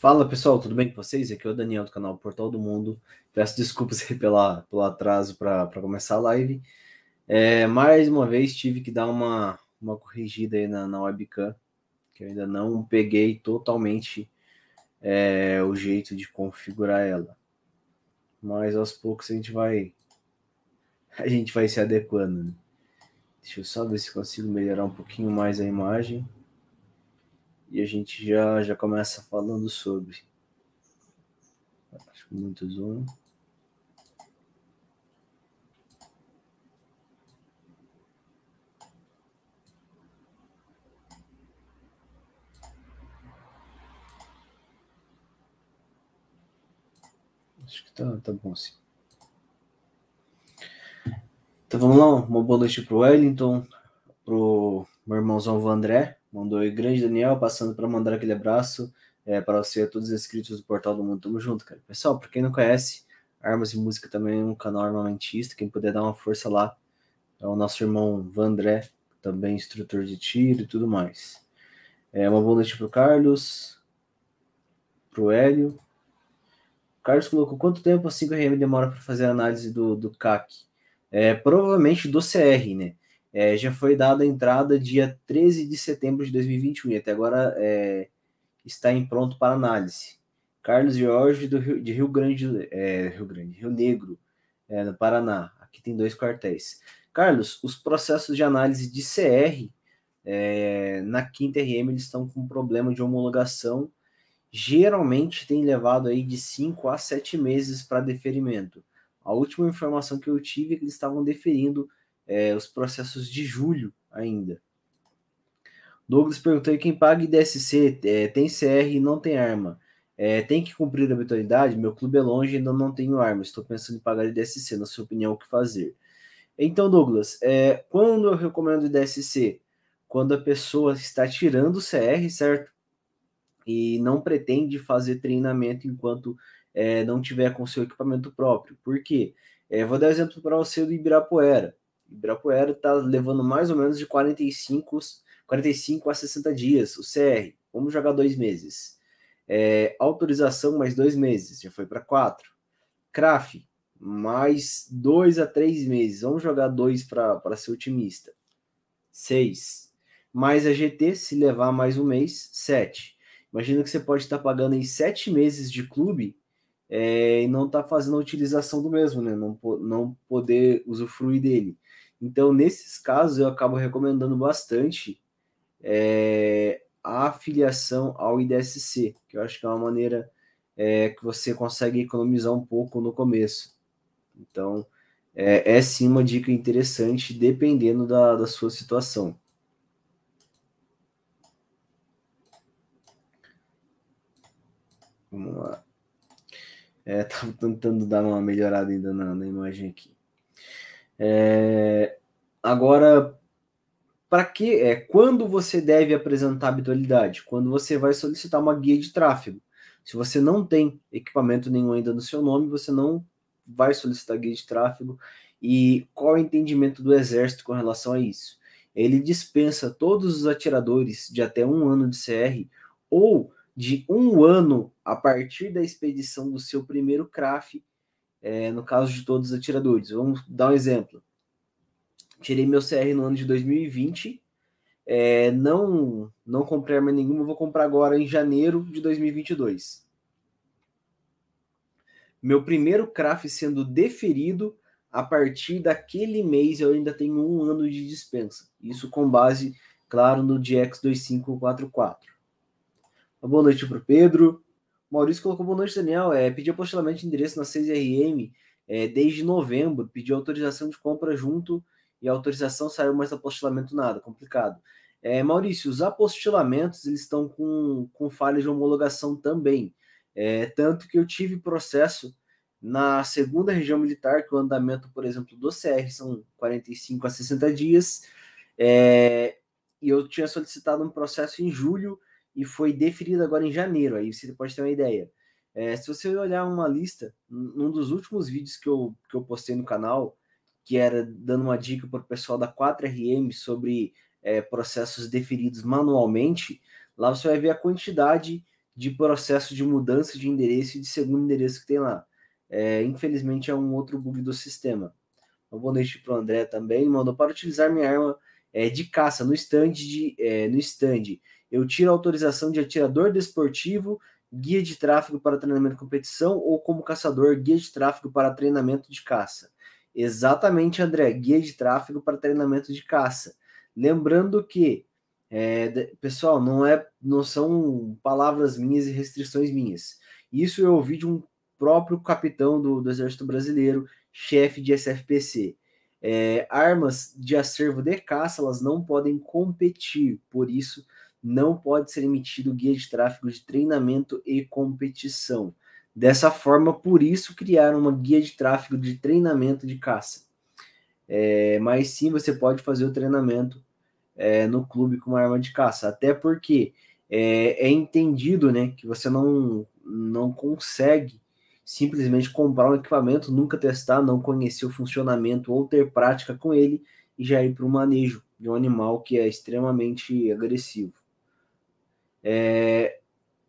Fala pessoal, tudo bem com vocês? Aqui é o Daniel do canal Portal do Mundo. Peço desculpas pela, pelo atraso para começar a live. É, mais uma vez tive que dar uma, uma corrigida aí na, na webcam, que eu ainda não peguei totalmente é, o jeito de configurar ela. Mas aos poucos a gente vai a gente vai se adequando. Né? Deixa eu só ver se consigo melhorar um pouquinho mais a imagem e a gente já, já começa falando sobre. Acho que muito zoom. Acho que tá, tá bom sim. Então vamos lá, uma boa noite pro Wellington, pro meu irmãozão Vandré, Mandou aí, grande Daniel, passando para mandar aquele abraço é, eh, para você e todos os inscritos do Portal do Mundo. Tamo junto, cara. Pessoal, para quem não conhece, Armas e Música também é um canal armamentista. Quem puder dar uma força lá é o nosso irmão Vandré, também instrutor de tiro e tudo mais. É, uma boa noite para o Carlos, para o Hélio. O Carlos colocou quanto tempo a 5RM demora para fazer a análise do, do CAC? É, provavelmente do CR, né? É, já foi dada a entrada dia 13 de setembro de 2021 e até agora é, está em pronto para análise. Carlos Jorge do Rio, de Rio Grande, é, Rio Grande, Rio Negro, é, no Paraná. Aqui tem dois quartéis. Carlos, os processos de análise de CR é, na quinta RM eles estão com problema de homologação. Geralmente tem levado aí de 5 a 7 meses para deferimento. A última informação que eu tive é que eles estavam deferindo é, os processos de julho ainda. Douglas perguntou quem paga IDSC, é, tem CR e não tem arma. É, tem que cumprir a habitualidade? Meu clube é longe e ainda não tenho arma. Estou pensando em pagar IDSC. Na sua opinião, o que fazer? Então, Douglas, é, quando eu recomendo IDSC? Quando a pessoa está tirando o CR, certo? E não pretende fazer treinamento enquanto é, não tiver com seu equipamento próprio. Por quê? É, vou dar exemplo para você do Ibirapuera. Ibirapuera está levando mais ou menos de 45, 45 a 60 dias, o CR. Vamos jogar dois meses. É, autorização, mais dois meses, já foi para quatro. CRAF, mais dois a três meses. Vamos jogar dois para ser otimista. Seis. Mais a GT, se levar mais um mês, sete. Imagina que você pode estar tá pagando em sete meses de clube é, e não tá fazendo a utilização do mesmo, né? Não, não poder usufruir dele. Então, nesses casos, eu acabo recomendando bastante é, a afiliação ao IDSC, que eu acho que é uma maneira é, que você consegue economizar um pouco no começo. Então, é, é sim uma dica interessante, dependendo da, da sua situação. Vamos lá. É, tentando dar uma melhorada ainda na, na imagem aqui. É, agora, para que é quando você deve apresentar habitualidade? Quando você vai solicitar uma guia de tráfego. Se você não tem equipamento nenhum ainda no seu nome, você não vai solicitar guia de tráfego. E qual é o entendimento do Exército com relação a isso? Ele dispensa todos os atiradores de até um ano de CR ou de um ano a partir da expedição do seu primeiro CRAF é, no caso de todos os atiradores. Vamos dar um exemplo. Tirei meu CR no ano de 2020, é, não, não comprei arma nenhuma, vou comprar agora em janeiro de 2022. Meu primeiro CRAF sendo deferido a partir daquele mês eu ainda tenho um ano de dispensa. Isso com base, claro, no DX2544. Uma boa noite para o Pedro. Maurício colocou boa noite, Daniel. É, pediu apostilamento de endereço na 6RM é, desde novembro, pediu autorização de compra junto e a autorização saiu, mas apostilamento nada, complicado. É, Maurício, os apostilamentos eles estão com, com falha de homologação também. É, tanto que eu tive processo na segunda região militar, que o andamento, por exemplo, do CR são 45 a 60 dias, é, e eu tinha solicitado um processo em julho e foi deferido agora em janeiro, aí você pode ter uma ideia. É, se você olhar uma lista, num dos últimos vídeos que eu, que eu postei no canal, que era dando uma dica para o pessoal da 4RM sobre é, processos deferidos manualmente, lá você vai ver a quantidade de processo de mudança de endereço e de segundo endereço que tem lá. É, infelizmente é um outro bug do sistema. Uma boa noite para o André também. mandou para utilizar minha arma é, de caça no stand, de, é, no stand eu tiro a autorização de atirador desportivo, guia de tráfego para treinamento e competição ou como caçador, guia de tráfego para treinamento de caça. Exatamente, André, guia de tráfego para treinamento de caça. Lembrando que, é, pessoal, não, é, não são palavras minhas e restrições minhas. Isso eu ouvi de um próprio capitão do, do Exército Brasileiro, chefe de SFPC. É, armas de acervo de caça, elas não podem competir, por isso não pode ser emitido guia de tráfego de treinamento e competição. Dessa forma, por isso criaram uma guia de tráfego de treinamento de caça. É, mas sim, você pode fazer o treinamento é, no clube com uma arma de caça. Até porque é, é entendido né, que você não, não consegue simplesmente comprar um equipamento, nunca testar, não conhecer o funcionamento ou ter prática com ele e já ir para o manejo de um animal que é extremamente agressivo. É,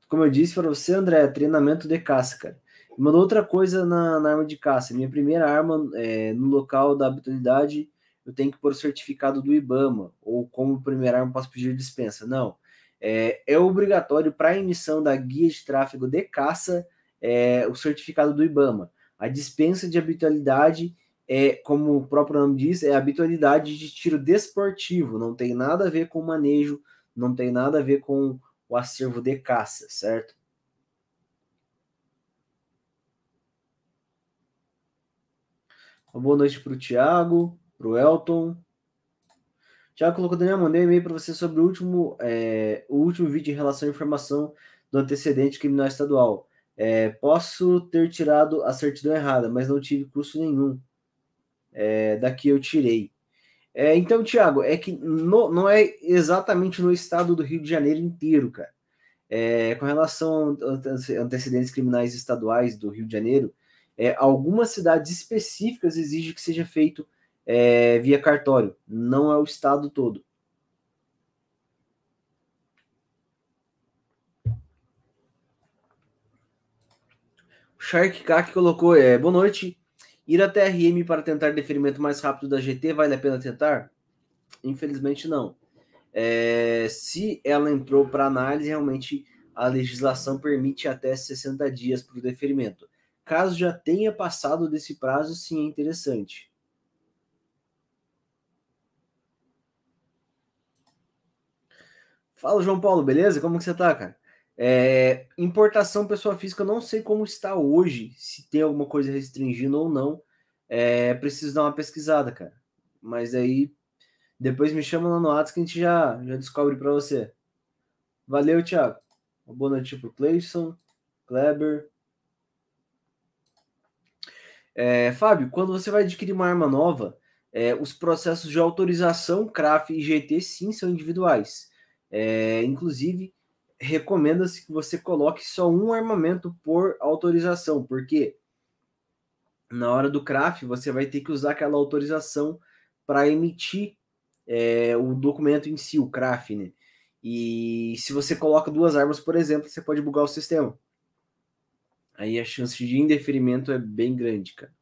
como eu disse para você, André, treinamento de caça, cara. Uma outra coisa na, na arma de caça, minha primeira arma é, no local da habitualidade, eu tenho que pôr o certificado do IBAMA, ou como primeira arma posso pedir dispensa. Não, é, é obrigatório para a emissão da guia de tráfego de caça é, o certificado do IBAMA. A dispensa de habitualidade é, como o próprio nome diz, é habitualidade de tiro desportivo, não tem nada a ver com manejo, não tem nada a ver com o acervo de caça, certo? Uma boa noite para o Tiago, para o Elton. Tiago colocou, Daniel, mandei um e-mail para você sobre o último, é, o último vídeo em relação à informação do antecedente criminal estadual. É, posso ter tirado a certidão errada, mas não tive custo nenhum. É, daqui eu tirei. É, então, Tiago, é que no, não é exatamente no estado do Rio de Janeiro inteiro, cara. É, com relação a antecedentes criminais estaduais do Rio de Janeiro, é, algumas cidades específicas exigem que seja feito é, via cartório, não é o estado todo. Shark Kak colocou, é, boa noite, Ir até a RM para tentar deferimento mais rápido da GT, vale a pena tentar? Infelizmente não. É, se ela entrou para análise, realmente a legislação permite até 60 dias para o deferimento. Caso já tenha passado desse prazo, sim, é interessante. Fala, João Paulo, beleza? Como que você tá, cara? É, importação pessoa física, não sei como está hoje, se tem alguma coisa restringindo ou não. É, preciso dar uma pesquisada, cara. Mas aí depois me chama lá no Atos que a gente já, já descobre para você. Valeu, Thiago. Uma boa noite pro Cleison, Kleber. É, Fábio, quando você vai adquirir uma arma nova, é, os processos de autorização CRAF e GT sim são individuais. É, inclusive, recomenda-se que você coloque só um armamento por autorização, porque na hora do craft você vai ter que usar aquela autorização para emitir é, o documento em si, o craft, né? E se você coloca duas armas, por exemplo, você pode bugar o sistema. Aí a chance de indeferimento é bem grande, cara.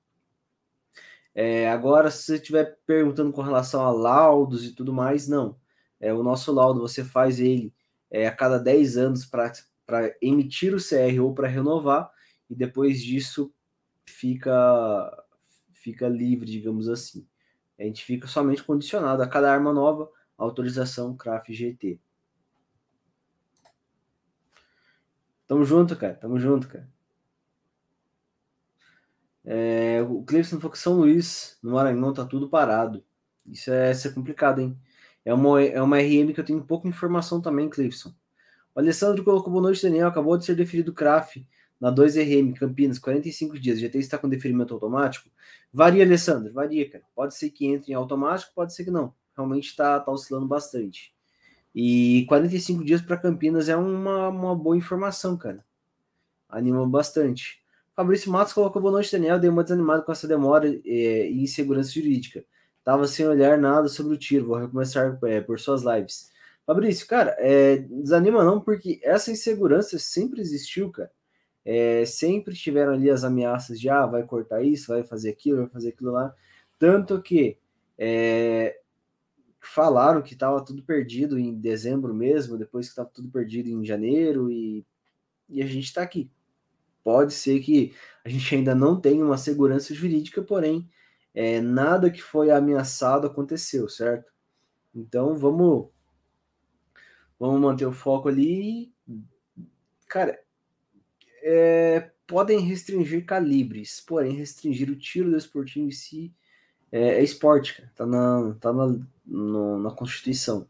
É, agora, se você estiver perguntando com relação a laudos e tudo mais, não. É, o nosso laudo, você faz ele é, a cada 10 anos para emitir o CR ou para renovar, e depois disso fica, fica livre, digamos assim. A gente fica somente condicionado a cada arma nova, autorização craft GT. Tamo junto, cara. Tamo junto, cara. É, o Clemson falou que São Luís, no Maranhão, tá tudo parado. Isso é, isso é complicado, hein? É uma, é uma RM que eu tenho pouca informação também, Clifson. O Alessandro colocou boa noite, Daniel. Acabou de ser deferido CRAF na 2RM, Campinas, 45 dias. GT está com deferimento automático? Varia, Alessandro, varia, cara. Pode ser que entre em automático, pode ser que não. Realmente está tá oscilando bastante. E 45 dias para Campinas é uma, uma boa informação, cara. Anima bastante. Fabrício Matos colocou boa noite, Daniel. Dei uma desanimada com essa demora eh, e insegurança jurídica. Tava sem olhar nada sobre o tiro, vou recomeçar é, por suas lives. Fabrício, cara, é, desanima não, porque essa insegurança sempre existiu, cara. É, sempre tiveram ali as ameaças de ah, vai cortar isso, vai fazer aquilo, vai fazer aquilo lá. Tanto que é, falaram que estava tudo perdido em dezembro mesmo, depois que estava tudo perdido em janeiro, e, e a gente está aqui. Pode ser que a gente ainda não tenha uma segurança jurídica, porém é, nada que foi ameaçado aconteceu, certo? Então vamos vamos manter o foco ali. Cara, é, podem restringir calibres, porém restringir o tiro desportivo em si é, é esporte, cara. tá na tá na, no, na Constituição.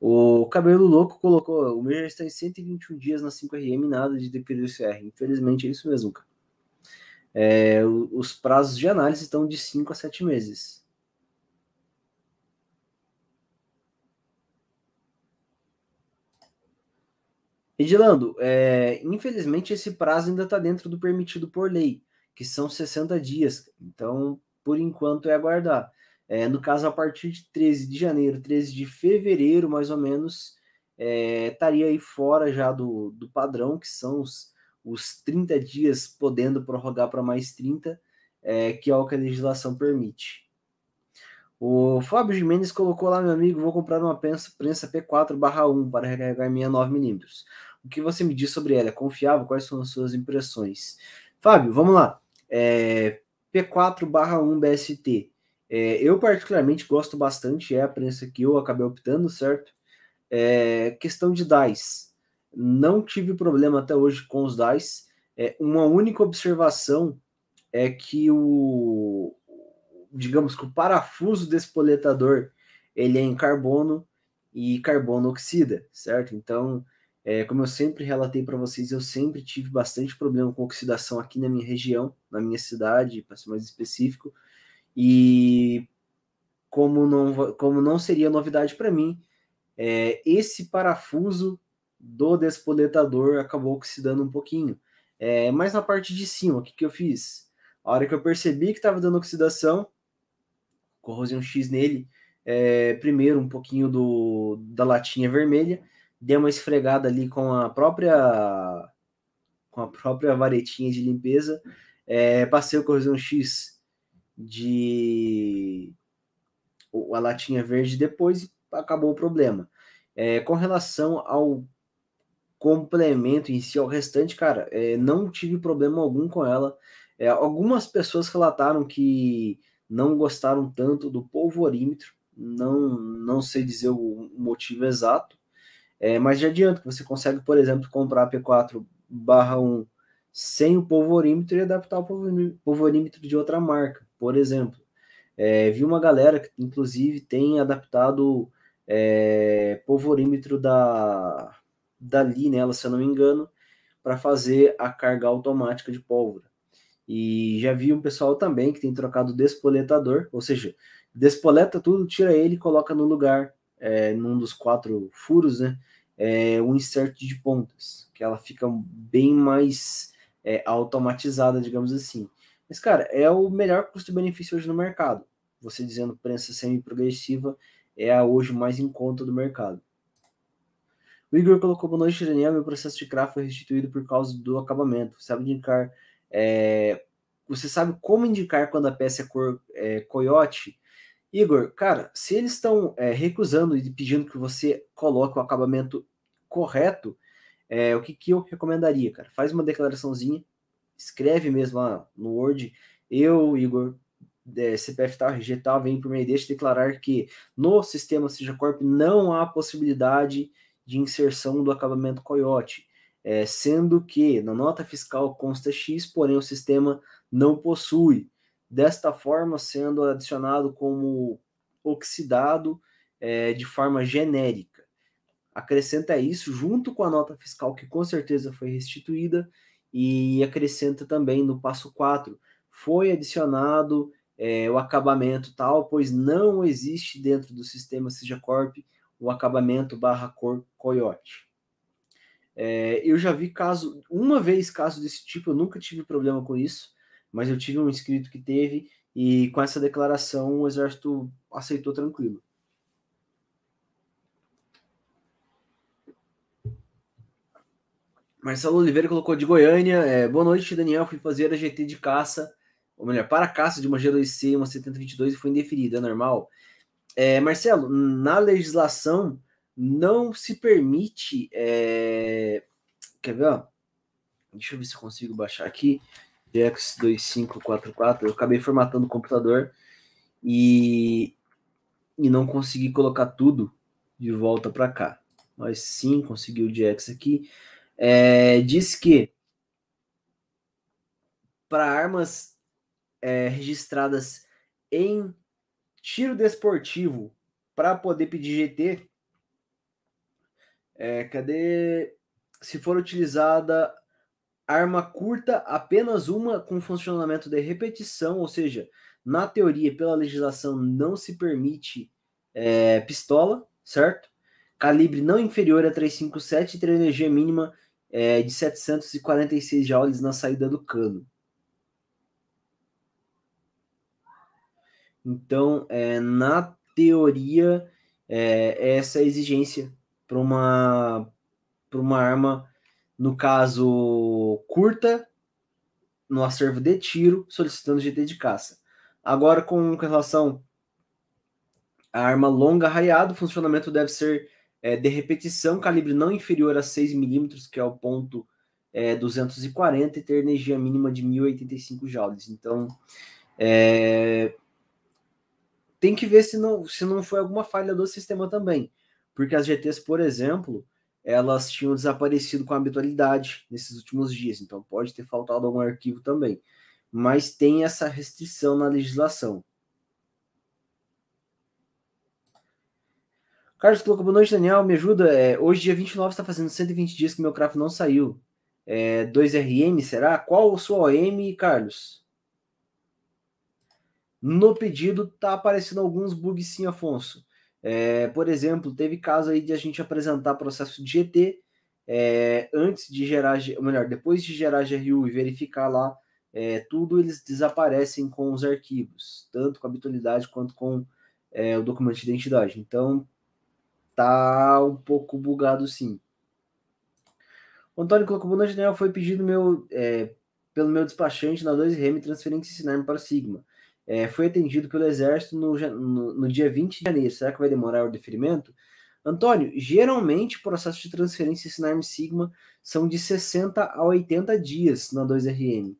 O Cabelo Louco colocou: o já está em 121 dias na 5RM, nada de do CR. Infelizmente é isso mesmo, cara. É, os prazos de análise estão de 5 a 7 meses. Edilando, é, infelizmente esse prazo ainda está dentro do permitido por lei, que são 60 dias. Então, por enquanto, é aguardar. É, no caso, a partir de 13 de janeiro, 13 de fevereiro, mais ou menos, é, estaria aí fora já do, do padrão, que são os os 30 dias, podendo prorrogar para mais 30, é, que é o que a legislação permite. O Fábio Jimenez colocou lá, meu amigo, vou comprar uma prensa, prensa P4/1 para recarregar minha 9mm. O que você me diz sobre ela? É confiável? Quais são as suas impressões? Fábio, vamos lá. É, P4/1 BST. É, eu particularmente gosto bastante, é a prensa que eu acabei optando, certo? É, questão de DAIs não tive problema até hoje com os DAIs. É, uma única observação é que o, digamos que o parafuso desse poletador, ele é em carbono e carbono oxida, certo? Então, é, como eu sempre relatei para vocês, eu sempre tive bastante problema com oxidação aqui na minha região, na minha cidade, para ser mais específico, e como não, como não seria novidade para mim, é, esse parafuso do despoletador acabou oxidando um pouquinho. É, mas na parte de cima, o que, que eu fiz? A hora que eu percebi que estava dando oxidação, corrosei um X nele, é, primeiro um pouquinho do, da latinha vermelha, dei uma esfregada ali com a própria com a própria varetinha de limpeza, é, passei o corrosão X de a latinha verde depois acabou o problema. É, com relação ao complemento em si ao restante, cara, é, não tive problema algum com ela. É, algumas pessoas relataram que não gostaram tanto do polvorímetro, não, não sei dizer o motivo exato, é, mas já adianto que você consegue, por exemplo, comprar a P4 barra 1 sem o polvorímetro e adaptar o polvorímetro de outra marca, por exemplo. É, vi uma galera que, inclusive, tem adaptado é, polvorímetro da dali nela, se eu não me engano, para fazer a carga automática de pólvora. E já vi um pessoal também que tem trocado o despoletador, ou seja, despoleta tudo, tira ele e coloca no lugar, é, num dos quatro furos, né? É, um insert de pontas, que ela fica bem mais é, automatizada, digamos assim. Mas, cara, é o melhor custo-benefício hoje no mercado. Você dizendo prensa semi-progressiva é a hoje mais em conta do mercado. O Igor colocou boa noite, Daniel. Meu processo de craft foi restituído por causa do acabamento. Sabe indicar. É... Você sabe como indicar quando a peça é cor é, coiote? Igor, cara, se eles estão é, recusando e pedindo que você coloque o acabamento correto, é, o que, que eu recomendaria, cara? Faz uma declaraçãozinha, escreve mesmo lá no Word. Eu, Igor, é, CPF tal, RG tal, vem por meio deste declarar que no sistema Seja Corp não há possibilidade de de inserção do acabamento coiote, é, sendo que na nota fiscal consta X, porém o sistema não possui. Desta forma, sendo adicionado como oxidado é, de forma genérica. Acrescenta isso junto com a nota fiscal que com certeza foi restituída e acrescenta também no passo 4, foi adicionado é, o acabamento tal, pois não existe dentro do sistema Seja Corp o acabamento barra cor coiote. É, eu já vi caso, uma vez caso desse tipo, eu nunca tive problema com isso, mas eu tive um inscrito que teve, e com essa declaração o exército aceitou tranquilo. Marcelo Oliveira colocou de Goiânia. É, Boa noite, Daniel. Fui fazer a GT de caça, ou melhor, para a caça de uma G2C, uma 7022 e foi indeferida. É normal? É, Marcelo, na legislação não se permite. É... Quer ver? Ó? Deixa eu ver se eu consigo baixar aqui. GX2544. Eu acabei formatando o computador e, e não consegui colocar tudo de volta para cá. Mas sim, consegui o GX aqui. É, diz que para armas é, registradas em tiro desportivo para poder pedir GT, é, cadê? Se for utilizada arma curta, apenas uma com funcionamento de repetição, ou seja, na teoria, pela legislação, não se permite é, pistola, certo? Calibre não inferior a 357 e energia mínima é, de 746 joules na saída do cano. Então, é, na teoria, é, é essa é a exigência para uma, uma arma, no caso, curta, no acervo de tiro, solicitando GT de caça. Agora, com relação à arma longa raiada, o funcionamento deve ser é, de repetição, calibre não inferior a 6 milímetros, que é o ponto é, 240, e ter energia mínima de 1085 joules. Então, é, tem que ver se não, se não foi alguma falha do sistema também. Porque as GTs, por exemplo, elas tinham desaparecido com habitualidade nesses últimos dias, então pode ter faltado algum arquivo também. Mas tem essa restrição na legislação. Carlos colocou, boa noite, Daniel, me ajuda. É, hoje, dia 29, está fazendo 120 dias que meu craft não saiu. É, 2RM, será? Qual o seu OM, Carlos? No pedido tá aparecendo alguns bugs sim, Afonso. É, por exemplo, teve caso aí de a gente apresentar processo de GT é, antes de gerar, ou melhor, depois de gerar GRU e verificar lá é, tudo, eles desaparecem com os arquivos, tanto com a habitualidade quanto com é, o documento de identidade. Então, tá um pouco bugado sim. O Antônio colocou, o general foi pedido meu, é, pelo meu despachante na 2RM transferência e me para Sigma é, foi atendido pelo Exército no, no, no, dia 20 de janeiro. Será que vai demorar o deferimento? Antônio, geralmente o processo de transferência Sinarm Sigma são de 60 a 80 dias na 2RM.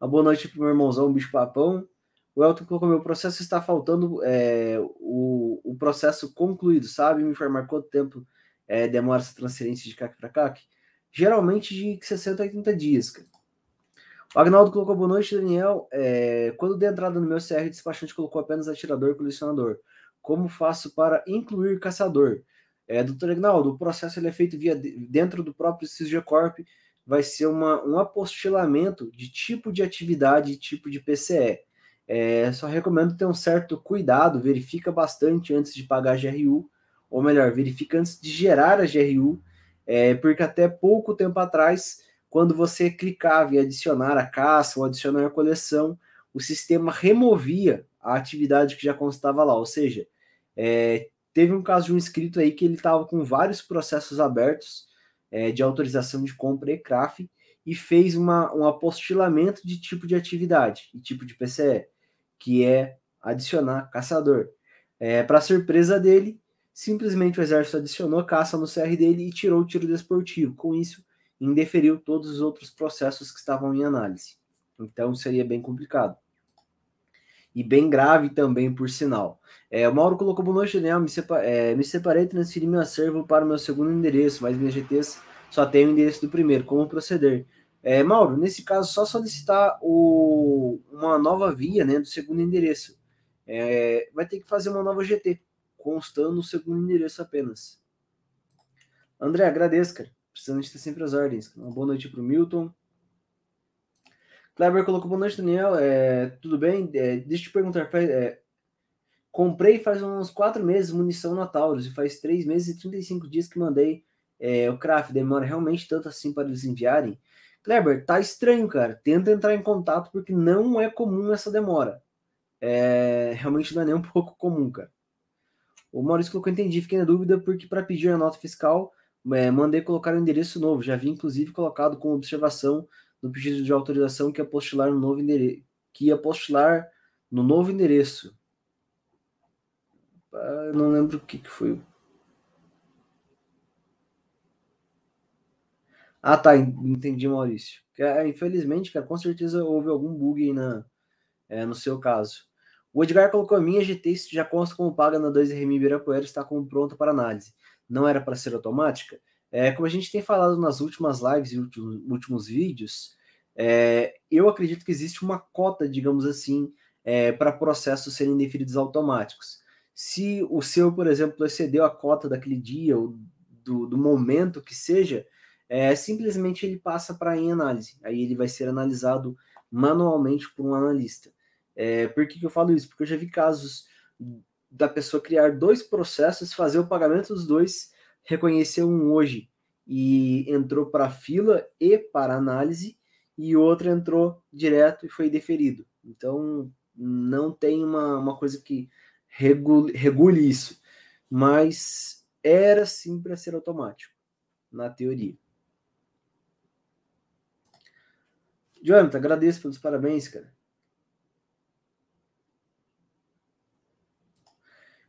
Uma boa noite o meu irmãozão, um bicho papão. O Elton colocou: meu processo está faltando é, o, o, processo concluído, sabe? Me informar quanto tempo é, demora essa transferência de CAC para CAC? Geralmente de 60 a 80 dias, cara. O Agnaldo colocou boa noite, Daniel. É, quando dei entrada no meu CR, o despachante colocou apenas atirador e colecionador. Como faço para incluir caçador? É, doutor Agnaldo, o processo ele é feito via dentro do próprio CISGECorp. vai ser uma, um apostilamento de tipo de atividade e tipo de PCE. É, só recomendo ter um certo cuidado, verifica bastante antes de pagar a GRU, ou melhor, verifica antes de gerar a GRU, é, porque até pouco tempo atrás quando você clicava em adicionar a caça ou adicionar a coleção, o sistema removia a atividade que já constava lá. Ou seja, é, teve um caso de um inscrito aí que ele estava com vários processos abertos é, de autorização de compra e craft e fez uma, um apostilamento de tipo de atividade e tipo de PCE, que é adicionar caçador. É, Para surpresa dele, simplesmente o exército adicionou caça no CR dele e tirou o tiro desportivo. Com isso, indeferiu todos os outros processos que estavam em análise. Então seria bem complicado. E bem grave também, por sinal. É, o Mauro colocou boa noite, Daniel. Me, é, me separei e transferi meu acervo para o meu segundo endereço, mas minhas GTs só tem o endereço do primeiro. Como proceder? É, Mauro, nesse caso, só solicitar o, uma nova via né, do segundo endereço. É, vai ter que fazer uma nova GT, constando o segundo endereço apenas. André, agradeço, cara. Precisamos estar sempre às ordens. Uma boa noite para o Milton. Kleber colocou boa noite, Daniel. É, tudo bem? É, deixa eu te perguntar. É, comprei faz uns quatro meses munição na Taurus e faz três meses e 35 dias que mandei é, o craft. Demora realmente tanto assim para eles enviarem? Kleber, tá estranho, cara. Tenta entrar em contato porque não é comum essa demora. É, realmente não é nem um pouco comum, cara. O Maurício colocou, entendi, fiquei na dúvida, porque para pedir a nota fiscal é, mandei colocar o um endereço novo, já havia inclusive colocado com observação no pedido de autorização que apostilar no novo endereço, que ia postular no novo endereço. Ah, não lembro o que, que foi. Ah, tá, entendi, Maurício. Ah, infelizmente, cara, com certeza houve algum bug aí na, é, no seu caso. O Edgar colocou a minha GT já consta como paga na 2RM Ibirapuera está como pronta para análise não era para ser automática? É, como a gente tem falado nas últimas lives e últimos vídeos, é, eu acredito que existe uma cota, digamos assim, é, para processos serem definidos automáticos. Se o seu, por exemplo, excedeu a cota daquele dia ou do, do momento que seja, é, simplesmente ele passa para em análise. Aí ele vai ser analisado manualmente por um analista. É, por que, que eu falo isso? Porque eu já vi casos da pessoa criar dois processos, fazer o pagamento dos dois, reconhecer um hoje e entrou para fila e para análise, e outro entrou direto e foi deferido. Então, não tem uma, uma coisa que regule, regule isso, mas era sim para ser automático, na teoria. Jonathan, agradeço pelos parabéns, cara.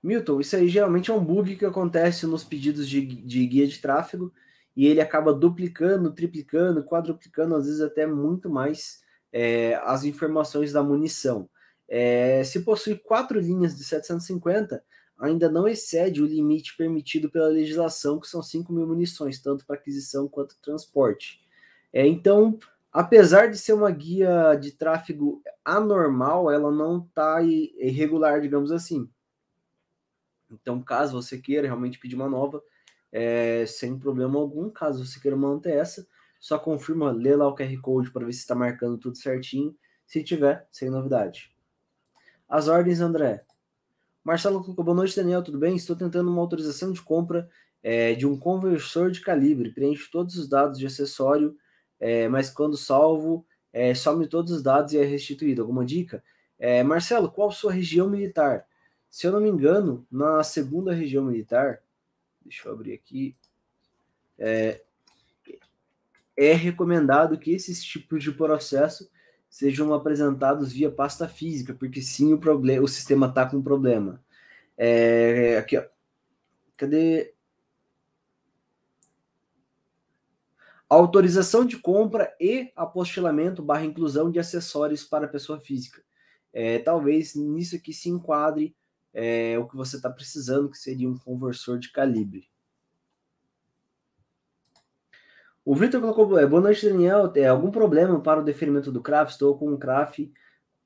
Milton, isso aí geralmente é um bug que acontece nos pedidos de, de guia de tráfego e ele acaba duplicando, triplicando, quadruplicando, às vezes até muito mais é, as informações da munição. É, se possui quatro linhas de 750, ainda não excede o limite permitido pela legislação, que são 5 mil munições, tanto para aquisição quanto transporte. É, então, apesar de ser uma guia de tráfego anormal, ela não está irregular, digamos assim. Então, caso você queira realmente pedir uma nova, é, sem problema algum, caso você queira manter essa, só confirma, lê lá o QR Code para ver se está marcando tudo certinho. Se tiver, sem novidade. As ordens, André. Marcelo boa noite, Daniel, tudo bem? Estou tentando uma autorização de compra é, de um conversor de calibre. Preenche todos os dados de acessório, é, mas quando salvo, é, some todos os dados e é restituído. Alguma dica? É, Marcelo, qual sua região militar? Se eu não me engano, na segunda região militar, deixa eu abrir aqui, é, é recomendado que esses tipos de processo sejam apresentados via pasta física, porque sim, o, problema, o sistema está com problema. É, aqui, ó. Cadê? Autorização de compra e apostilamento barra inclusão de acessórios para pessoa física. É, talvez nisso aqui se enquadre é, o que você está precisando, que seria um conversor de calibre. O Victor colocou, boa noite, Daniel. Tem é, algum problema para o deferimento do CRAF? Estou com o CRAF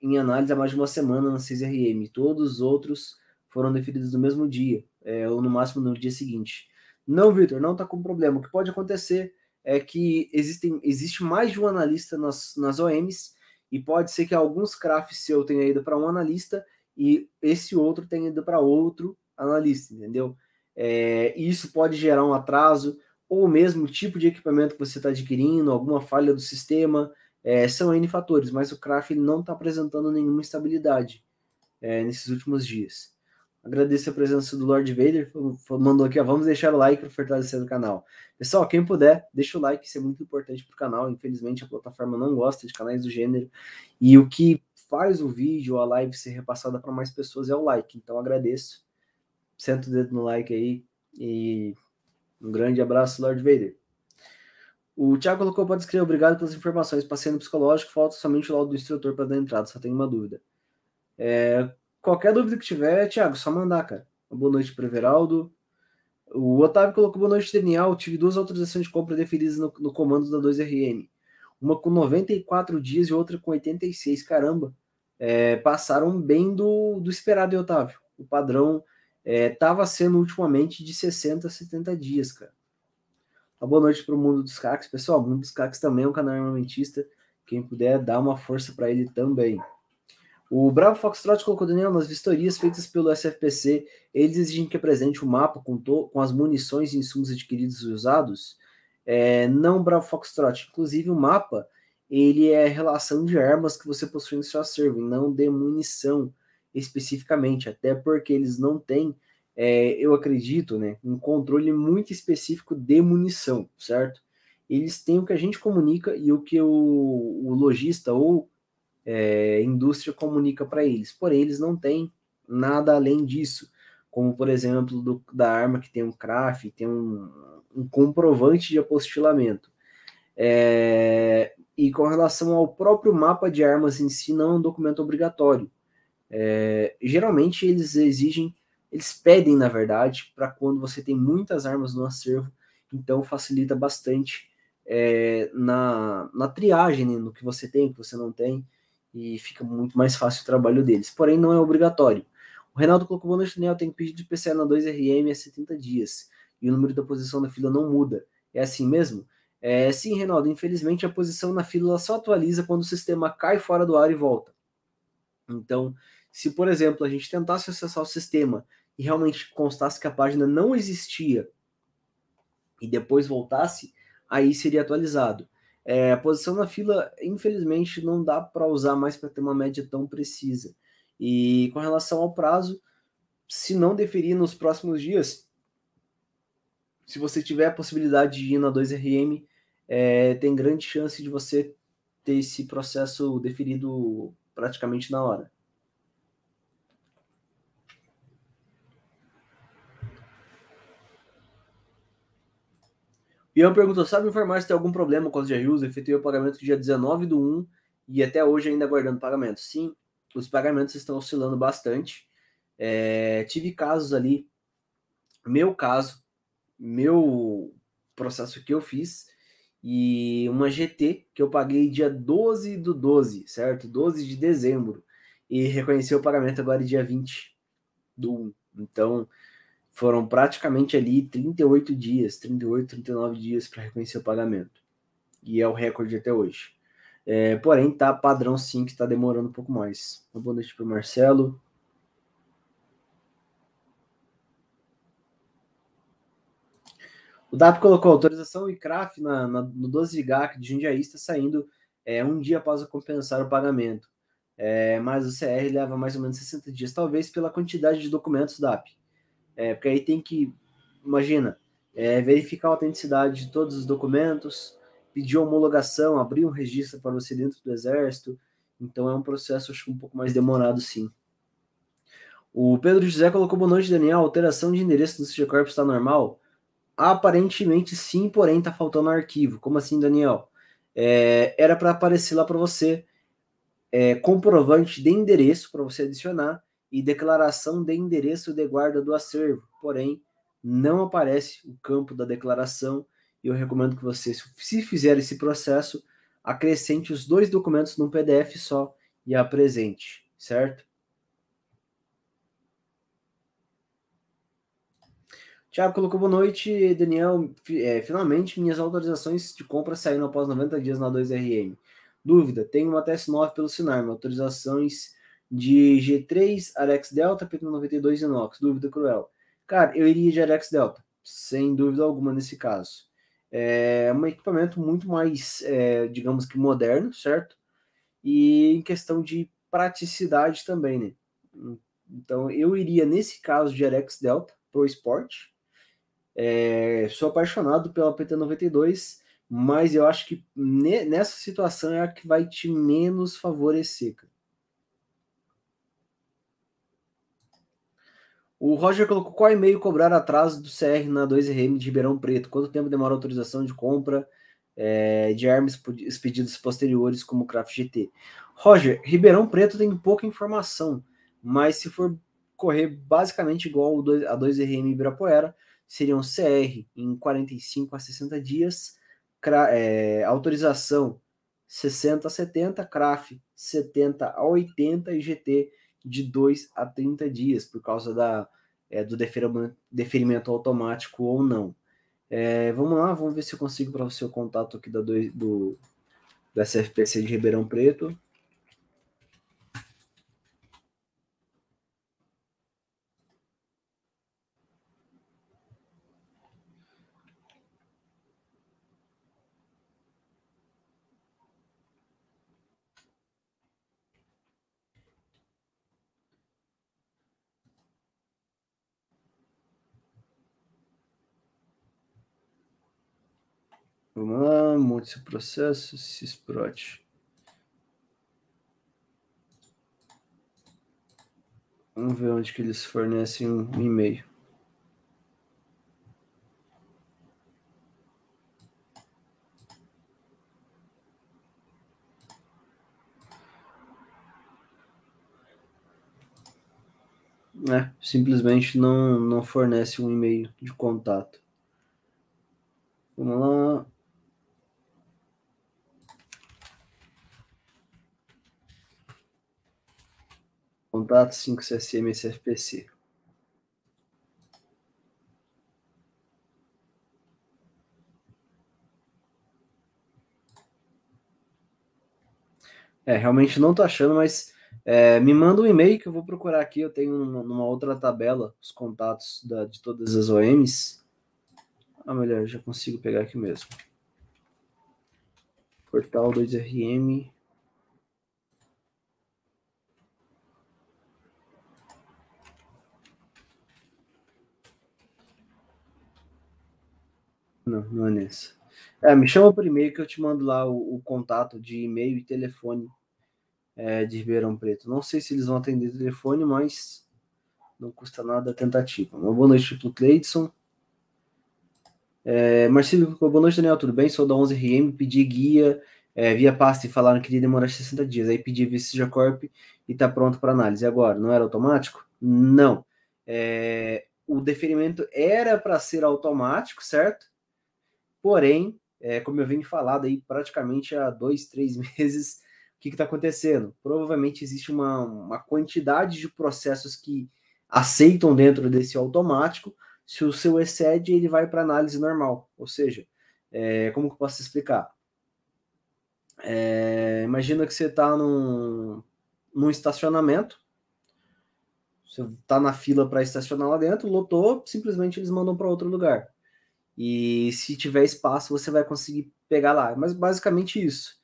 em análise há mais de uma semana na 6RM. Todos os outros foram deferidos no mesmo dia, é, ou no máximo no dia seguinte. Não, Victor, não está com problema. O que pode acontecer é que existem, existe mais de um analista nas, nas OMs, e pode ser que alguns CRAFs seu tenha ido para um analista e esse outro tem ido para outro analista, entendeu? É, e isso pode gerar um atraso, ou mesmo o tipo de equipamento que você está adquirindo, alguma falha do sistema, é, são N fatores, mas o CRAF não está apresentando nenhuma estabilidade é, nesses últimos dias. Agradeço a presença do Lord Vader, mandou aqui, ó, vamos deixar o like para fortalecer o canal. Pessoal, quem puder, deixa o like, isso é muito importante para o canal. Infelizmente, a plataforma não gosta de canais do gênero, e o que faz o vídeo, a live ser repassada para mais pessoas é o like. Então agradeço. Senta o dedo no like aí e um grande abraço, Lord Vader. O Thiago colocou para descrever, obrigado pelas informações. Passei no psicológico, falta somente o laudo do instrutor para dar entrada, só tenho uma dúvida. É, qualquer dúvida que tiver, Thiago, só mandar, cara. boa noite para Veraldo. O Otávio colocou boa noite, Daniel. Tive duas autorizações de compra deferidas no, no comando da 2RM uma com 94 dias e outra com 86. Caramba, é, passaram bem do, do esperado, Otávio. O padrão estava é, sendo ultimamente de 60 a 70 dias, cara. Uma boa noite para o Mundo dos Cacos. Pessoal, Mundo dos Cacos também é um canal armamentista. Quem puder, dar uma força para ele também. O Bravo Foxtrot colocou, Daniel, nas vistorias feitas pelo SFPC, eles exigem que apresente o um mapa com, com as munições e insumos adquiridos e usados? é, não Bravo Foxtrot. Inclusive, o mapa ele é relação de armas que você possui no seu acervo, não de munição especificamente, até porque eles não têm, é, eu acredito, né, um controle muito específico de munição, certo? Eles têm o que a gente comunica e o que o, o lojista ou é, indústria comunica para eles, porém eles não têm nada além disso, como por exemplo do, da arma que tem um craft, tem um, um comprovante de apostilamento. É, e com relação ao próprio mapa de armas em si, não é um documento obrigatório. É, geralmente eles exigem, eles pedem, na verdade, para quando você tem muitas armas no acervo, então facilita bastante é, na, na triagem, né, no que você tem, que você não tem, e fica muito mais fácil o trabalho deles. Porém, não é obrigatório. O Renato colocou, boa noite, Daniel, tem pedido de PCA na 2RM há 70 dias e o número da posição na fila não muda. É assim mesmo? É, sim, Reinaldo, infelizmente a posição na fila só atualiza quando o sistema cai fora do ar e volta. Então, se por exemplo a gente tentasse acessar o sistema e realmente constasse que a página não existia e depois voltasse, aí seria atualizado. É, a posição na fila, infelizmente, não dá para usar mais para ter uma média tão precisa. E com relação ao prazo, se não deferir nos próximos dias, se você tiver a possibilidade de ir na 2RM, é, tem grande chance de você ter esse processo definido praticamente na hora. Ian perguntou: sabe informar se tem algum problema com as GRUs? Efetuei o pagamento dia 19 do 1 e até hoje ainda aguardando pagamento. Sim, os pagamentos estão oscilando bastante. É, tive casos ali, meu caso, meu processo que eu fiz e uma GT que eu paguei dia 12 do 12, certo? 12 de dezembro. E reconheceu o pagamento agora dia 20 do 1. Então, foram praticamente ali 38 dias, 38, 39 dias para reconhecer o pagamento. E é o recorde até hoje. É, porém, tá padrão sim que tá demorando um pouco mais. Uma boa noite para Marcelo. O DAP colocou autorização e CRAF na, na, no 12 de GAC de Jundiaí está saindo é, um dia após compensar o pagamento. É, mas o CR leva mais ou menos 60 dias, talvez pela quantidade de documentos DAP. É, porque aí tem que, imagina, é, verificar a autenticidade de todos os documentos, pedir homologação, abrir um registro para você dentro do Exército. Então é um processo acho, um pouco mais demorado, sim. O Pedro José colocou boa noite, Daniel. A alteração de endereço do Corpo está normal? Aparentemente sim, porém tá faltando arquivo. Como assim, Daniel? É, era para aparecer lá para você é, comprovante de endereço para você adicionar e declaração de endereço de guarda do acervo. Porém, não aparece o campo da declaração e eu recomendo que você, se fizer esse processo, acrescente os dois documentos num PDF só e apresente, certo? Tiago colocou boa noite, Daniel. É, finalmente, minhas autorizações de compra saíram após 90 dias na 2RM. Dúvida: tenho uma TS9 pelo Sinarma, autorizações de G3, Alex Delta, P92 Inox. Dúvida cruel. Cara, eu iria de Alex Delta, sem dúvida alguma nesse caso. É um equipamento muito mais, é, digamos que moderno, certo? E em questão de praticidade também, né? Então eu iria nesse caso de Alex Delta pro esporte. É, sou apaixonado pela PT92, mas eu acho que ne, nessa situação é a que vai te menos favorecer. Cara. O Roger colocou qual e-mail cobrar atraso do CR na 2RM de Ribeirão Preto? Quanto tempo demora a autorização de compra é, de armas pedidos posteriores como o Craft GT? Roger, Ribeirão Preto tem pouca informação, mas se for correr basicamente igual a 2RM Ibirapuera, seriam CR em 45 a 60 dias, é, autorização 60 a 70, CRAF 70 a 80 e GT de 2 a 30 dias, por causa da, é, do deferimento automático ou não. É, vamos lá, vamos ver se eu consigo para você o contato aqui da, do, do, de Ribeirão Preto. Vamos lá, monte seu processo, sysprot. Vamos ver onde que eles fornecem um e-mail. É, simplesmente não, não fornece um e-mail de contato. Vamos lá. Contato 5CCM SFPC. É, realmente não tô achando, mas é, me manda um e-mail que eu vou procurar aqui. Eu tenho numa outra tabela os contatos da, de todas as OMs. Ah, melhor, já consigo pegar aqui mesmo. Portal 2RM. Não, não é nessa. É, me chama por e-mail que eu te mando lá o, o contato de e-mail e telefone é, de Ribeirão Preto. Não sei se eles vão atender o telefone, mas não custa nada a tentativa. Uma boa noite para o Cleidson. É, Marcelo, boa noite, Daniel. Tudo bem? Sou da 11RM, pedi guia é, via pasta e falaram que iria demorar 60 dias. Aí pedi via Corp e está pronto para análise. E agora, não era automático? Não. É, o deferimento era para ser automático, certo? Porém, é, como eu venho falando aí praticamente há dois, três meses, o que está acontecendo? Provavelmente existe uma, uma quantidade de processos que aceitam dentro desse automático. Se o seu excede, ele vai para análise normal. Ou seja, é, como que eu posso explicar? É, imagina que você está num, num estacionamento, você está na fila para estacionar lá dentro, lotou, simplesmente eles mandam para outro lugar. E se tiver espaço, você vai conseguir pegar lá. Mas basicamente isso.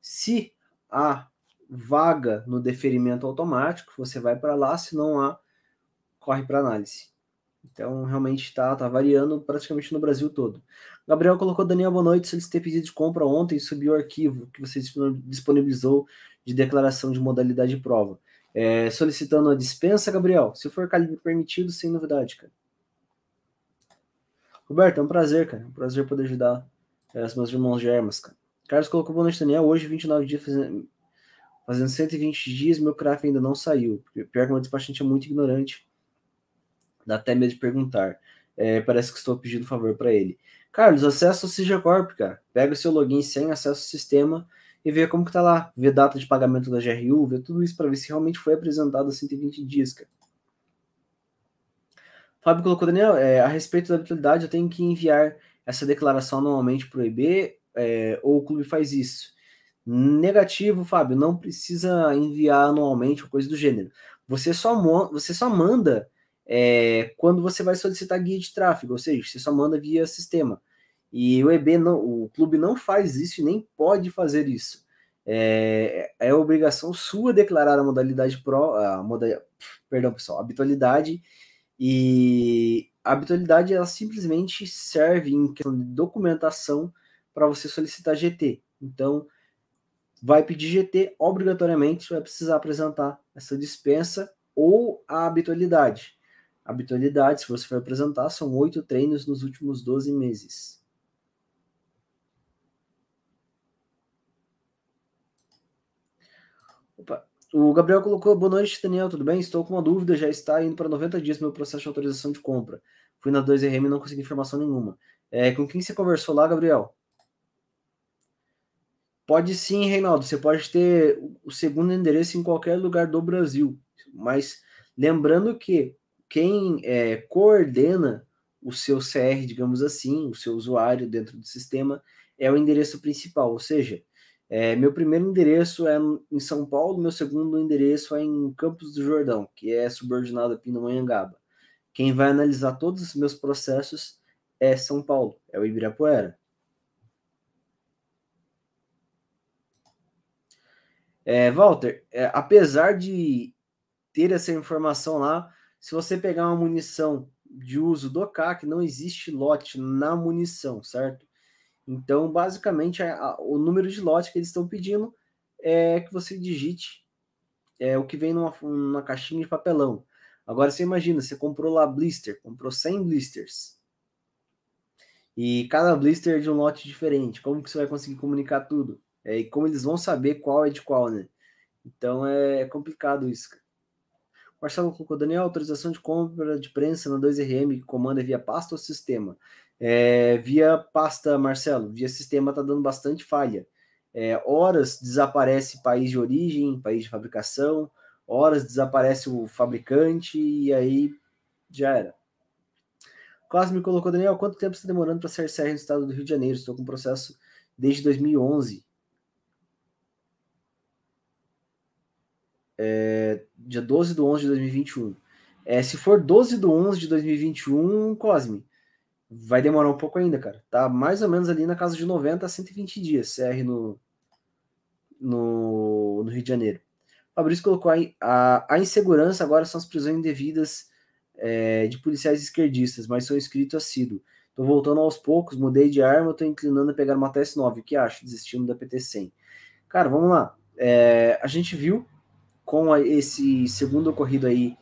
Se há vaga no deferimento automático, você vai para lá, se não há, corre para análise. Então, realmente está tá variando praticamente no Brasil todo. Gabriel colocou, Daniel, boa noite. Solicitei pedido de compra ontem e o arquivo que você disponibilizou de declaração de modalidade de prova. É, solicitando a dispensa, Gabriel, se for calibre permitido, sem novidade, cara. Roberto, é um prazer, cara. É um prazer poder ajudar é, eh, os meus irmãos germas, cara. Carlos colocou bom noite, Daniel. Hoje, 29 dias, fazendo, fazendo 120 dias, meu craft ainda não saiu. Pior que meu despachante é muito ignorante. Dá até medo de perguntar. É, parece que estou pedindo favor para ele. Carlos, acessa o Sigecorp, cara. Pega o seu login sem acesso ao sistema e vê como que tá lá. Vê data de pagamento da GRU, vê tudo isso para ver se realmente foi apresentado há 120 dias, cara. Fábio colocou, Daniel, é, a respeito da habitualidade, eu tenho que enviar essa declaração anualmente para o EB eh, é, ou o clube faz isso? Negativo, Fábio, não precisa enviar anualmente ou coisa do gênero. Você só, você só manda é, quando você vai solicitar guia de tráfego, ou seja, você só manda via sistema. E o EB, não, o clube não faz isso e nem pode fazer isso. É, é obrigação sua declarar a modalidade pro, a moda, perdão pessoal, habitualidade e a habitualidade ela simplesmente serve em questão de documentação para você solicitar GT. Então, vai pedir GT, obrigatoriamente você vai precisar apresentar essa dispensa ou a habitualidade. Habitualidade, se você for apresentar, são oito treinos nos últimos 12 meses. O Gabriel colocou: Boa noite, Daniel, tudo bem? Estou com uma dúvida, já está indo para 90 dias meu processo de autorização de compra. Fui na 2RM e não consegui informação nenhuma. É, com quem você conversou lá, Gabriel? Pode sim, Reinaldo. Você pode ter o segundo endereço em qualquer lugar do Brasil. Mas lembrando que quem é, coordena o seu CR, digamos assim, o seu usuário dentro do sistema, é o endereço principal. Ou seja, é, meu primeiro endereço é em São Paulo, meu segundo endereço é em Campos do Jordão, que é subordinado a Pindamonhangaba. Quem vai analisar todos os meus processos é São Paulo, é o Ibirapuera. É, Walter, é, apesar de ter essa informação lá, se você pegar uma munição de uso do CAC, não existe lote na munição, certo? Então, basicamente, a, a, o número de lotes que eles estão pedindo é que você digite é, o que vem numa, numa caixinha de papelão. Agora você imagina, você comprou lá blister, comprou 100 blisters. E cada blister é de um lote diferente. Como que você vai conseguir comunicar tudo? É, e como eles vão saber qual é de qual, né? Então é, é complicado isso, cara. Marcelo colocou, Daniel, autorização de compra de prensa na 2RM que comanda via pasta ou sistema? É, via pasta, Marcelo, via sistema tá dando bastante falha. É, horas desaparece país de origem, país de fabricação, horas desaparece o fabricante e aí já era. Cosme me colocou, Daniel, quanto tempo está demorando para ser CR no estado do Rio de Janeiro? Estou com processo desde 2011. É, dia 12 de 11 de 2021. É, se for 12 de 11 de 2021, Cosme, vai demorar um pouco ainda, cara. Tá mais ou menos ali na casa de 90 a 120 dias, CR no, no, no Rio de Janeiro. Fabrício colocou aí, a, a insegurança agora são as prisões indevidas é, de policiais esquerdistas, mas sou inscrito assíduo. Tô voltando aos poucos, mudei de arma, tô inclinando a pegar uma TS9. O que acho? Desistindo da PT-100. Cara, vamos lá. É, a gente viu com esse segundo ocorrido aí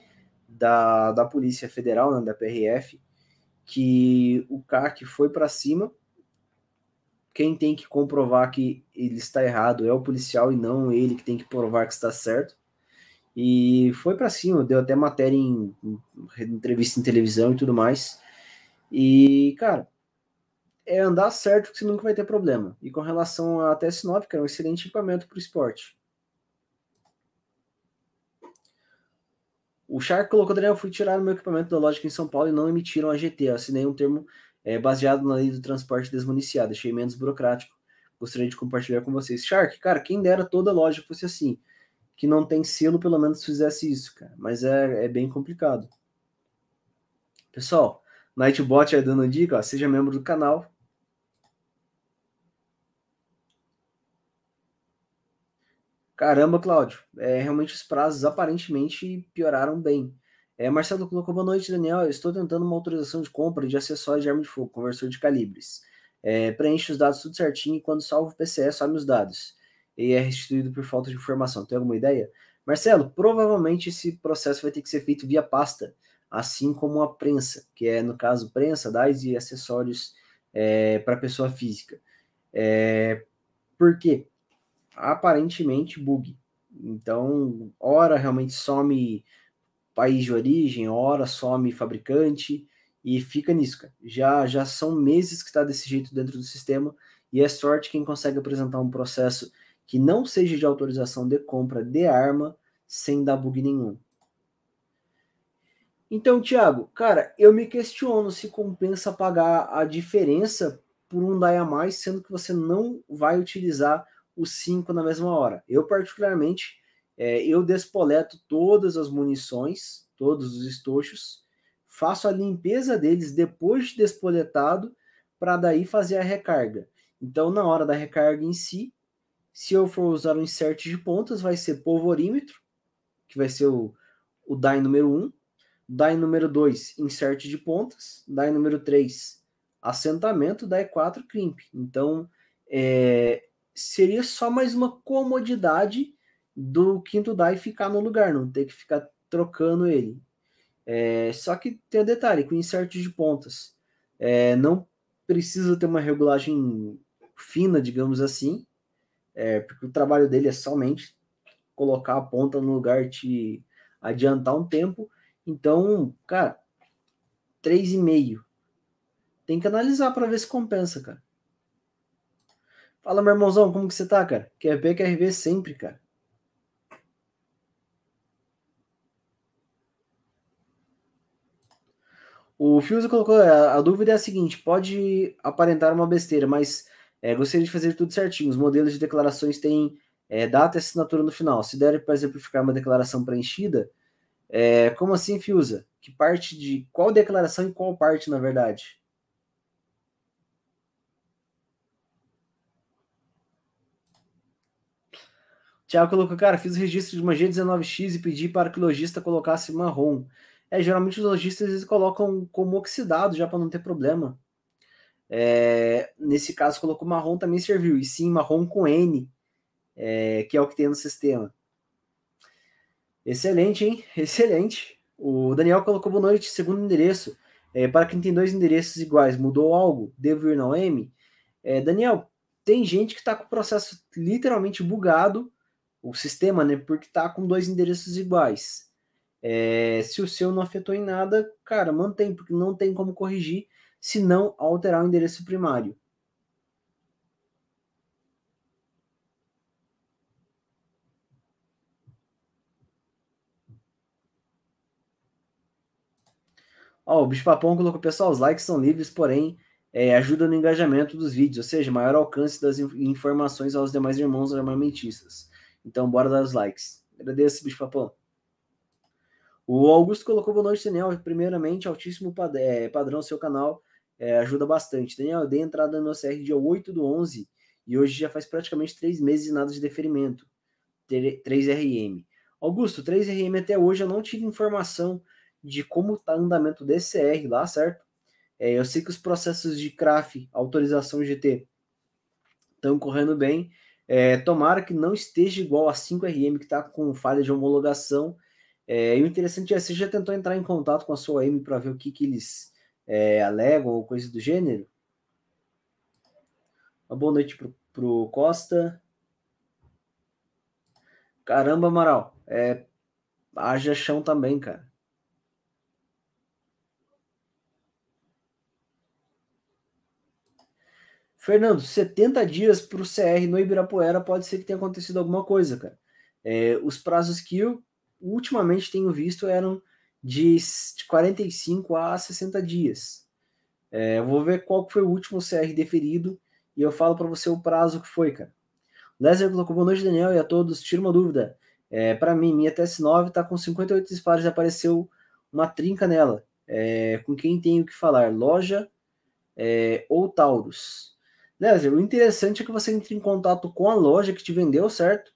da, da Polícia Federal, né, da PRF, que o CAC foi para cima. Quem tem que comprovar que ele está errado é o policial e não ele que tem que provar que está certo. E foi para cima, deu até matéria em, em entrevista em televisão e tudo mais. E, cara, é andar certo que você nunca vai ter problema. E com relação à TS9 que é um excelente equipamento para o esporte. O Shark colocou, Daniel, fui tirar o meu equipamento da lógica em São Paulo e não emitiram a GT. Eu assinei um termo é, baseado na lei do transporte desmuniciado. Achei menos burocrático. Gostaria de compartilhar com vocês. Shark, cara, quem dera toda loja fosse assim. Que não tem selo, pelo menos fizesse isso, cara. Mas é, é bem complicado. Pessoal, Nightbot aí dando dica, ó, seja membro do canal, Caramba, Cláudio, é, realmente os prazos aparentemente pioraram bem. É, Marcelo colocou boa noite, Daniel. estou tentando uma autorização de compra de acessórios de arma de fogo, conversor de calibres. É, preenche os dados tudo certinho e quando salvo o PCE, some os dados. E é restituído por falta de informação. Tem alguma ideia? Marcelo, provavelmente esse processo vai ter que ser feito via pasta, assim como a prensa, que é, no caso, prensa, DAIs e acessórios é, para pessoa física. É, por quê? aparentemente bug. Então, hora realmente some país de origem, hora some fabricante e fica nisso, Já, já são meses que está desse jeito dentro do sistema e é sorte quem consegue apresentar um processo que não seja de autorização de compra de arma sem dar bug nenhum. Então, Thiago, cara, eu me questiono se compensa pagar a diferença por um DAI a mais, sendo que você não vai utilizar os cinco na mesma hora. Eu, particularmente, é, eu despoleto todas as munições, todos os estochos, faço a limpeza deles depois de despoletado, para daí fazer a recarga. Então, na hora da recarga em si, se eu for usar um insert de pontas, vai ser polvorímetro, que vai ser o, o número 1, die número 2, insert de pontas, die número 3, assentamento, die 4, crimp. Então, é, seria só mais uma comodidade do quinto Dai ficar no lugar, não ter que ficar trocando ele. É, só que tem um detalhe, com insert de pontas, é, não precisa ter uma regulagem fina, digamos assim, é, porque o trabalho dele é somente colocar a ponta no lugar te adiantar um tempo. Então, cara, 3,5. Tem que analisar para ver se compensa, cara. Fala, meu irmãozão, como que você tá, cara? Quer ver, quer ver sempre, cara. O Fiuza colocou, a, é, a, dúvida é a seguinte, pode aparentar uma besteira, mas é, gostaria de fazer tudo certinho. Os modelos de declarações têm é, data e assinatura no final. Se der para exemplificar uma declaração preenchida, é, como assim, Fiuza? Que parte de... Qual declaração e qual parte, na verdade? Tiago colocou, cara, fiz o registro de uma G19X e pedi para que o lojista colocasse marrom. É, geralmente os lojistas eles colocam como oxidado já para não ter problema. É, nesse caso, colocou marrom também serviu. E sim, marrom com N, é, que é o que tem no sistema. Excelente, hein? Excelente. O Daniel colocou boa noite, segundo endereço. É, para quem tem dois endereços iguais, mudou algo? Devo ir na OM? É, Daniel, tem gente que está com o processo literalmente bugado o sistema, né? Porque tá com dois endereços iguais. É, se o seu não afetou em nada, cara, mantém, porque não tem como corrigir se não alterar o endereço primário. Ó, o Bicho Papão colocou, pessoal, os likes são livres, porém é, ajuda no engajamento dos vídeos, ou seja, maior alcance das informações aos demais irmãos armamentistas. Então, bora dar os likes. Agradeço, bicho papão. O Augusto colocou boa noite, Daniel. Primeiramente, altíssimo pad é, padrão, seu canal é, ajuda bastante. Daniel, eu dei entrada no meu CR dia 8 do 11 e hoje já faz praticamente três meses e nada de deferimento. 3RM. Augusto, 3RM até hoje eu não tive informação de como está o andamento desse CR lá, certo? É, eu sei que os processos de CRAF, autorização GT, estão correndo bem é, tomara que não esteja igual a 5RM que está com falha de homologação. É, e o interessante é, você já tentou entrar em contato com a sua AM para ver o que, que eles é, alegam ou coisa do gênero? Uma boa noite pro, pro Costa. Caramba, Amaral, é, haja chão também, cara. Fernando, 70 dias para o CR no Ibirapuera pode ser que tenha acontecido alguma coisa, cara. É, os prazos que eu ultimamente tenho visto eram de 45 a 60 dias. É, eu vou ver qual foi o último CR deferido e eu falo para você o prazo que foi, cara. Lesnar colocou boa noite, Daniel, e a todos. Tira uma dúvida. É, para mim, minha TS9 está com 58 disparos e apareceu uma trinca nela. É, com quem tenho que falar? Loja é, ou Taurus? Né? o interessante é que você entre em contato com a loja que te vendeu, certo?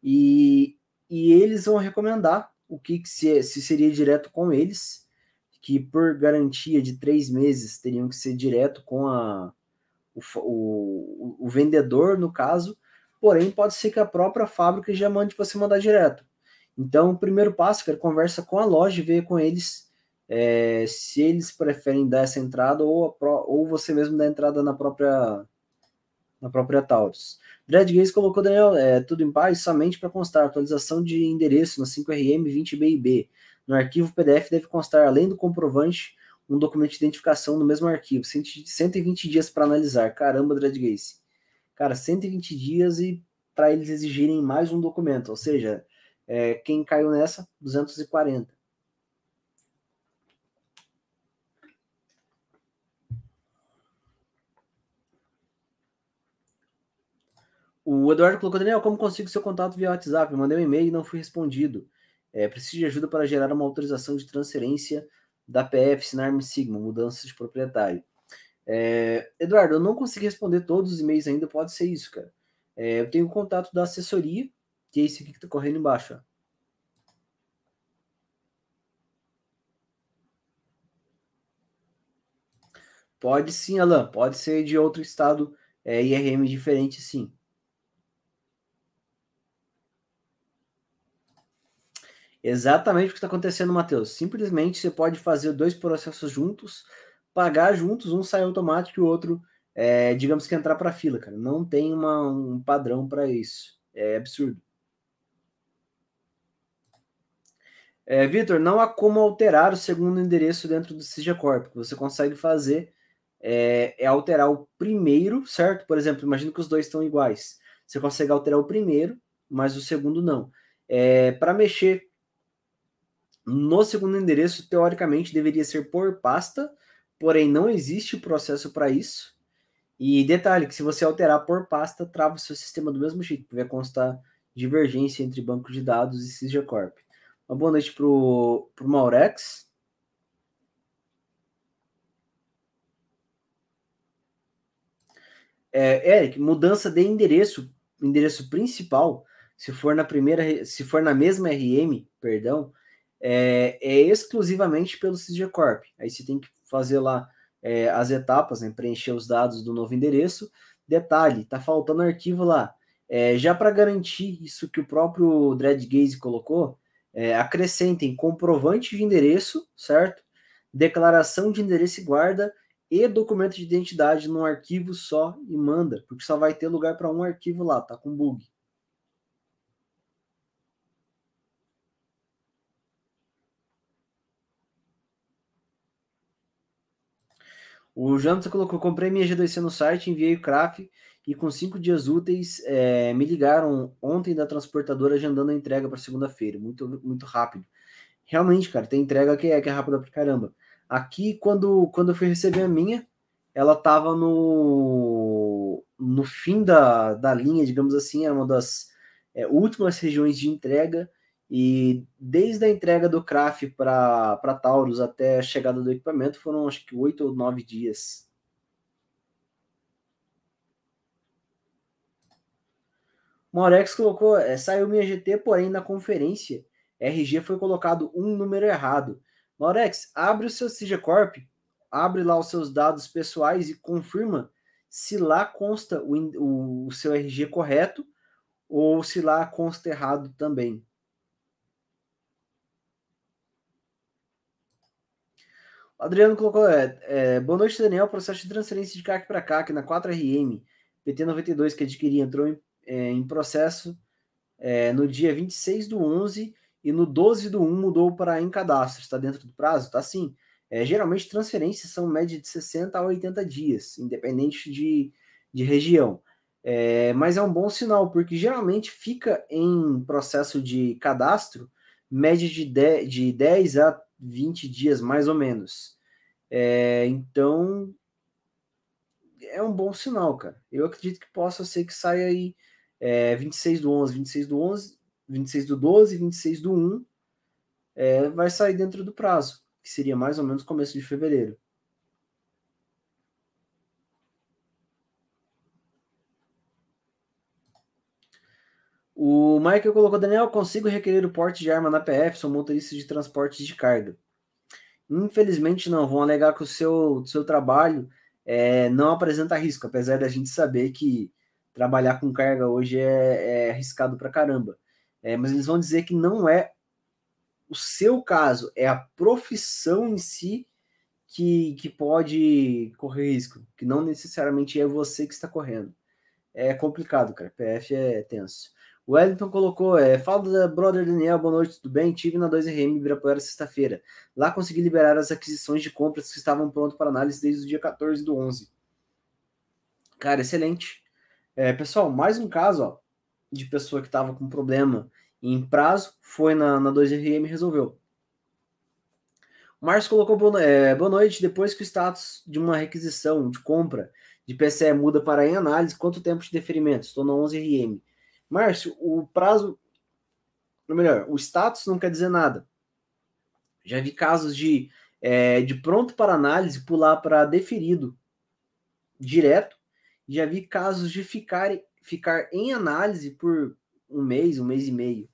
E, e eles vão recomendar o que, que se, é, se seria direto com eles, que por garantia de três meses teriam que ser direto com a, o, o, o vendedor, no caso, porém pode ser que a própria fábrica já mande você mandar direto. Então, o primeiro passo, cara, conversa com a loja e vê com eles é, se eles preferem dar essa entrada ou, a, ou você mesmo dar entrada na própria na própria Taurus. Dread Games colocou, Daniel, é, tudo em paz, somente para constar atualização de endereço na 5RM20BIB. No arquivo PDF deve constar, além do comprovante, um documento de identificação no mesmo arquivo. 120 dias para analisar. Caramba, Dread Games Cara, 120 dias e para eles exigirem mais um documento. Ou seja, é, quem caiu nessa, 240. O Eduardo colocou, Daniel, como consigo seu contato via WhatsApp? Eu mandei um e-mail e não fui respondido. É, preciso de ajuda para gerar uma autorização de transferência da PF, sinarm Sigma, mudança de proprietário. É, Eduardo, eu não consegui responder todos os e-mails ainda, pode ser isso, cara. É, eu tenho o contato da assessoria, que é esse aqui que está correndo embaixo. Ó. Pode sim, Alan, pode ser de outro estado é, IRM diferente, sim. Exatamente o que está acontecendo, Matheus. Simplesmente você pode fazer dois processos juntos, pagar juntos, um sai automático e o outro, é, digamos que entrar para a fila, cara. Não tem uma, um padrão para isso. É absurdo. É, Vitor, não há como alterar o segundo endereço dentro do Corp. O que você consegue fazer é, é, alterar o primeiro, certo? Por exemplo, imagina que os dois estão iguais. Você consegue alterar o primeiro, mas o segundo não. É, Para mexer no segundo endereço, teoricamente, deveria ser por pasta, porém não existe processo para isso. E detalhe que se você alterar por pasta, trava o seu sistema do mesmo jeito, vai constar divergência entre banco de dados e Sisgecorp. Uma boa noite para o Maurex. É, Eric, mudança de endereço, endereço principal, se for na primeira, se for na mesma RM, perdão, é, é exclusivamente pelo CG Corp. Aí você tem que fazer lá é, as etapas, né, preencher os dados do novo endereço. Detalhe, tá faltando arquivo lá. É, já para garantir isso que o próprio Dread Gaze colocou, é, acrescentem comprovante de endereço, certo? Declaração de endereço e guarda e documento de identidade num arquivo só e manda, porque só vai ter lugar para um arquivo lá, tá com bug. O Jantos colocou: comprei minha G2C no site, enviei o CRAF e com cinco dias úteis é, me ligaram ontem da transportadora agendando a entrega para segunda-feira. Muito, muito rápido. Realmente, cara, tem entrega que é, que é rápida pra caramba. Aqui, quando, quando eu fui receber a minha, ela tava no, no fim da, da linha, digamos assim, era uma das é, últimas regiões de entrega e desde a entrega do CRAF para Taurus até a chegada do equipamento foram acho que oito ou nove dias. Maurex colocou, é, saiu minha GT, porém na conferência RG foi colocado um número errado. Maurex abre o seu CGCorp, abre lá os seus dados pessoais e confirma se lá consta o, o, o seu RG correto ou se lá consta errado também. O Adriano colocou, é, é, boa noite, Daniel. Processo de transferência de CAC para CAC na 4RM, PT92 que adquiri, entrou em, é, em processo é, no dia 26 do 11 e no 12 do 1 mudou para em cadastro. Está dentro do prazo? Está sim. É, geralmente transferências são média de 60 a 80 dias, independente de, de região. É, mas é um bom sinal, porque geralmente fica em processo de cadastro média de 10, de 10 a 20 dias, mais ou menos. É, então, é um bom sinal, cara. Eu acredito que possa ser que saia aí é, 26 do 11, 26 do 11, 26 do 12, 26 do 1, é, vai sair dentro do prazo, que seria mais ou menos começo de fevereiro. O Michael colocou, Daniel, consigo requerer o porte de arma na PF, sou motorista de transporte de carga. Infelizmente não, vão alegar que o seu, seu trabalho é, não apresenta risco, apesar da gente saber que trabalhar com carga hoje é, é arriscado pra caramba. É, mas eles vão dizer que não é o seu caso, é a profissão em si que, que pode correr risco, que não necessariamente é você que está correndo. É complicado, cara. PF é tenso. O Wellington colocou, é, fala da Brother Daniel, boa noite, tudo bem? Tive na 2RM Ibirapuera sexta-feira. Lá consegui liberar as aquisições de compras que estavam prontas para análise desde o dia 14 do 11. Cara, excelente. É, pessoal, mais um caso ó, de pessoa que estava com problema em prazo, foi na, na 2RM e resolveu. O Márcio colocou boa, é, boa noite. Depois que o status de uma requisição de compra de PCE muda para em análise, quanto tempo de deferimento? Estou na 11RM. Márcio, o prazo, ou melhor, o status não quer dizer nada. Já vi casos de, é, de pronto para análise pular para deferido direto. Já vi casos de ficar, ficar em análise por um mês, um mês e meio.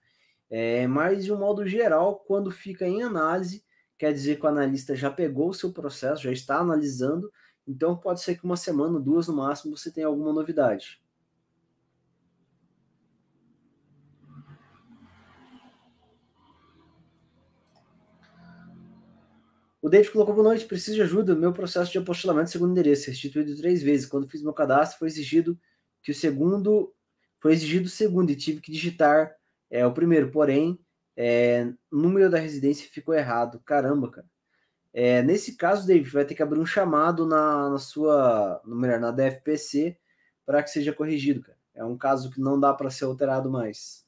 É, mas, de um modo geral, quando fica em análise, quer dizer que o analista já pegou o seu processo, já está analisando, então pode ser que uma semana, duas no máximo, você tenha alguma novidade. O David colocou boa noite, preciso de ajuda. Meu processo de apostilamento segundo endereço, restituído três vezes. Quando fiz meu cadastro, foi exigido que o segundo. Foi exigido o segundo e tive que digitar é, o primeiro. Porém, é, número da residência ficou errado. Caramba, cara. É, nesse caso, David, vai ter que abrir um chamado na, na sua, no melhor, na DFPC, para que seja corrigido, cara. É um caso que não dá para ser alterado mais.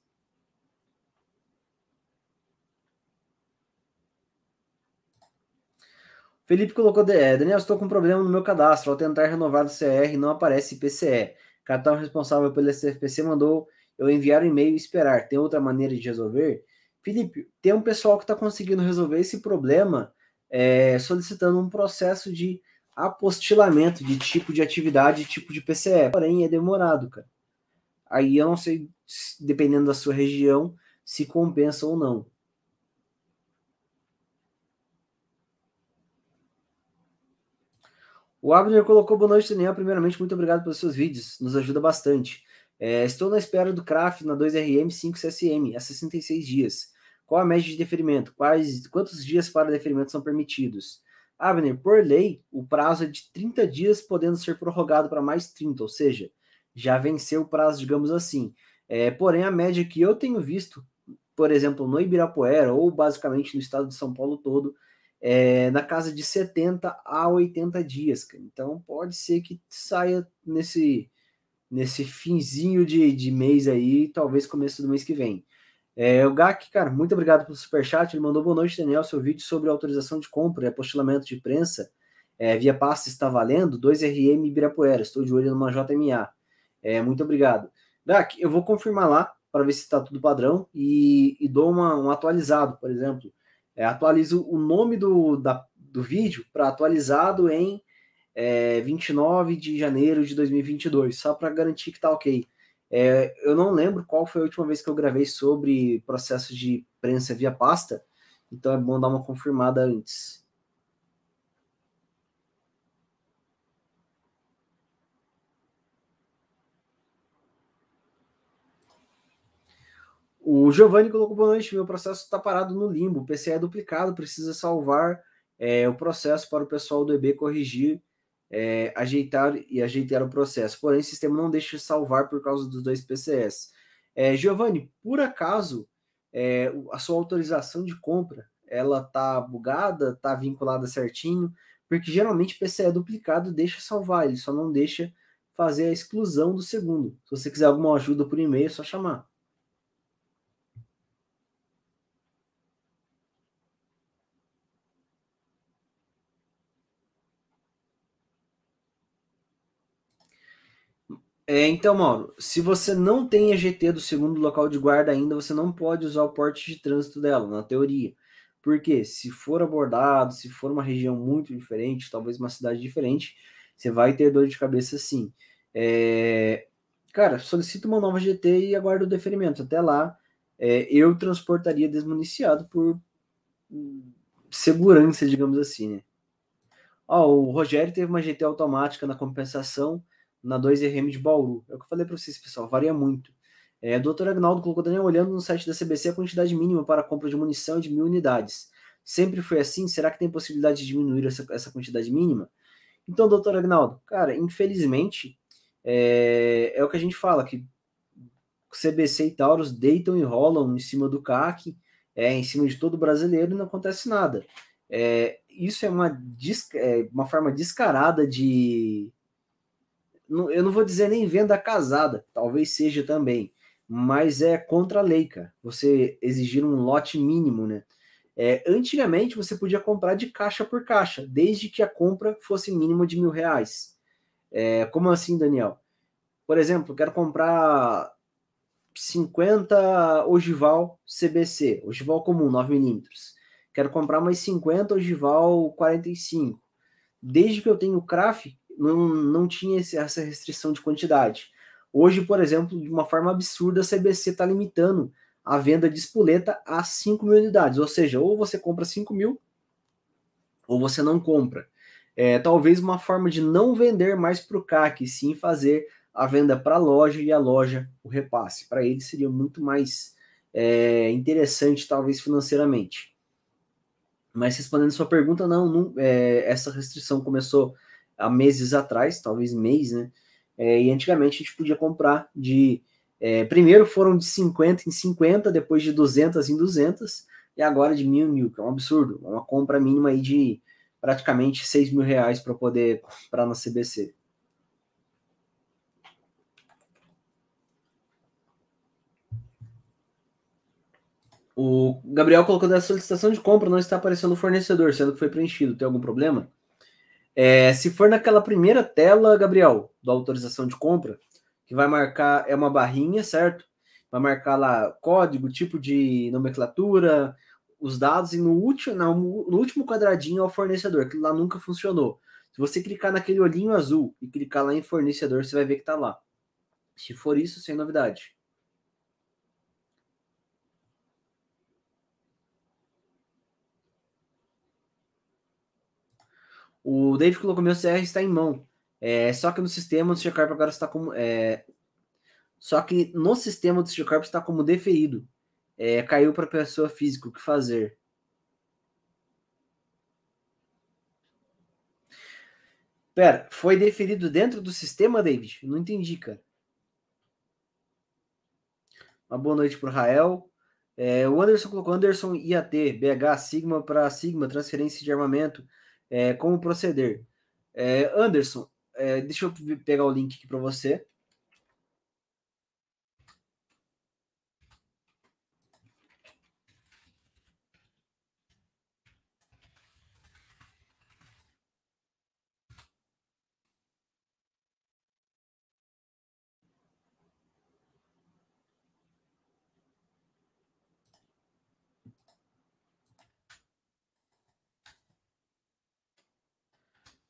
Felipe colocou é, Daniel, estou com um problema no meu cadastro. Ao tentar renovar do CR, não aparece O Cartão responsável pelo SFPC mandou eu enviar o um e-mail e esperar. Tem outra maneira de resolver? Felipe, tem um pessoal que está conseguindo resolver esse problema é, solicitando um processo de apostilamento de tipo de atividade, tipo de PCE. Porém, é demorado, cara. Aí eu não sei, dependendo da sua região, se compensa ou não. O Abner colocou boa noite, Daniel. Primeiramente, muito obrigado pelos seus vídeos, nos ajuda bastante. É, estou na espera do craft na 2RM 5CSM há 66 dias. Qual a média de deferimento? Quais, quantos dias para deferimento são permitidos? Abner, por lei, o prazo é de 30 dias, podendo ser prorrogado para mais 30, ou seja, já venceu o prazo, digamos assim. É, porém, a média que eu tenho visto, por exemplo, no Ibirapuera ou basicamente no estado de São Paulo todo, é, na casa de 70 a 80 dias. Cara. Então pode ser que saia nesse nesse finzinho de, de mês aí, talvez começo do mês que vem. É, o GAC, cara, muito obrigado pelo superchat. Ele mandou boa noite, Daniel. Seu vídeo sobre autorização de compra e apostilamento de prensa é, via pasta está valendo. 2RM Ibirapuera. Estou de olho numa JMA. É, muito obrigado. GAC, eu vou confirmar lá para ver se está tudo padrão e, e dou uma, um atualizado, por exemplo é, atualizo o nome do, da, do vídeo para atualizado em é, 29 de janeiro de 2022, só para garantir que está ok. É, eu não lembro qual foi a última vez que eu gravei sobre processo de prensa via pasta, então é bom dar uma confirmada antes. O Giovanni colocou boa noite, meu processo está parado no limbo, o PCE é duplicado, precisa salvar é, o processo para o pessoal do EB corrigir, é, ajeitar e ajeitar o processo. Porém, o sistema não deixa salvar por causa dos dois PCS. É, Giovanni, por acaso é, a sua autorização de compra ela tá bugada, tá vinculada certinho? Porque geralmente PCE duplicado deixa salvar, ele só não deixa fazer a exclusão do segundo. Se você quiser alguma ajuda por e-mail, é só chamar. É, então, Mauro, se você não tem a GT do segundo local de guarda ainda, você não pode usar o porte de trânsito dela, na teoria. Porque se for abordado, se for uma região muito diferente, talvez uma cidade diferente, você vai ter dor de cabeça sim. É... Cara, solicita uma nova GT e aguarda o deferimento. Até lá, é, eu transportaria desmuniciado por segurança, digamos assim, né? Ó, o Rogério teve uma GT automática na compensação na 2RM de Bauru. É o que eu falei para vocês, pessoal, varia muito. É, doutor Agnaldo colocou também olhando no site da CBC a quantidade mínima para compra de munição é de mil unidades. Sempre foi assim? Será que tem possibilidade de diminuir essa, essa quantidade mínima? Então, doutor Agnaldo, cara, infelizmente, é, é, o que a gente fala, que CBC e Taurus deitam e rolam em cima do CAC, é, em cima de todo brasileiro e não acontece nada. É, isso é uma, é uma forma descarada de, eu não vou dizer nem venda casada, talvez seja também, mas é contra a lei, cara. Você exigir um lote mínimo, né? É, antigamente você podia comprar de caixa por caixa, desde que a compra fosse mínima de mil reais. É, como assim, Daniel? Por exemplo, quero comprar 50 ogival CBC, ogival comum, 9 milímetros. Quero comprar mais 50 ogival 45. Desde que eu tenho craft, não, não tinha esse, essa restrição de quantidade. Hoje, por exemplo, de uma forma absurda, a CBC está limitando a venda de espoleta a 5 mil unidades. Ou seja, ou você compra 5 mil, ou você não compra. É, talvez uma forma de não vender mais para o CAC, sim fazer a venda para a loja e a loja o repasse. Para ele seria muito mais é, interessante, talvez financeiramente. Mas respondendo sua pergunta, não, não é, essa restrição começou há meses atrás, talvez mês, né? É, e antigamente a gente podia comprar de. É, primeiro foram de 50 em 50, depois de 200 em 200, e agora de mil em mil, que é um absurdo. Uma compra mínima aí de praticamente 6 mil reais para poder comprar na CBC. O Gabriel colocou da solicitação de compra não está aparecendo o fornecedor, sendo que foi preenchido. Tem algum problema? É, se for naquela primeira tela, Gabriel, da autorização de compra, que vai marcar, é uma barrinha, certo? Vai marcar lá código, tipo de nomenclatura, os dados, e no último, no último quadradinho é o fornecedor, que lá nunca funcionou. Se você clicar naquele olhinho azul e clicar lá em fornecedor, você vai ver que está lá. Se for isso, sem novidade. O David colocou meu CR está em mão. É, só que no sistema do C-Corp agora está como. É, só que no sistema do C-Corp está como deferido. É, caiu para pessoa física. O que fazer? Pera, foi deferido dentro do sistema, David? Não entendi, cara. Uma boa noite para o Rael. É, o Anderson colocou Anderson IAT, BH, Sigma para Sigma, transferência de armamento. É, como proceder? É, Anderson, é, deixa eu pegar o link aqui para você.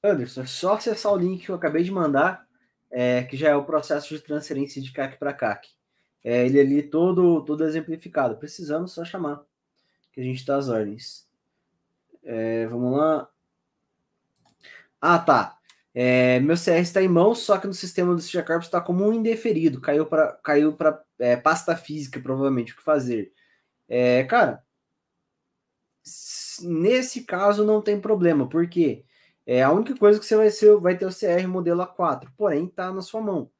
Anderson, é só acessar o link que eu acabei de mandar, é, que já é o processo de transferência de CAC para CAC. É, ele é ali todo, todo exemplificado. Precisamos só chamar, que a gente está às ordens. É, vamos lá. Ah, tá. É, meu CR está em mãos, só que no sistema do Corps está como um indeferido. Caiu para caiu é, pasta física, provavelmente. O que fazer? É, cara, nesse caso não tem problema, porque é a única coisa que você vai, ser, vai ter o CR modelo A4, porém está na sua mão.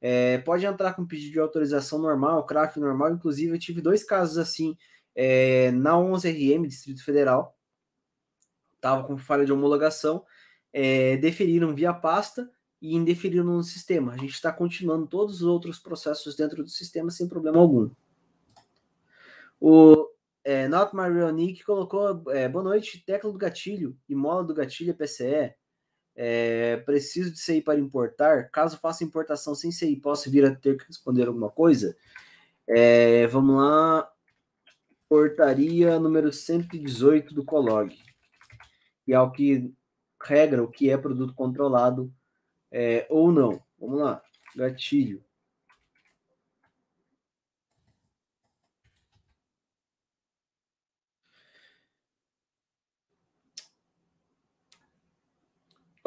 É, pode entrar com pedido de autorização normal, craft normal, inclusive eu tive dois casos assim é, na 11RM, Distrito Federal, estava com falha de homologação, é, deferiram via pasta e indeferiram no sistema. A gente está continuando todos os outros processos dentro do sistema sem problema algum. O, é, Not My Real Nick colocou é, boa noite, tecla do gatilho e mola do gatilho é PCE. É, preciso de CI para importar. Caso faça importação sem CI, posso vir a ter que responder alguma coisa? É, vamos lá. Portaria número 118 do COLOG, e é o que regra o que é produto controlado é, ou não. Vamos lá. Gatilho.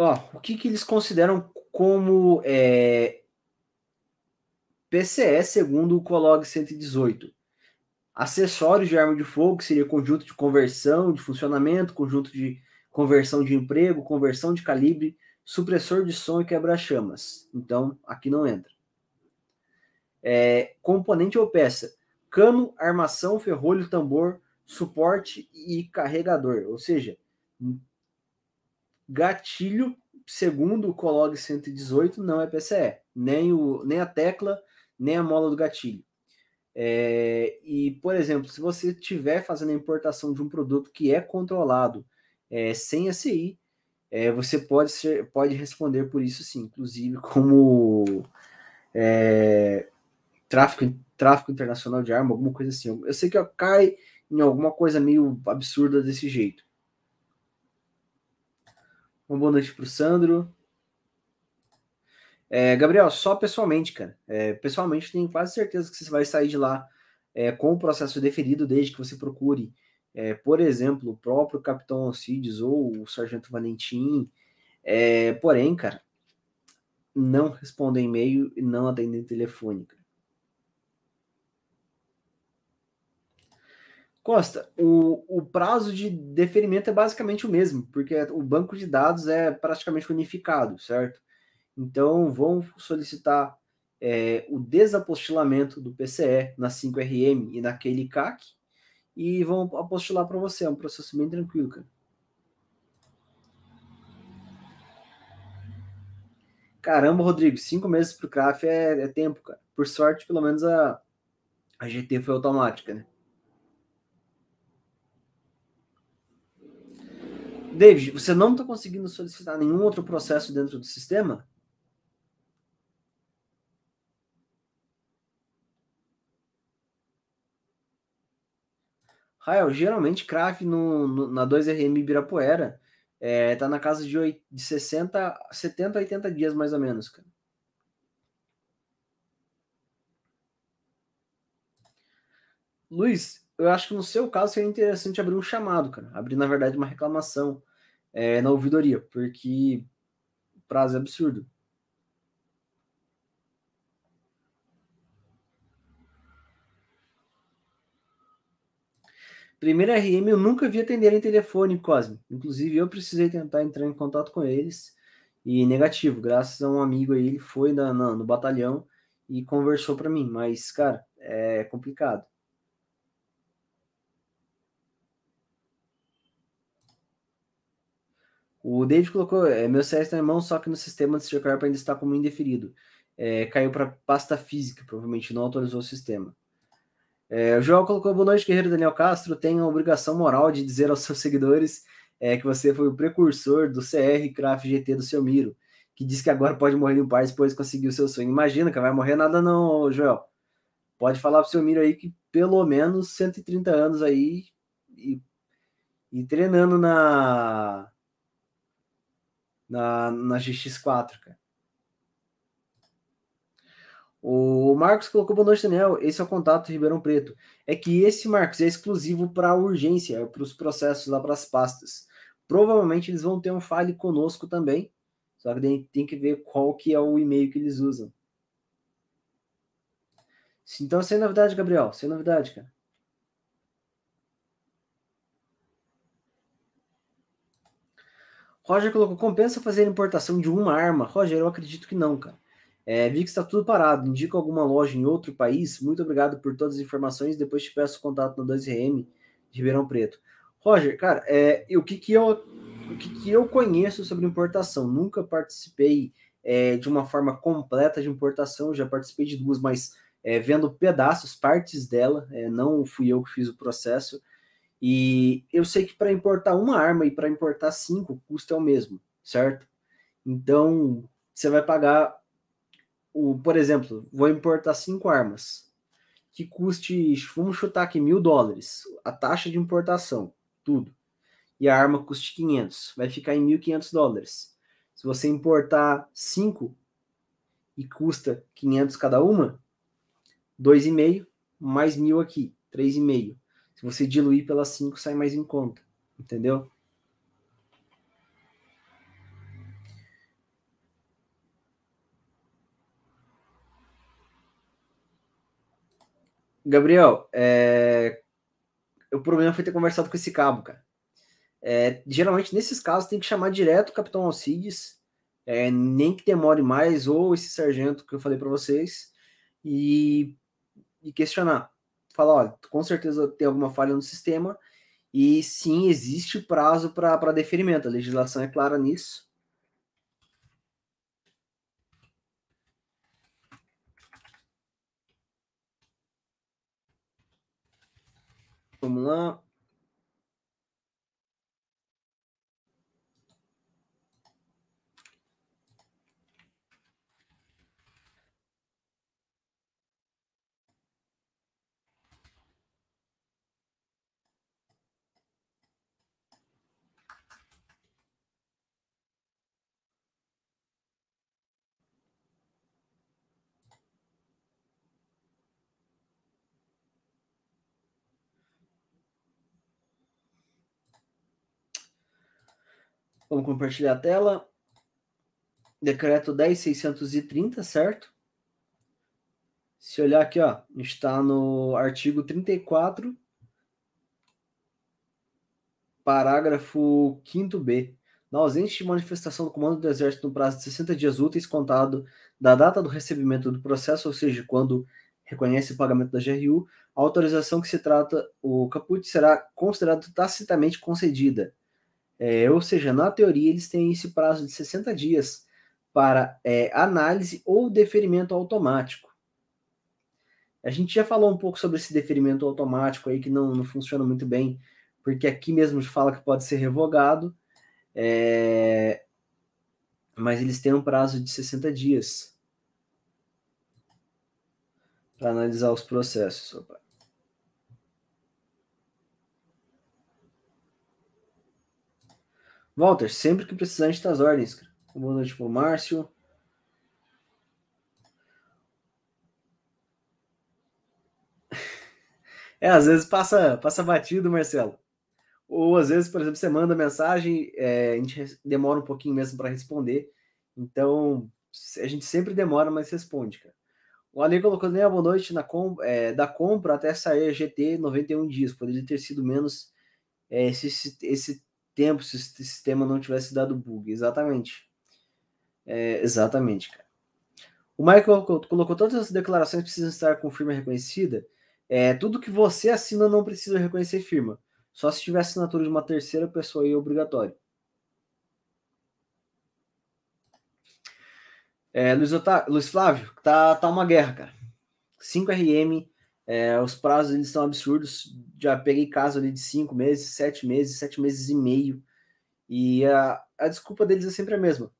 Ó, o que, que eles consideram como é, PCE, segundo o COLOG 118? Acessórios de arma de fogo, que seria conjunto de conversão, de funcionamento, conjunto de conversão de emprego, conversão de calibre, supressor de som e quebra-chamas. Então, aqui não entra. É, componente ou peça: cano, armação, ferrolho, tambor, suporte e carregador. Ou seja, gatilho, segundo o COLOG 118, não é PCE, nem, o, nem a tecla, nem a mola do gatilho. É, e, por exemplo, se você estiver fazendo a importação de um produto que é controlado é, sem a CI, é, você pode, ser, pode responder por isso sim, inclusive como é, tráfico, tráfico internacional de arma, alguma coisa assim. Eu sei que cai em alguma coisa meio absurda desse jeito. Uma boa noite para o Sandro. É, Gabriel, só pessoalmente, cara. É, pessoalmente, tenho quase certeza que você vai sair de lá é, com o processo deferido, desde que você procure, é, por exemplo, o próprio Capitão Alcides ou o Sargento Valentim. É, porém, cara, não respondem e-mail e não atendem telefônica. Costa, o, o prazo de deferimento é basicamente o mesmo, porque o banco de dados é praticamente unificado, certo? Então, vão solicitar é, o desapostilamento do PCE na 5RM e naquele CAC e vão apostilar para você. É um processo bem tranquilo, cara. Caramba, Rodrigo, cinco meses para o CRAF é, é, tempo, cara. Por sorte, pelo menos a, a GT foi automática, né? David, você não está conseguindo solicitar nenhum outro processo dentro do sistema? Rael, geralmente CRAF no, no, na 2RM Ibirapuera é, tá na casa de, 8, de 60, 70, 80 dias mais ou menos, cara. Luiz, eu acho que no seu caso seria interessante abrir um chamado, cara. Abrir, na verdade, uma reclamação é, na ouvidoria, porque o prazo é absurdo. Primeira RM eu nunca vi atender em telefone, Cosme. Inclusive, eu precisei tentar entrar em contato com eles e negativo. Graças a um amigo aí, ele foi na, na, no batalhão e conversou para mim. Mas, cara, é complicado. O David colocou, é, meu CS na é mão, só que no sistema de ShareCorp ainda está como indeferido. É, caiu para pasta física, provavelmente não atualizou o sistema. É, o João colocou, boa noite, guerreiro Daniel Castro. Tem a obrigação moral de dizer aos seus seguidores é, que você foi o precursor do CR Craft GT do seu Miro, que diz que agora pode morrer em paz depois conseguiu seu sonho. Imagina que vai morrer nada não, Joel. Pode falar pro seu Miro aí que pelo menos 130 anos aí e, e treinando na na, na GX4, cara. O Marcos colocou boa noite, Daniel. Esse é o contato Ribeirão Preto. É que esse, Marcos, é exclusivo para urgência, é para os processos lá para as pastas. Provavelmente eles vão ter um file conosco também. Só que tem que ver qual que é o e-mail que eles usam. Então, sem novidade, Gabriel. Sem novidade, cara. Roger colocou: compensa fazer importação de uma arma? Roger, eu acredito que não, cara. É, vi que está tudo parado. Indico alguma loja em outro país. Muito obrigado por todas as informações. Depois te peço contato no 2RM de Ribeirão Preto. Roger, cara, é, o, que, que, eu, o que, que eu conheço sobre importação? Nunca participei é, de uma forma completa de importação. Já participei de duas, mas é, vendo pedaços, partes dela. É, não fui eu que fiz o processo. E eu sei que para importar uma arma e para importar cinco, o custo é o mesmo, certo? Então, você vai pagar, o, por exemplo, vou importar cinco armas, que custe, vamos chutar aqui, mil dólares, a taxa de importação, tudo. E a arma custe 500, vai ficar em 1.500 dólares. Se você importar cinco e custa 500 cada uma, 2,5 mais mil aqui, meio se você diluir pelas 5, sai mais em conta. Entendeu? Gabriel, é... o problema foi ter conversado com esse cabo, cara. É, geralmente, nesses casos, tem que chamar direto o Capitão Alcides, é, nem que demore mais, ou esse sargento que eu falei para vocês, e, e questionar falar, olha, com certeza tem alguma falha no sistema e sim existe prazo para pra deferimento. A legislação é clara nisso. Vamos lá. Vamos compartilhar a tela. Decreto 10.630, certo? Se olhar aqui, ó, está no artigo 34, parágrafo 5b. Na ausência de manifestação do comando do Exército no prazo de 60 dias úteis contado da data do recebimento do processo, ou seja, quando reconhece o pagamento da GRU, a autorização que se trata o caput será considerada tacitamente concedida, é, ou seja, na teoria, eles têm esse prazo de 60 dias para é, análise ou deferimento automático. A gente já falou um pouco sobre esse deferimento automático aí, que não, não funciona muito bem, porque aqui mesmo fala que pode ser revogado, é, mas eles têm um prazo de 60 dias para analisar os processos. Opa. Walter, sempre que precisar, a gente tá às ordens. Boa noite pro Márcio. É, às vezes passa, passa batido, Marcelo. Ou às vezes, por exemplo, você manda mensagem, é, a gente demora um pouquinho mesmo para responder. Então, a gente sempre demora, mas responde, cara. O Ali colocou nem a boa noite na é, da compra até sair GT 91 dias. Poderia ter sido menos é, esse, esse tempo se esse sistema não tivesse dado bug. Exatamente. É, exatamente, cara. O Michael colocou todas as declarações precisam estar com firma reconhecida. É, tudo que você assina não precisa reconhecer firma. Só se tiver assinatura de uma terceira pessoa aí é obrigatório. É, Luiz, Otá... Luiz Flávio, tá, tá uma guerra, cara. 5RM é, os prazos eles são absurdos. Já peguei caso ali de cinco meses, sete meses, sete meses e meio. E a, a desculpa deles é sempre a mesma.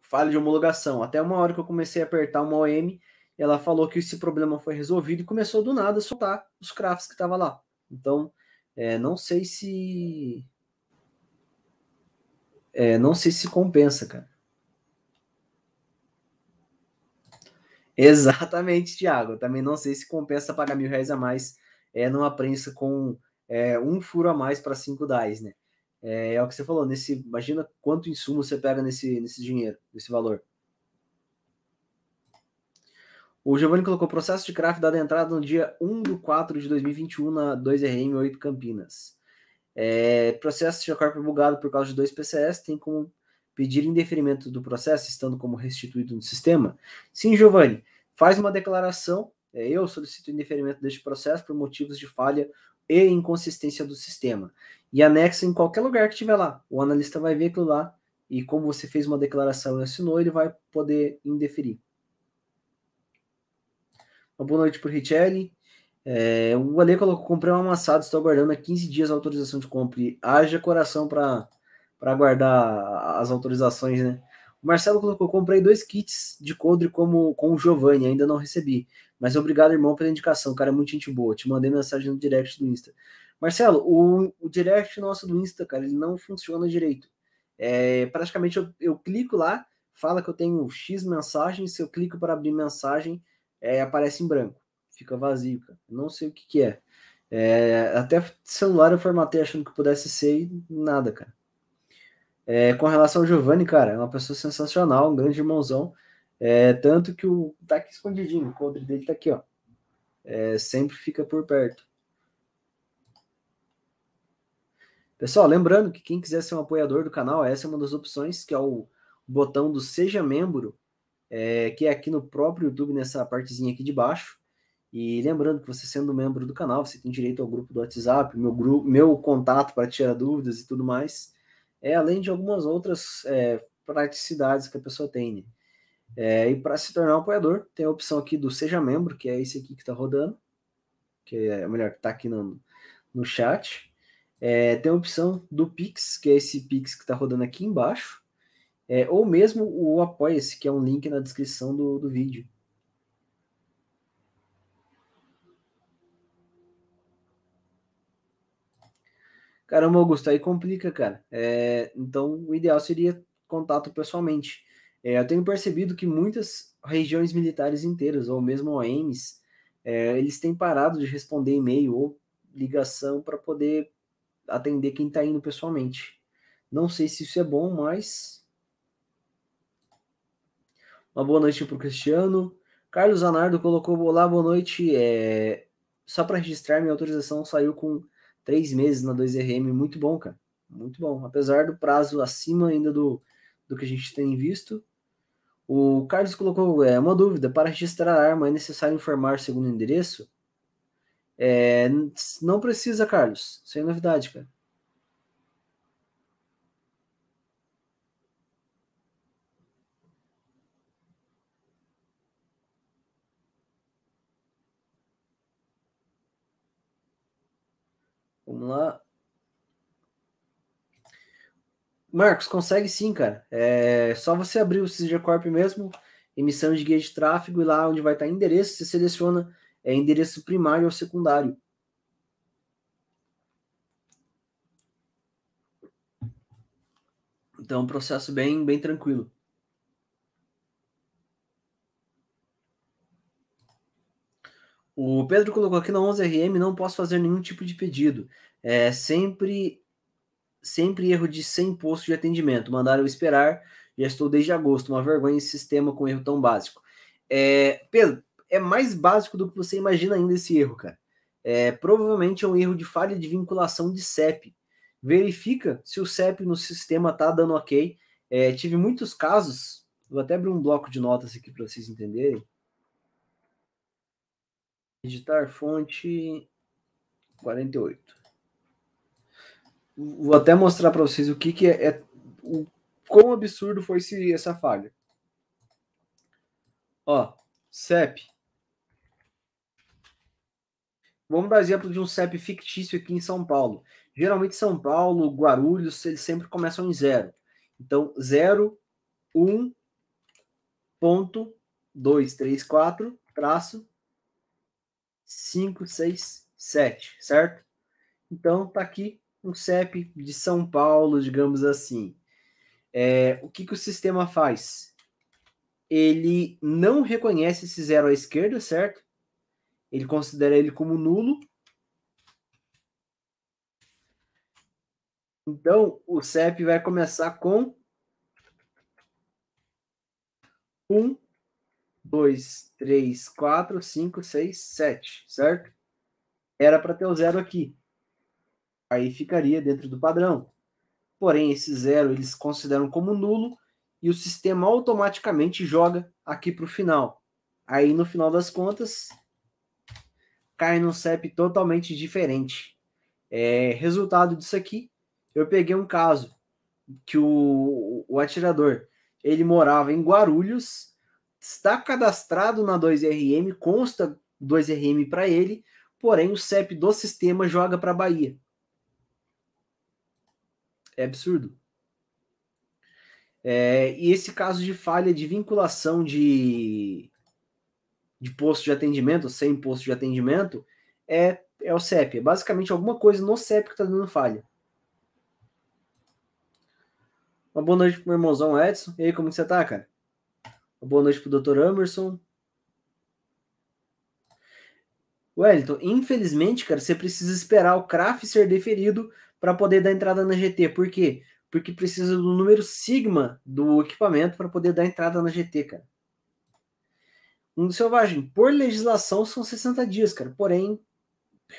Falha de homologação. Até uma hora que eu comecei a apertar uma OM, ela falou que esse problema foi resolvido e começou do nada a soltar os crafts que estavam lá. Então, é, não sei se. É, não sei se compensa, cara. Exatamente, Thiago. também não sei se compensa pagar mil reais a mais é, numa prensa com é, um furo a mais para cinco DAIs, né? É, é, o que você falou, nesse, imagina quanto insumo você pega nesse, nesse dinheiro, nesse valor. O Giovanni colocou processo de craft dado entrada no dia 1 de 4 de 2021 na 2RM 8 Campinas. É, processo de corpo é bugado por causa de dois PCS tem como pedir indeferimento do processo, estando como restituído no sistema? Sim, Giovanni, faz uma declaração, é, eu solicito indeferimento deste processo por motivos de falha e inconsistência do sistema. E anexa em qualquer lugar que tiver lá. O analista vai ver aquilo lá e como você fez uma declaração e assinou, ele vai poder indeferir. Uma boa noite para o Richelli. É, o Ale colocou, comprei um amassado, estou aguardando há 15 dias a autorização de compra. Haja coração para para guardar as autorizações, né? O Marcelo colocou: comprei dois kits de coldre como, com o Giovanni, ainda não recebi. Mas obrigado, irmão, pela indicação. O cara é muito gente boa. Te mandei mensagem no direct do Insta. Marcelo, o, o direct nosso do Insta, cara, ele não funciona direito. É, praticamente eu, eu clico lá, fala que eu tenho X mensagens, se eu clico para abrir mensagem, é, aparece em branco. Fica vazio, cara. Não sei o que, que é. é. Até celular eu formatei achando que pudesse ser e nada, cara. É, com relação ao Giovanni, cara, é uma pessoa sensacional, um grande irmãozão. É, tanto que o tá aqui escondidinho, o coldre dele tá aqui, ó. É, sempre fica por perto. Pessoal, lembrando que quem quiser ser um apoiador do canal, essa é uma das opções, que é o botão do Seja Membro, é, que é aqui no próprio YouTube, nessa partezinha aqui de baixo. E lembrando que você sendo membro do canal, você tem direito ao grupo do WhatsApp, meu, grupo, meu contato para tirar dúvidas e tudo mais é, além de algumas outras é, praticidades que a pessoa tem. Né? É, e para se tornar um apoiador, tem a opção aqui do Seja Membro, que é esse aqui que está rodando, que é melhor, está aqui no, no chat. É, tem a opção do Pix, que é esse Pix que está rodando aqui embaixo, é, ou mesmo o Apoia-se, que é um link na descrição do, do vídeo. Caramba, Augusto, aí complica, cara. É, então, o ideal seria contato pessoalmente. É, eu tenho percebido que muitas regiões militares inteiras, ou mesmo OMs, é, eles têm parado de responder e-mail ou ligação para poder atender quem está indo pessoalmente. Não sei se isso é bom, mas. Uma boa noite para o Cristiano. Carlos Anardo colocou: Olá, boa noite. É... Só para registrar, minha autorização saiu com Três meses na 2RM, muito bom, cara. Muito bom. Apesar do prazo acima ainda do, do que a gente tem visto. O Carlos colocou é, uma dúvida: para registrar a arma é necessário informar segundo endereço? É, não precisa, Carlos. Sem novidade, cara. Vamos lá. Marcos, consegue sim, cara. É só você abrir o CG Corp mesmo, emissão de guia de tráfego, e lá onde vai estar endereço, você seleciona é, endereço primário ou secundário. Então, é processo bem, bem tranquilo. O Pedro colocou aqui na 11RM, não posso fazer nenhum tipo de pedido. É sempre sempre erro de 100 postos de atendimento. Mandaram eu esperar, já estou desde agosto. Uma vergonha esse sistema com erro tão básico. É, Pedro, é mais básico do que você imagina ainda esse erro, cara. É, provavelmente é um erro de falha de vinculação de CEP. Verifica se o CEP no sistema está dando ok. É, tive muitos casos, vou até abrir um bloco de notas aqui para vocês entenderem. Editar fonte 48. Vou até mostrar para vocês o que, que é, é o quão absurdo foi esse, essa falha. Ó, CEP. Vamos dar exemplo de um CEP fictício aqui em São Paulo. Geralmente São Paulo, Guarulhos, eles sempre começam em zero. Então, 0, 1, ponto, 2, 3, 4, traço, 5, 6, 7, certo? Então, tá aqui um CEP de São Paulo, digamos assim. É, o que, que o sistema faz? Ele não reconhece esse zero à esquerda, certo? Ele considera ele como nulo. Então, o CEP vai começar com 1, 2, 3, 4, 5, 6, 7, certo? Era para ter o zero aqui. Aí ficaria dentro do padrão. Porém, esse zero eles consideram como nulo e o sistema automaticamente joga aqui para o final. Aí, no final das contas, cai num CEP totalmente diferente. É, resultado disso aqui, eu peguei um caso que o, o atirador ele morava em Guarulhos está cadastrado na 2RM, consta 2RM para ele, porém o CEP do sistema joga para a Bahia. É absurdo. É, e esse caso de falha de vinculação de, de posto de atendimento, sem posto de atendimento, é, é o CEP. É basicamente alguma coisa no CEP que está dando falha. Uma boa noite pro meu irmãozão Edson. E aí, como que você tá, cara? boa noite para o Dr. Emerson. Wellington, infelizmente, cara, você precisa esperar o CRAF ser deferido para poder dar entrada na GT. Por quê? Porque precisa do número sigma do equipamento para poder dar entrada na GT, cara. Um selvagem, por legislação são 60 dias, cara. Porém,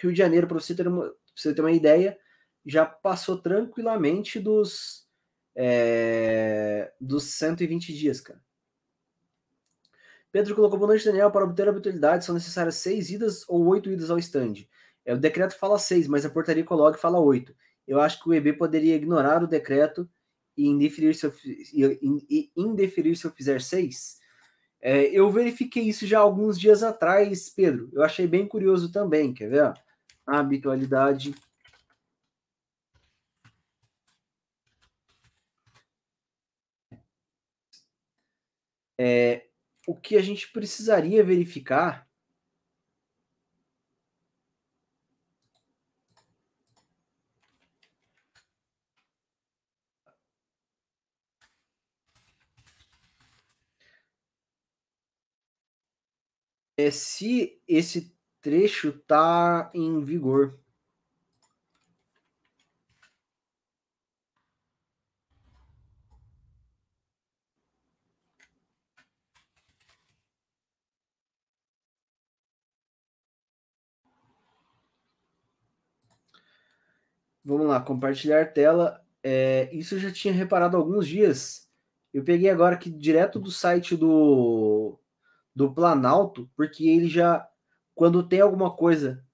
Rio de Janeiro, para você, ter uma, você ter uma ideia, já passou tranquilamente dos, é, dos 120 dias, cara. Pedro colocou boa noite, Daniel. Para obter a habitualidade são necessárias seis idas ou oito idas ao stand. É, o decreto fala seis, mas a portaria e fala oito. Eu acho que o EB poderia ignorar o decreto e indeferir se eu, e, indeferir se eu fizer seis. É, eu verifiquei isso já alguns dias atrás, Pedro. Eu achei bem curioso também. Quer ver? A habitualidade É, o que a gente precisaria verificar é se esse trecho está em vigor. Vamos lá, compartilhar tela. É, isso eu já tinha reparado há alguns dias. Eu peguei agora aqui direto do site do, do Planalto, porque ele já, quando tem alguma coisa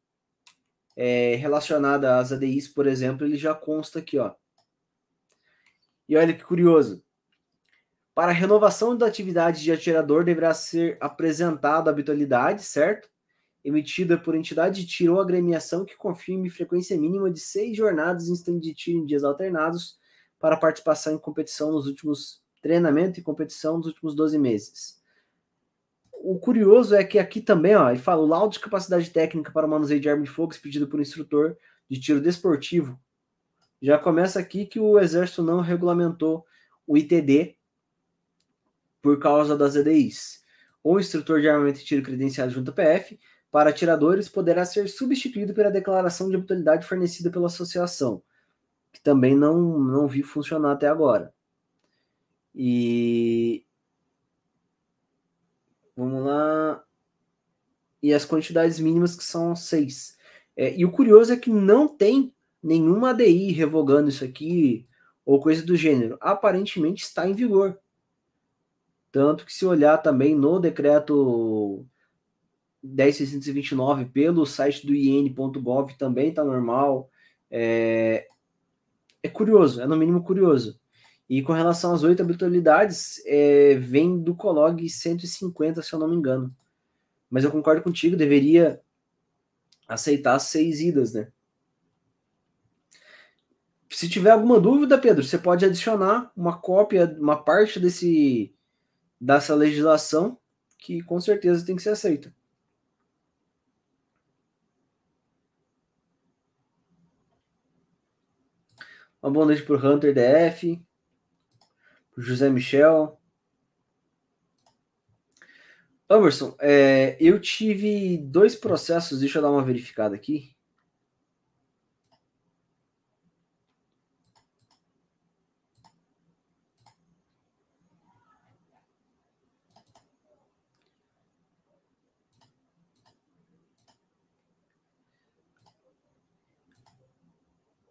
é, relacionada às ADIs, por exemplo, ele já consta aqui, ó. E olha que curioso. Para a renovação da atividade de atirador, deverá ser apresentada a habitualidade, certo? emitida por entidade de tiro ou agremiação que confirme frequência mínima de seis jornadas em stand de tiro em dias alternados para participação em competição nos últimos treinamento e competição nos últimos 12 meses. O curioso é que aqui também, ó, ele fala o laudo de capacidade técnica para o manuseio de arma de fogo pedido por um instrutor de tiro desportivo. Já começa aqui que o Exército não regulamentou o ITD por causa das EDIs. O instrutor de armamento e tiro credenciado junto à PF para atiradores poderá ser substituído pela declaração de habitualidade fornecida pela associação, que também não, não vi funcionar até agora. E. Vamos lá. E as quantidades mínimas que são seis. É, e o curioso é que não tem nenhuma ADI revogando isso aqui ou coisa do gênero. Aparentemente está em vigor. Tanto que se olhar também no decreto 10629 pelo site do IN.gov também está normal. É, é curioso, é no mínimo curioso. E com relação às oito habitualidades, é, vem do COLOG 150, se eu não me engano. Mas eu concordo contigo, deveria aceitar seis idas, né? Se tiver alguma dúvida, Pedro, você pode adicionar uma cópia, uma parte desse dessa legislação que com certeza tem que ser aceita. Uma boa noite pro Hunter DF, pro José Michel. Amerson, é, eu tive dois processos, deixa eu dar uma verificada aqui.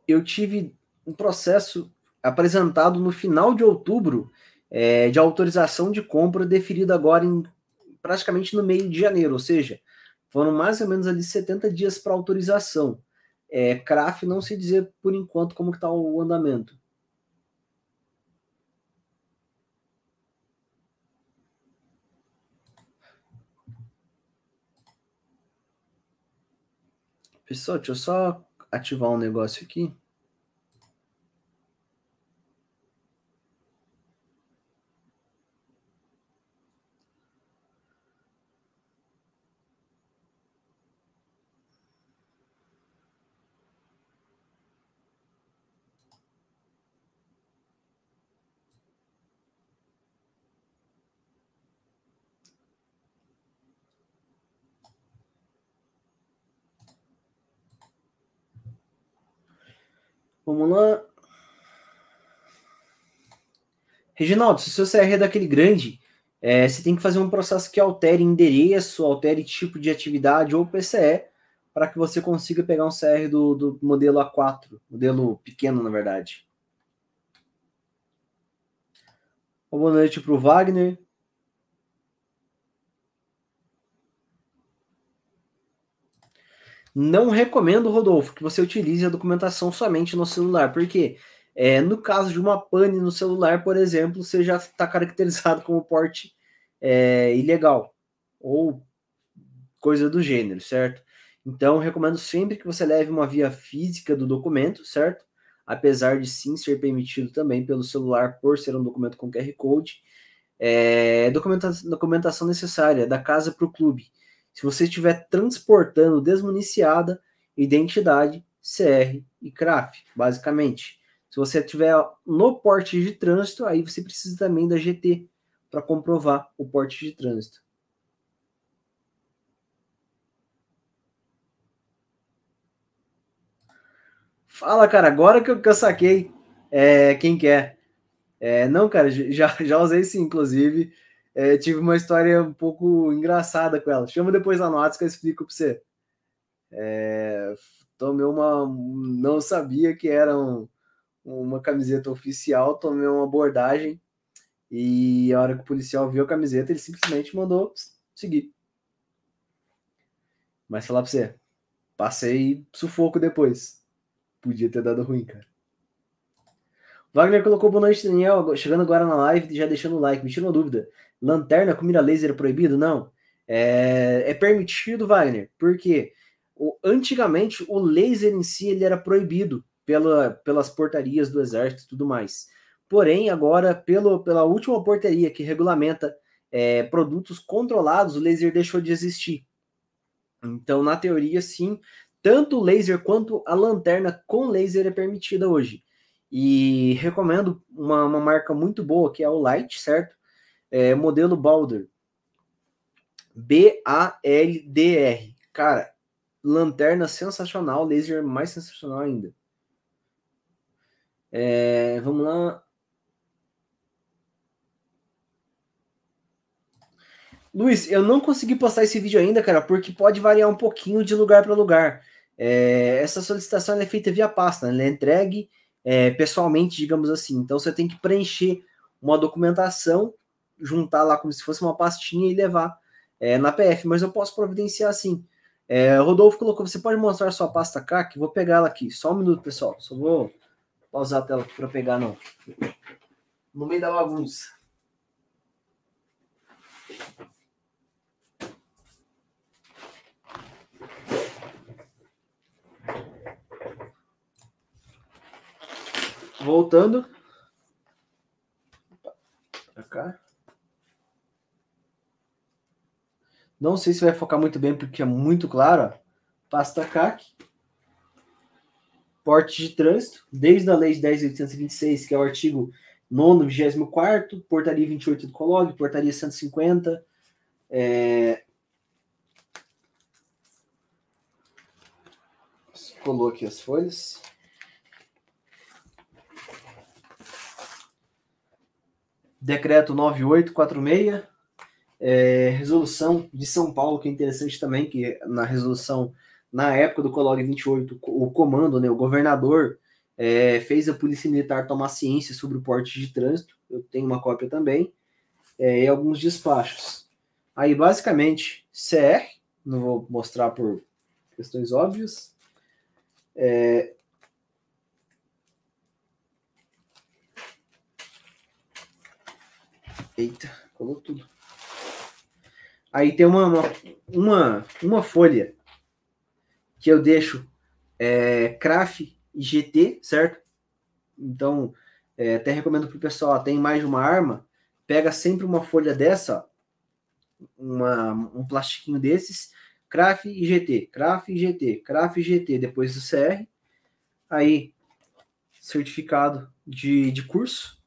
Eu tive um processo apresentado no final de outubro é, de autorização de compra deferido agora em praticamente no meio de janeiro, ou seja, foram mais ou menos ali 70 dias para autorização. É, CRAF não se dizer por enquanto como está o andamento. Pessoal, deixa eu só ativar um negócio aqui. Vamos lá. Reginaldo, se o seu CR é daquele grande, é, você tem que fazer um processo que altere endereço, altere tipo de atividade ou PCE, para que você consiga pegar um CR do, do modelo A4, modelo pequeno, na verdade. Uma boa noite para o Wagner. Não recomendo, Rodolfo, que você utilize a documentação somente no celular, porque é, no caso de uma pane no celular, por exemplo, você já está caracterizado como porte é, ilegal ou coisa do gênero, certo? Então, recomendo sempre que você leve uma via física do documento, certo? Apesar de sim ser permitido também pelo celular, por ser um documento com QR Code, é documentação necessária da casa para o clube se você estiver transportando desmuniciada, identidade, CR e CRAF, basicamente. Se você estiver no porte de trânsito, aí você precisa também da GT para comprovar o porte de trânsito. Fala, cara, agora que eu, que eu saquei é, quem quer. É? é, não, cara, já, já usei sim, inclusive é, tive uma história um pouco engraçada com ela. Chama depois lá no que eu explico para você. É, tomei uma. Não sabia que era um, uma camiseta oficial, tomei uma abordagem. E a hora que o policial viu a camiseta, ele simplesmente mandou seguir. Mas falar pra você, passei sufoco depois. Podia ter dado ruim, cara. Wagner colocou boa noite, Daniel. Chegando agora na live, já deixando o like. Me tira uma dúvida. Lanterna com mira laser é proibido? Não. É, é permitido, Wagner. Por quê? O, antigamente, o laser em si ele era proibido pela, pelas portarias do exército e tudo mais. Porém, agora, pelo, pela última portaria que regulamenta é, produtos controlados, o laser deixou de existir. Então, na teoria, sim, tanto o laser quanto a lanterna com laser é permitida hoje. E recomendo uma, uma marca muito boa, que é o Light, certo? É, modelo Balder. B-A-L-D-R. Cara, lanterna sensacional, laser mais sensacional ainda. É, vamos lá. Luiz, eu não consegui postar esse vídeo ainda, cara, porque pode variar um pouquinho de lugar para lugar. É, essa solicitação é feita via pasta, né? ela é entregue é, pessoalmente, digamos assim. Então você tem que preencher uma documentação, juntar lá como se fosse uma pastinha e levar é, na PF, mas eu posso providenciar assim. É, Rodolfo colocou: você pode mostrar sua pasta CAC? Vou pegar ela aqui. Só um minuto, pessoal. Só vou pausar a tela aqui para pegar, não. No meio da bagunça. voltando pra cá. Não sei se vai focar muito bem porque é muito claro. Ó. Pasta CAC. Porte de trânsito, desde a Lei de 10.826, que é o artigo 9, 24, Portaria 28 do COLOG, Portaria 150, é... colou aqui as folhas. decreto 9846, é, resolução de São Paulo, que é interessante também, que na resolução, na época do Colório 28, o comando, né, o governador, é, fez a Polícia Militar tomar ciência sobre o porte de trânsito, eu tenho uma cópia também, é, e alguns despachos. Aí, basicamente, CR, não vou mostrar por questões óbvias, é, Eita, colou tudo. Aí tem uma, uma, uma, uma folha que eu deixo é, CRAF e GT, certo? Então, é, até recomendo pro pessoal, ó, tem mais de uma arma, pega sempre uma folha dessa, ó, uma, um plastiquinho desses, CRAF e GT, CRAF e GT, CRAF e GT, depois do CR, aí certificado de, de curso,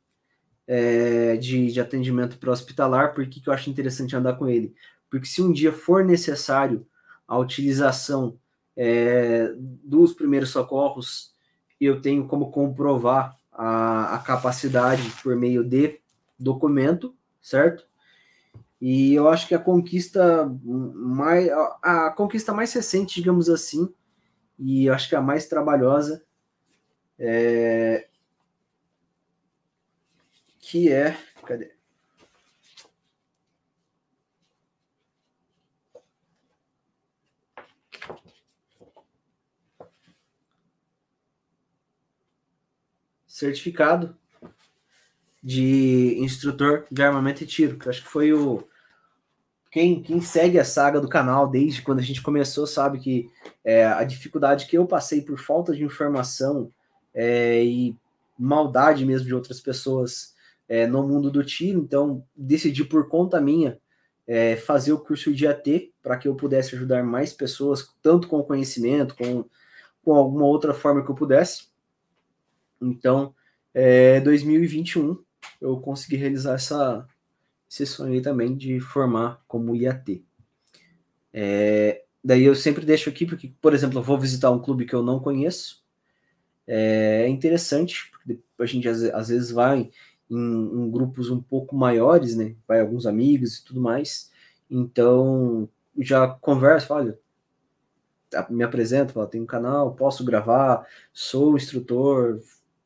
é, de, de atendimento para hospitalar, por que, eu acho interessante andar com ele? Porque se um dia for necessário a utilização é, dos primeiros socorros, eu tenho como comprovar a, a capacidade por meio de documento, certo? E eu acho que a conquista mais a, a conquista mais recente, digamos assim, e acho que a mais trabalhosa é, que é. Cadê? Certificado de instrutor de armamento e tiro. Que acho que foi o. Quem, quem segue a saga do canal desde quando a gente começou sabe que é, a dificuldade que eu passei por falta de informação é, e maldade mesmo de outras pessoas é, no mundo do tiro, então decidi por conta minha é, fazer o curso de AT para que eu pudesse ajudar mais pessoas, tanto com conhecimento, com, com alguma outra forma que eu pudesse. Então, é, 2021 eu consegui realizar essa, esse sonho aí também de formar como IAT. É, daí eu sempre deixo aqui, porque, por exemplo, eu vou visitar um clube que eu não conheço. É, é interessante, porque a gente às, às vezes vai em, em grupos um pouco maiores, né? Vai alguns amigos e tudo mais. Então, já converso, olha, tá, me apresento, falo, tenho um canal, posso gravar, sou instrutor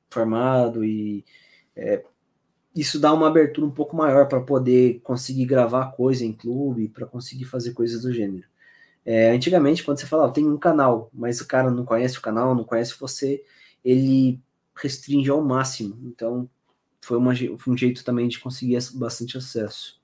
formado e é, isso dá uma abertura um pouco maior para poder conseguir gravar coisa em clube, para conseguir fazer coisas do gênero. É, antigamente, quando você falava, tem um canal, mas o cara não conhece o canal, não conhece você, ele restringe ao máximo. Então, foi, uma, foi um jeito também de conseguir bastante acesso.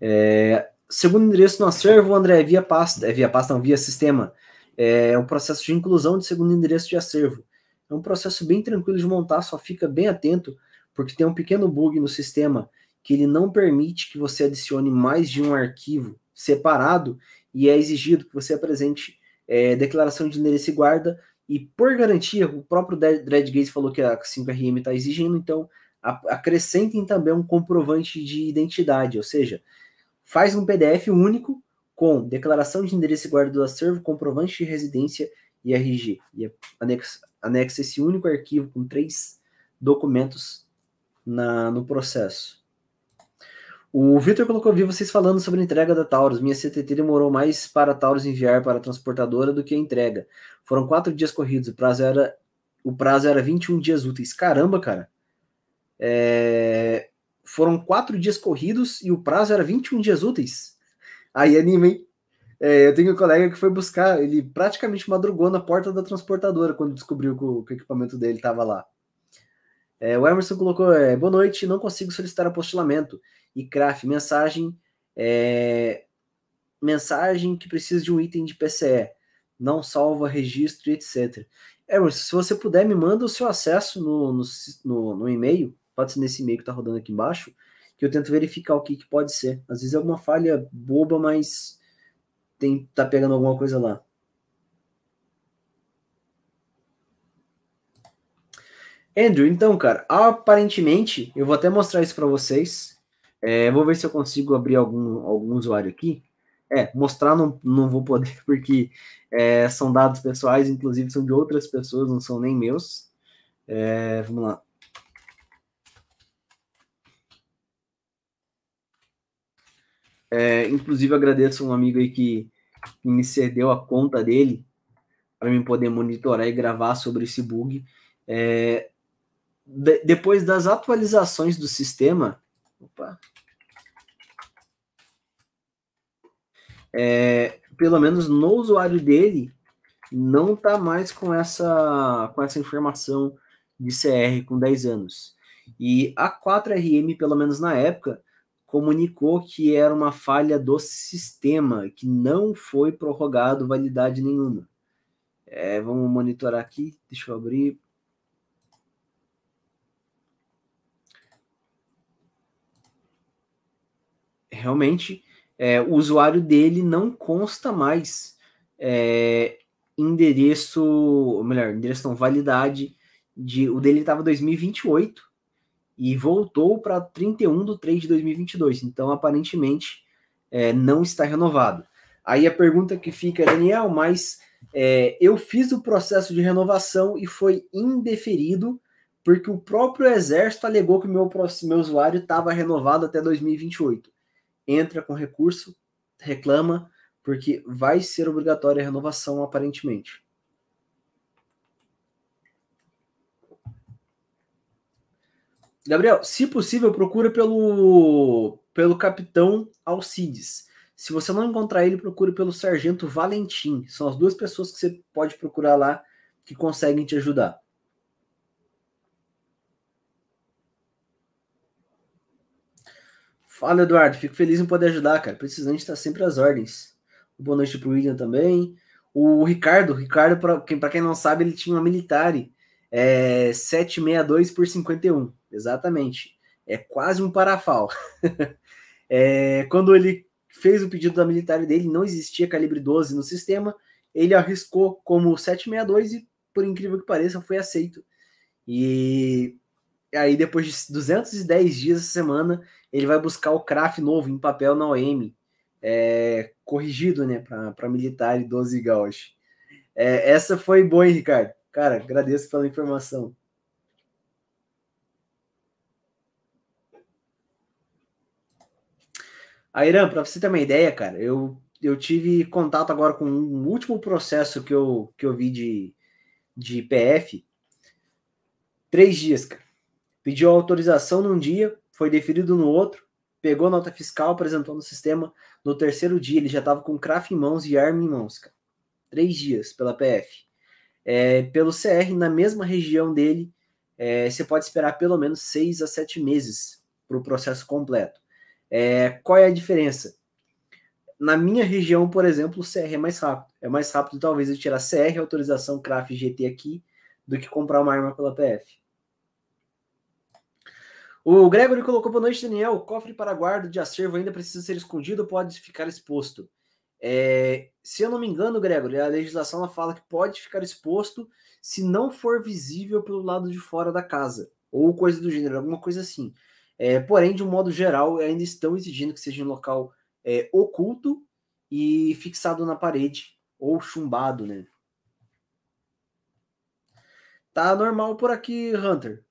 É, segundo endereço no acervo, André, via pasta, é via pasta, não, via sistema. É um processo de inclusão de segundo endereço de acervo. É um processo bem tranquilo de montar, só fica bem atento, porque tem um pequeno bug no sistema que ele não permite que você adicione mais de um arquivo separado e é exigido que você apresente é, declaração de endereço e guarda. E por garantia, o próprio Dreadgate falou que a 5RM está exigindo, então acrescentem também um comprovante de identidade, ou seja, faz um PDF único com declaração de endereço e guarda do acervo, comprovante de residência e RG. E é anexa, anexa esse único arquivo com três documentos na, no processo. O Vitor colocou, vi vocês falando sobre a entrega da Taurus. Minha CTT demorou mais para a Taurus enviar para a transportadora do que a entrega. Foram quatro dias corridos, o prazo era, o prazo era 21 dias úteis. Caramba, cara. É, foram quatro dias corridos e o prazo era 21 dias úteis. Aí anima, hein? É, eu tenho um colega que foi buscar, ele praticamente madrugou na porta da transportadora quando descobriu que o, que o equipamento dele estava lá. É, o Emerson colocou: é, boa noite, não consigo solicitar apostilamento. E Craft mensagem. É, mensagem que precisa de um item de PCE. Não salva registro, etc. Emerson, se você puder, me manda o seu acesso no, no, no, no e-mail pode ser nesse e-mail que está rodando aqui embaixo, que eu tento verificar o que, que pode ser. Às vezes é alguma falha boba, mas tem, tá pegando alguma coisa lá. Andrew, então, cara, aparentemente, eu vou até mostrar isso para vocês. É, vou ver se eu consigo abrir algum, algum usuário aqui. É, mostrar não, não vou poder, porque é, são dados pessoais, inclusive são de outras pessoas, não são nem meus. É, vamos lá. É, inclusive, agradeço um amigo aí que, que me cedeu a conta dele para mim poder monitorar e gravar sobre esse bug. É, de, depois das atualizações do sistema. Opa, É, pelo menos no usuário dele, não está mais com essa, com essa informação de CR com 10 anos. E a 4RM, pelo menos na época, comunicou que era uma falha do sistema, que não foi prorrogado validade nenhuma. É, vamos monitorar aqui, deixa eu abrir. Realmente, é, o usuário dele não consta mais é, endereço, ou melhor, endereço não, validade de, o dele estava 2028 e voltou para 31 de 3 de 2022. Então, aparentemente, é, não está renovado. Aí a pergunta que fica, Daniel, mas é, eu fiz o processo de renovação e foi indeferido porque o próprio Exército alegou que o meu, meu usuário estava renovado até 2028. Entra com recurso, reclama, porque vai ser obrigatória a renovação, aparentemente. Gabriel, se possível, procura pelo, pelo capitão Alcides. Se você não encontrar ele, procura pelo sargento Valentim. São as duas pessoas que você pode procurar lá que conseguem te ajudar. Fala, Eduardo. Fico feliz em poder ajudar, cara. Precisando estar tá sempre às ordens. Boa noite para o William também. O Ricardo, Ricardo, para quem, quem não sabe, ele tinha uma militar é, 762 por 51. Exatamente. É quase um parafal. é, quando ele fez o pedido da militar dele, não existia calibre 12 no sistema, ele arriscou como 762 e, por incrível que pareça, foi aceito. E aí, depois de 210 dias essa semana, ele vai buscar o CRAF novo em papel na OM, é, corrigido, né, para militar 12 Gauss. É, essa foi boa, hein, Ricardo? Cara, agradeço pela informação. Irã, para você ter uma ideia, cara, eu, eu tive contato agora com um último processo que eu, que eu vi de, de PF. Três dias, cara. Pediu autorização num dia, foi deferido no outro, pegou nota fiscal, apresentou no sistema. No terceiro dia, ele já estava com CRAF em mãos e arma em mãos, cara. Três dias pela PF. É, pelo CR, na mesma região dele, é, você pode esperar pelo menos seis a sete meses para o processo completo. É, qual é a diferença? Na minha região, por exemplo, o CR é mais rápido. É mais rápido, talvez, eu tirar CR, autorização craft GT aqui, do que comprar uma arma pela PF. O Gregory colocou boa noite, Daniel. O cofre para guarda de acervo ainda precisa ser escondido ou pode ficar exposto? É, se eu não me engano, Gregory, a legislação ela fala que pode ficar exposto se não for visível pelo lado de fora da casa, ou coisa do gênero, alguma coisa assim. É, porém, de um modo geral, ainda estão exigindo que seja em um local é, oculto e fixado na parede ou chumbado, né? Tá normal por aqui, Hunter.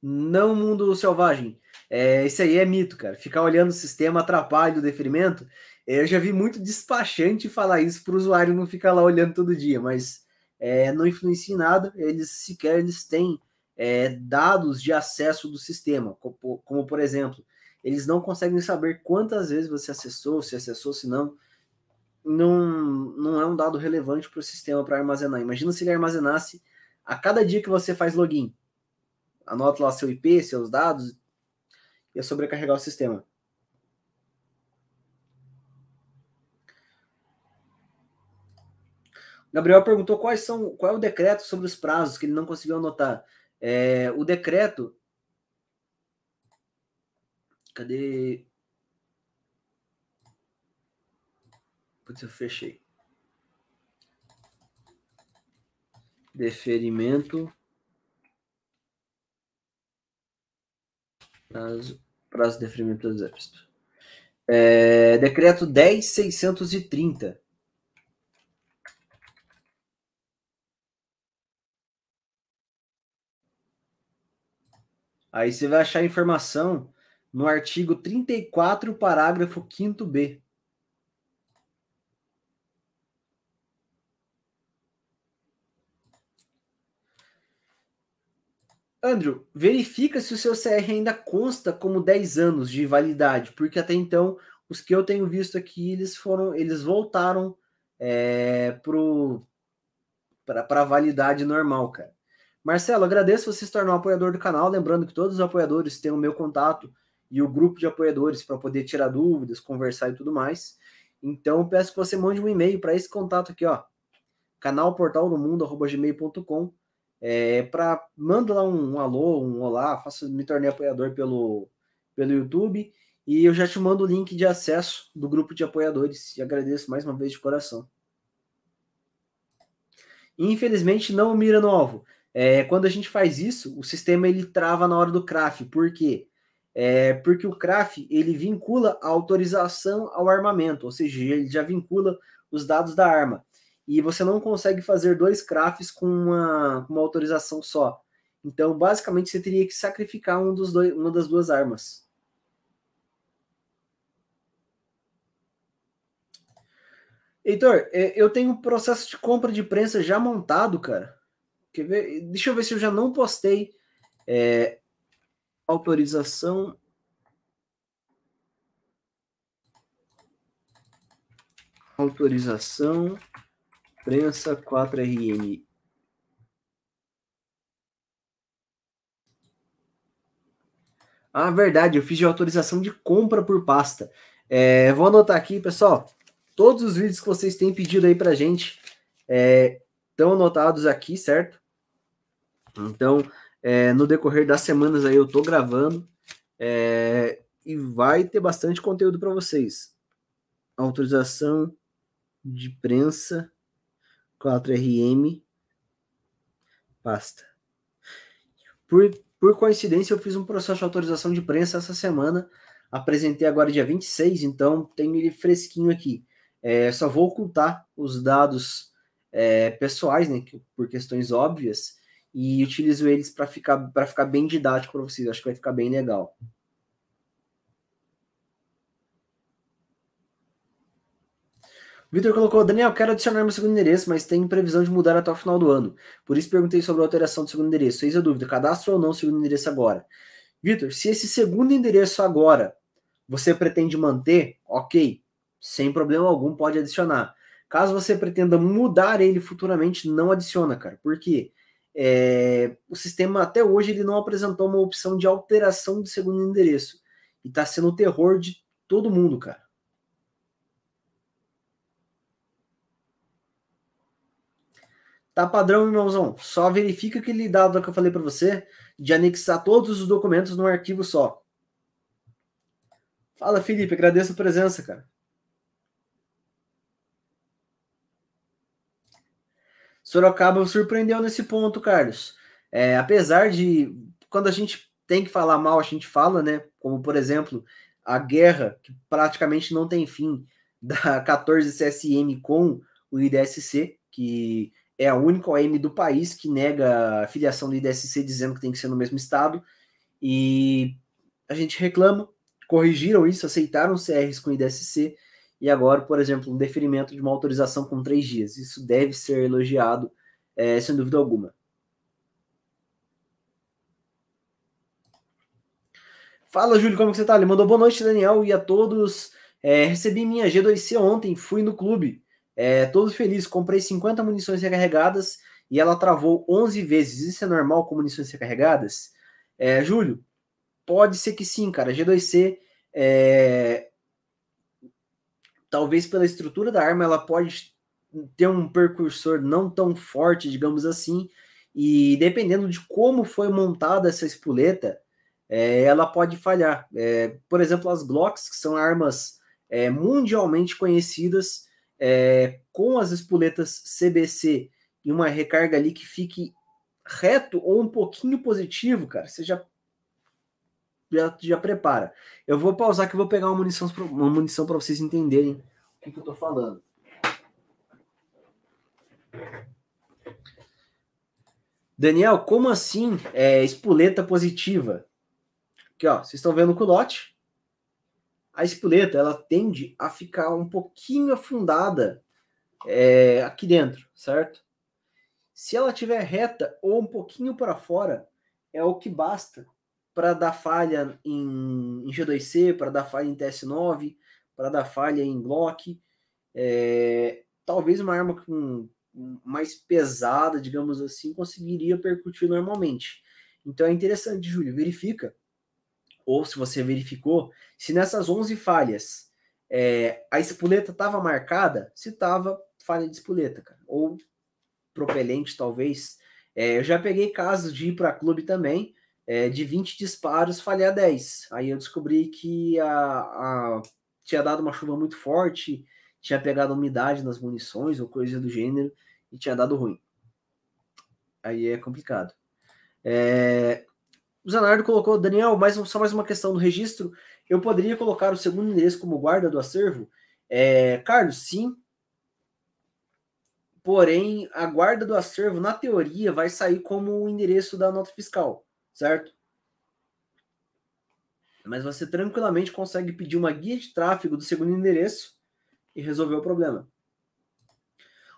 Não mundo selvagem. É, isso aí é mito, cara. Ficar olhando o sistema atrapalha o deferimento. Eu já vi muito despachante falar isso para o usuário não ficar lá olhando todo dia, mas é, não influencia em nada, eles sequer eles têm é, dados de acesso do sistema, como, como, por exemplo, eles não conseguem saber quantas vezes você acessou, se acessou, se não. Não, não é um dado relevante para o sistema para armazenar. Imagina se ele armazenasse a cada dia que você faz login. Anota lá seu IP, seus dados, ia sobrecarregar o sistema. Gabriel perguntou quais são, qual é o decreto sobre os prazos que ele não conseguiu anotar. É, o decreto. Cadê? Putz, eu fechei. Deferimento. Prazo, prazo de deferimento do exército. É, decreto 10630 Aí você vai achar informação no artigo 34, parágrafo 5 B. Andrew, verifica se o seu CR ainda consta como 10 anos de validade, porque até então os que eu tenho visto aqui, eles foram, eles voltaram é, para a validade normal, cara. Marcelo, agradeço você se tornar um apoiador do canal. Lembrando que todos os apoiadores têm o meu contato e o grupo de apoiadores para poder tirar dúvidas, conversar e tudo mais. Então, peço que você mande um e-mail para esse contato aqui, ó, canalportaldomundo.gmail.com é, para manda lá um, um, alô, um olá, faça, me tornei apoiador pelo, pelo YouTube e eu já te mando o link de acesso do grupo de apoiadores e agradeço mais uma vez de coração. Infelizmente não mira novo. É, quando a gente faz isso, o sistema ele trava na hora do CRAF. Por quê? É, porque o CRAF ele vincula a autorização ao armamento, ou seja, ele já vincula os dados da arma. E você não consegue fazer dois CRAFs com uma, uma autorização só. Então, basicamente, você teria que sacrificar um dos dois, uma das duas armas. Heitor, é, eu tenho um processo de compra de prensa já montado, cara. Quer ver? Deixa eu ver se eu já não postei é, autorização. Autorização prensa 4 rm Ah, verdade, eu fiz de autorização de compra por pasta. É, vou anotar aqui, pessoal. Todos os vídeos que vocês têm pedido aí pra gente é, estão anotados aqui, certo? Então, é, no decorrer das semanas aí eu tô gravando é, e vai ter bastante conteúdo para vocês. Autorização de prensa 4RM pasta. Por, por coincidência, eu fiz um processo de autorização de prensa essa semana. Apresentei agora dia 26, então tenho ele fresquinho aqui. É, só vou ocultar os dados é, pessoais, né, por questões óbvias, e utilizo eles para ficar, para ficar bem didático para vocês. Acho que vai ficar bem legal. Vitor colocou, Daniel, quero adicionar meu segundo endereço, mas tem previsão de mudar até o final do ano. Por isso perguntei sobre a alteração do segundo endereço. Eis a dúvida, cadastro ou não o segundo endereço agora? Vitor, se esse segundo endereço agora você pretende manter, ok, sem problema algum, pode adicionar. Caso você pretenda mudar ele futuramente, não adiciona, cara. Por quê? é, o sistema até hoje ele não apresentou uma opção de alteração de segundo endereço. E está sendo o terror de todo mundo, cara. Tá padrão, irmãozão. Só verifica aquele dado que eu falei para você de anexar todos os documentos num arquivo só. Fala, Felipe. Agradeço a presença, cara. Sorocaba surpreendeu nesse ponto, Carlos. É, apesar de quando a gente tem que falar mal, a gente fala, né? Como por exemplo, a guerra que praticamente não tem fim da 14 CSM com o IDSC, que é a única OM do país que nega a filiação do IDSC dizendo que tem que ser no mesmo estado. E a gente reclama, corrigiram isso, aceitaram CRs com o IDSC e agora, por exemplo, um deferimento de uma autorização com três dias. Isso deve ser elogiado, é, sem dúvida alguma. Fala, Júlio, como que você tá? Ele mandou boa noite, Daniel, e a todos. É, recebi minha G2C ontem, fui no clube. É, todo feliz, comprei 50 munições recarregadas e ela travou 11 vezes. Isso é normal com munições recarregadas? É, Júlio, pode ser que sim, cara. G2C é, talvez pela estrutura da arma, ela pode ter um percursor não tão forte, digamos assim, e dependendo de como foi montada essa espoleta, é, ela pode falhar. É, por exemplo, as Glocks, que são armas é, mundialmente conhecidas, é, com as espoletas CBC e uma recarga ali que fique reto ou um pouquinho positivo, cara, você já já, já prepara. Eu vou pausar que eu vou pegar uma munição, uma munição para vocês entenderem o que, que eu estou falando. Daniel, como assim é, espoleta positiva? Aqui, ó, vocês estão vendo o culote? A espoleta, ela tende a ficar um pouquinho afundada é, aqui dentro, certo? Se ela tiver reta ou um pouquinho para fora, é o que basta para dar falha em, em G2C, para dar falha em TS9, para dar falha em Glock. É, talvez uma arma com, mais pesada, digamos assim, conseguiria percutir normalmente. Então é interessante, Júlio, verifica, ou se você verificou, se nessas 11 falhas é, a espoleta estava marcada, se estava falha de espoleta, cara, ou propelente, talvez. É, eu já peguei casos de ir para clube também, é, de 20 disparos, falhei a 10. Aí eu descobri que a, a, tinha dado uma chuva muito forte, tinha pegado umidade nas munições ou coisa do gênero, e tinha dado ruim. Aí é complicado. É, o Zanardo colocou, Daniel, mais um, só mais uma questão do registro. Eu poderia colocar o segundo endereço como guarda do acervo? É, Carlos, sim. Porém, a guarda do acervo, na teoria, vai sair como o endereço da nota fiscal certo? Mas você tranquilamente consegue pedir uma guia de tráfego do segundo endereço e resolver o problema.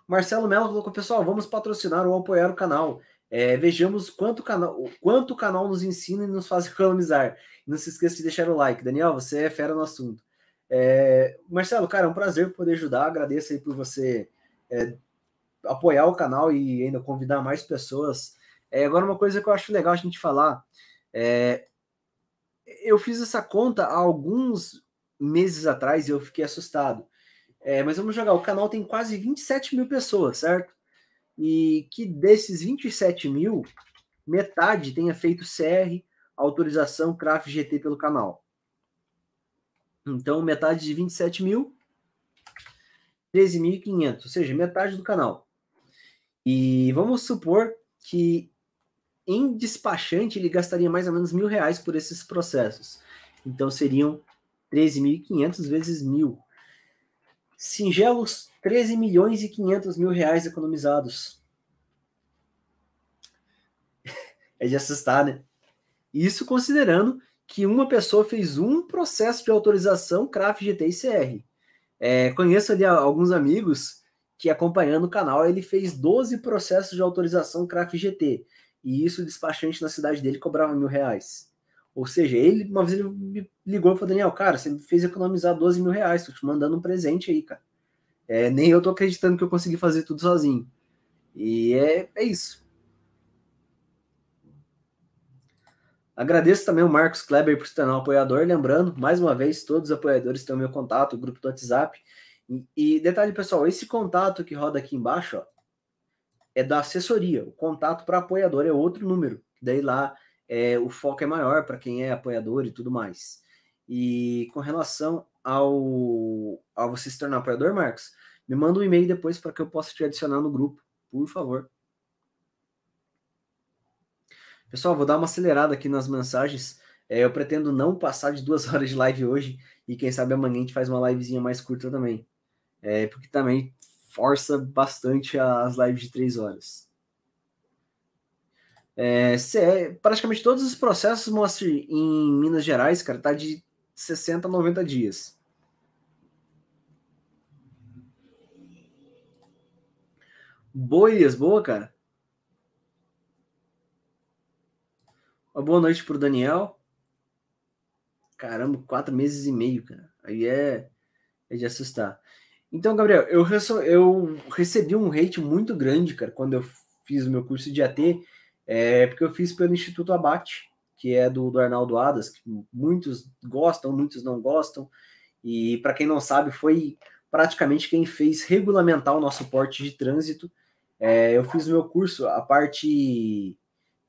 Marcelo Mello colocou, pessoal, vamos patrocinar ou apoiar o canal. É, vejamos quanto, canal, quanto o canal nos ensina e nos faz economizar. Não se esqueça de deixar o like. Daniel, você é fera no assunto. É, Marcelo, cara, é um prazer poder ajudar. Agradeço aí por você é, apoiar o canal e ainda convidar mais pessoas é, agora, uma coisa que eu acho legal a gente falar, é, eu fiz essa conta há alguns meses atrás e eu fiquei assustado. É, mas vamos jogar, o canal tem quase 27 mil pessoas, certo? E que desses 27 mil, metade tenha feito CR, autorização, craft GT pelo canal. Então, metade de 27 mil, 13.500, ou seja, metade do canal. E vamos supor que em despachante, ele gastaria mais ou menos mil reais por esses processos. Então, seriam 13.500 vezes mil. Singelos 13 milhões e 500 mil reais economizados. é de assustar, né? Isso considerando que uma pessoa fez um processo de autorização Craft GT e CR. É, conheço ali alguns amigos que acompanhando o canal, ele fez 12 processos de autorização Craft GT. E isso o despachante na cidade dele cobrava mil reais. Ou seja, ele, uma vez ele me ligou e falou, Daniel, cara, você me fez economizar 12 mil reais, tô te mandando um presente aí, cara. É, nem eu tô acreditando que eu consegui fazer tudo sozinho. E é, é isso. Agradeço também o Marcos Kleber por se tornar um apoiador. Lembrando, mais uma vez, todos os apoiadores têm o meu contato, o grupo do WhatsApp. E, e detalhe, pessoal, esse contato que roda aqui embaixo, ó, é da assessoria. O contato para apoiador é outro número. Daí lá é, o foco é maior para quem é apoiador e tudo mais. E com relação ao a você se tornar apoiador, Marcos, me manda um e-mail depois para que eu possa te adicionar no grupo, por favor. Pessoal, vou dar uma acelerada aqui nas mensagens. É, eu pretendo não passar de duas horas de live hoje e quem sabe amanhã a gente faz uma livezinha mais curta também. É, porque também força bastante as lives de três horas. É, é praticamente todos os processos, em Minas Gerais, cara, tá de 60 a 90 dias. Boa, Elias. Boa, cara. Uma boa noite pro Daniel. Caramba, quatro meses e meio, cara. Aí é, é de assustar. Então, Gabriel, eu, eu recebi um hate muito grande, cara, quando eu fiz o meu curso de AT, é, porque eu fiz pelo Instituto Abate, que é do, do Arnaldo Adas, que muitos gostam, muitos não gostam, e para quem não sabe, foi praticamente quem fez regulamentar o nosso porte de trânsito. É, eu fiz o meu curso, a parte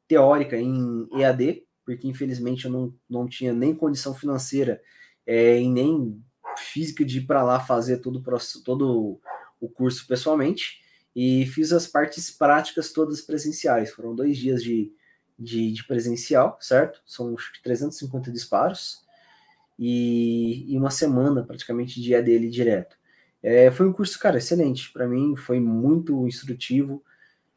teórica em EAD, porque infelizmente eu não, não tinha nem condição financeira é, e nem física de ir para lá fazer todo, todo o curso pessoalmente e fiz as partes práticas todas presenciais. Foram dois dias de, de, de presencial, certo? São 350 disparos e, e uma semana praticamente de dele direto. É, foi um curso, cara, excelente. Para mim foi muito instrutivo.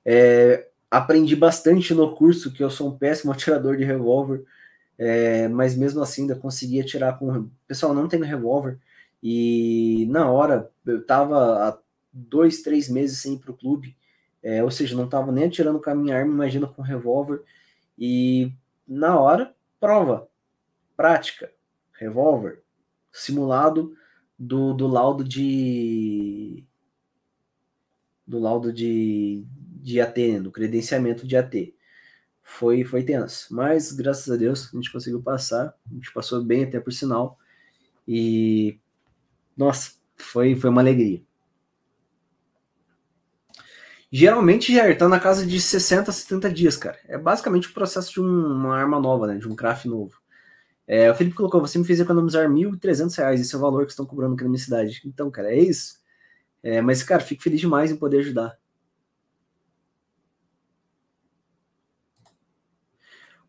É, aprendi bastante no curso, que eu sou um péssimo atirador de revólver, é, mas mesmo assim ainda consegui atirar com. Pessoal, não tem revólver. E na hora, eu estava há dois, três meses sem ir para o clube, é, ou seja, não estava nem atirando com a minha arma, imagina com um revólver. E na hora, prova, prática, revólver, simulado do, do laudo de. do laudo de, de AT, né, do credenciamento de AT. Foi, foi tenso, mas graças a Deus a gente conseguiu passar, a gente passou bem até por sinal. E nossa, foi, foi uma alegria. Geralmente, já tá na casa de 60 a 70 dias, cara. É basicamente o processo de um, uma arma nova, né? De um craft novo. É, o Felipe colocou, você me fez economizar R$ 1.300, esse é o valor que estão cobrando aqui na minha cidade. Então, cara, é isso. É, mas, cara, fico feliz demais em poder ajudar.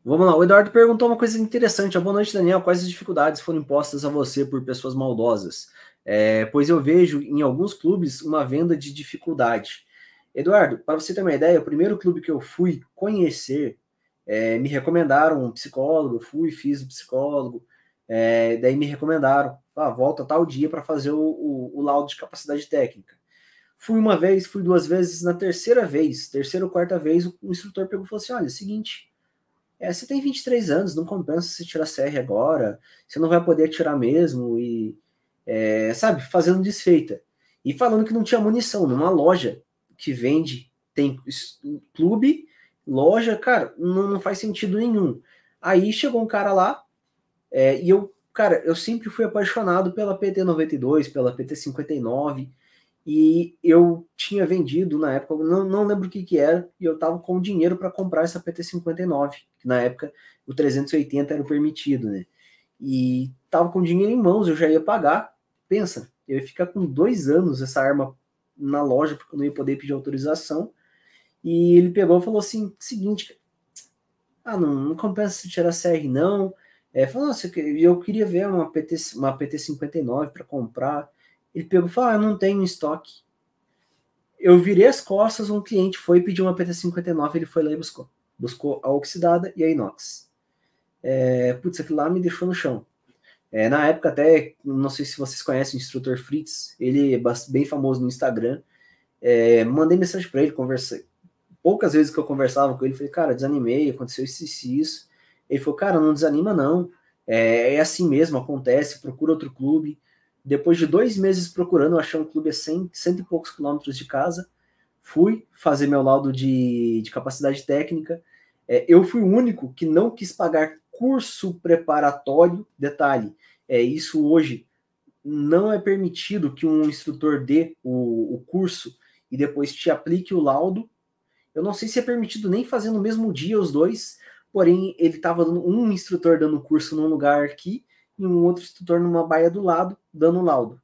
Vamos lá, o Eduardo perguntou uma coisa interessante. Ah, boa noite, Daniel. Quais as dificuldades foram impostas a você por pessoas maldosas? É, pois eu vejo em alguns clubes uma venda de dificuldade. Eduardo, para você ter uma ideia, o primeiro clube que eu fui conhecer, é, me recomendaram um psicólogo, eu fui, fiz o psicólogo, é, daí me recomendaram, ah, volta tal dia para fazer o, o, o, laudo de capacidade técnica. Fui uma vez, fui duas vezes, na terceira vez, terceira ou quarta vez, o, o instrutor pegou e falou assim, olha, é o seguinte, é, você tem 23 anos, não compensa você tirar CR agora, você não vai poder tirar mesmo, e é, sabe, fazendo desfeita. E falando que não tinha munição, numa loja que vende, tem clube, loja, cara, não, não faz sentido nenhum. Aí chegou um cara lá, é, e eu, cara, eu sempre fui apaixonado pela PT92, pela PT59, e eu tinha vendido na época, não, não lembro o que que era, e eu tava com dinheiro para comprar essa PT59, que na época o 380 era o permitido, né? E tava com dinheiro em mãos, eu já ia pagar, Pensa, eu ia ficar com dois anos essa arma na loja, porque eu não ia poder pedir autorização. E ele pegou e falou assim: seguinte, ah, não, não compensa se tirar CR, não. É, falou, nossa, eu queria ver uma PT, uma PT 59 para comprar. Ele pegou e falou: ah, não tenho em estoque. Eu virei as costas, um cliente foi pedir uma PT 59, ele foi lá e buscou. Buscou a oxidada e a inox. É, putz, aquilo lá me deixou no chão. É, na época até, não sei se vocês conhecem o instrutor Fritz, ele é bem famoso no Instagram. É, mandei mensagem para ele, conversei. Poucas vezes que eu conversava com ele, falei, cara, desanimei, aconteceu isso e isso. Ele falou, cara, não desanima não, é, é, assim mesmo, acontece, procura outro clube. Depois de dois meses procurando, eu achei um clube a 100, cento e poucos quilômetros de casa, fui fazer meu laudo de, de capacidade técnica, é, eu fui o único que não quis pagar curso preparatório. Detalhe, é isso hoje não é permitido que um instrutor dê o, o curso e depois te aplique o laudo. Eu não sei se é permitido nem fazer no mesmo dia os dois, porém ele estava dando um instrutor dando curso num lugar aqui e um outro instrutor numa baia do lado dando laudo.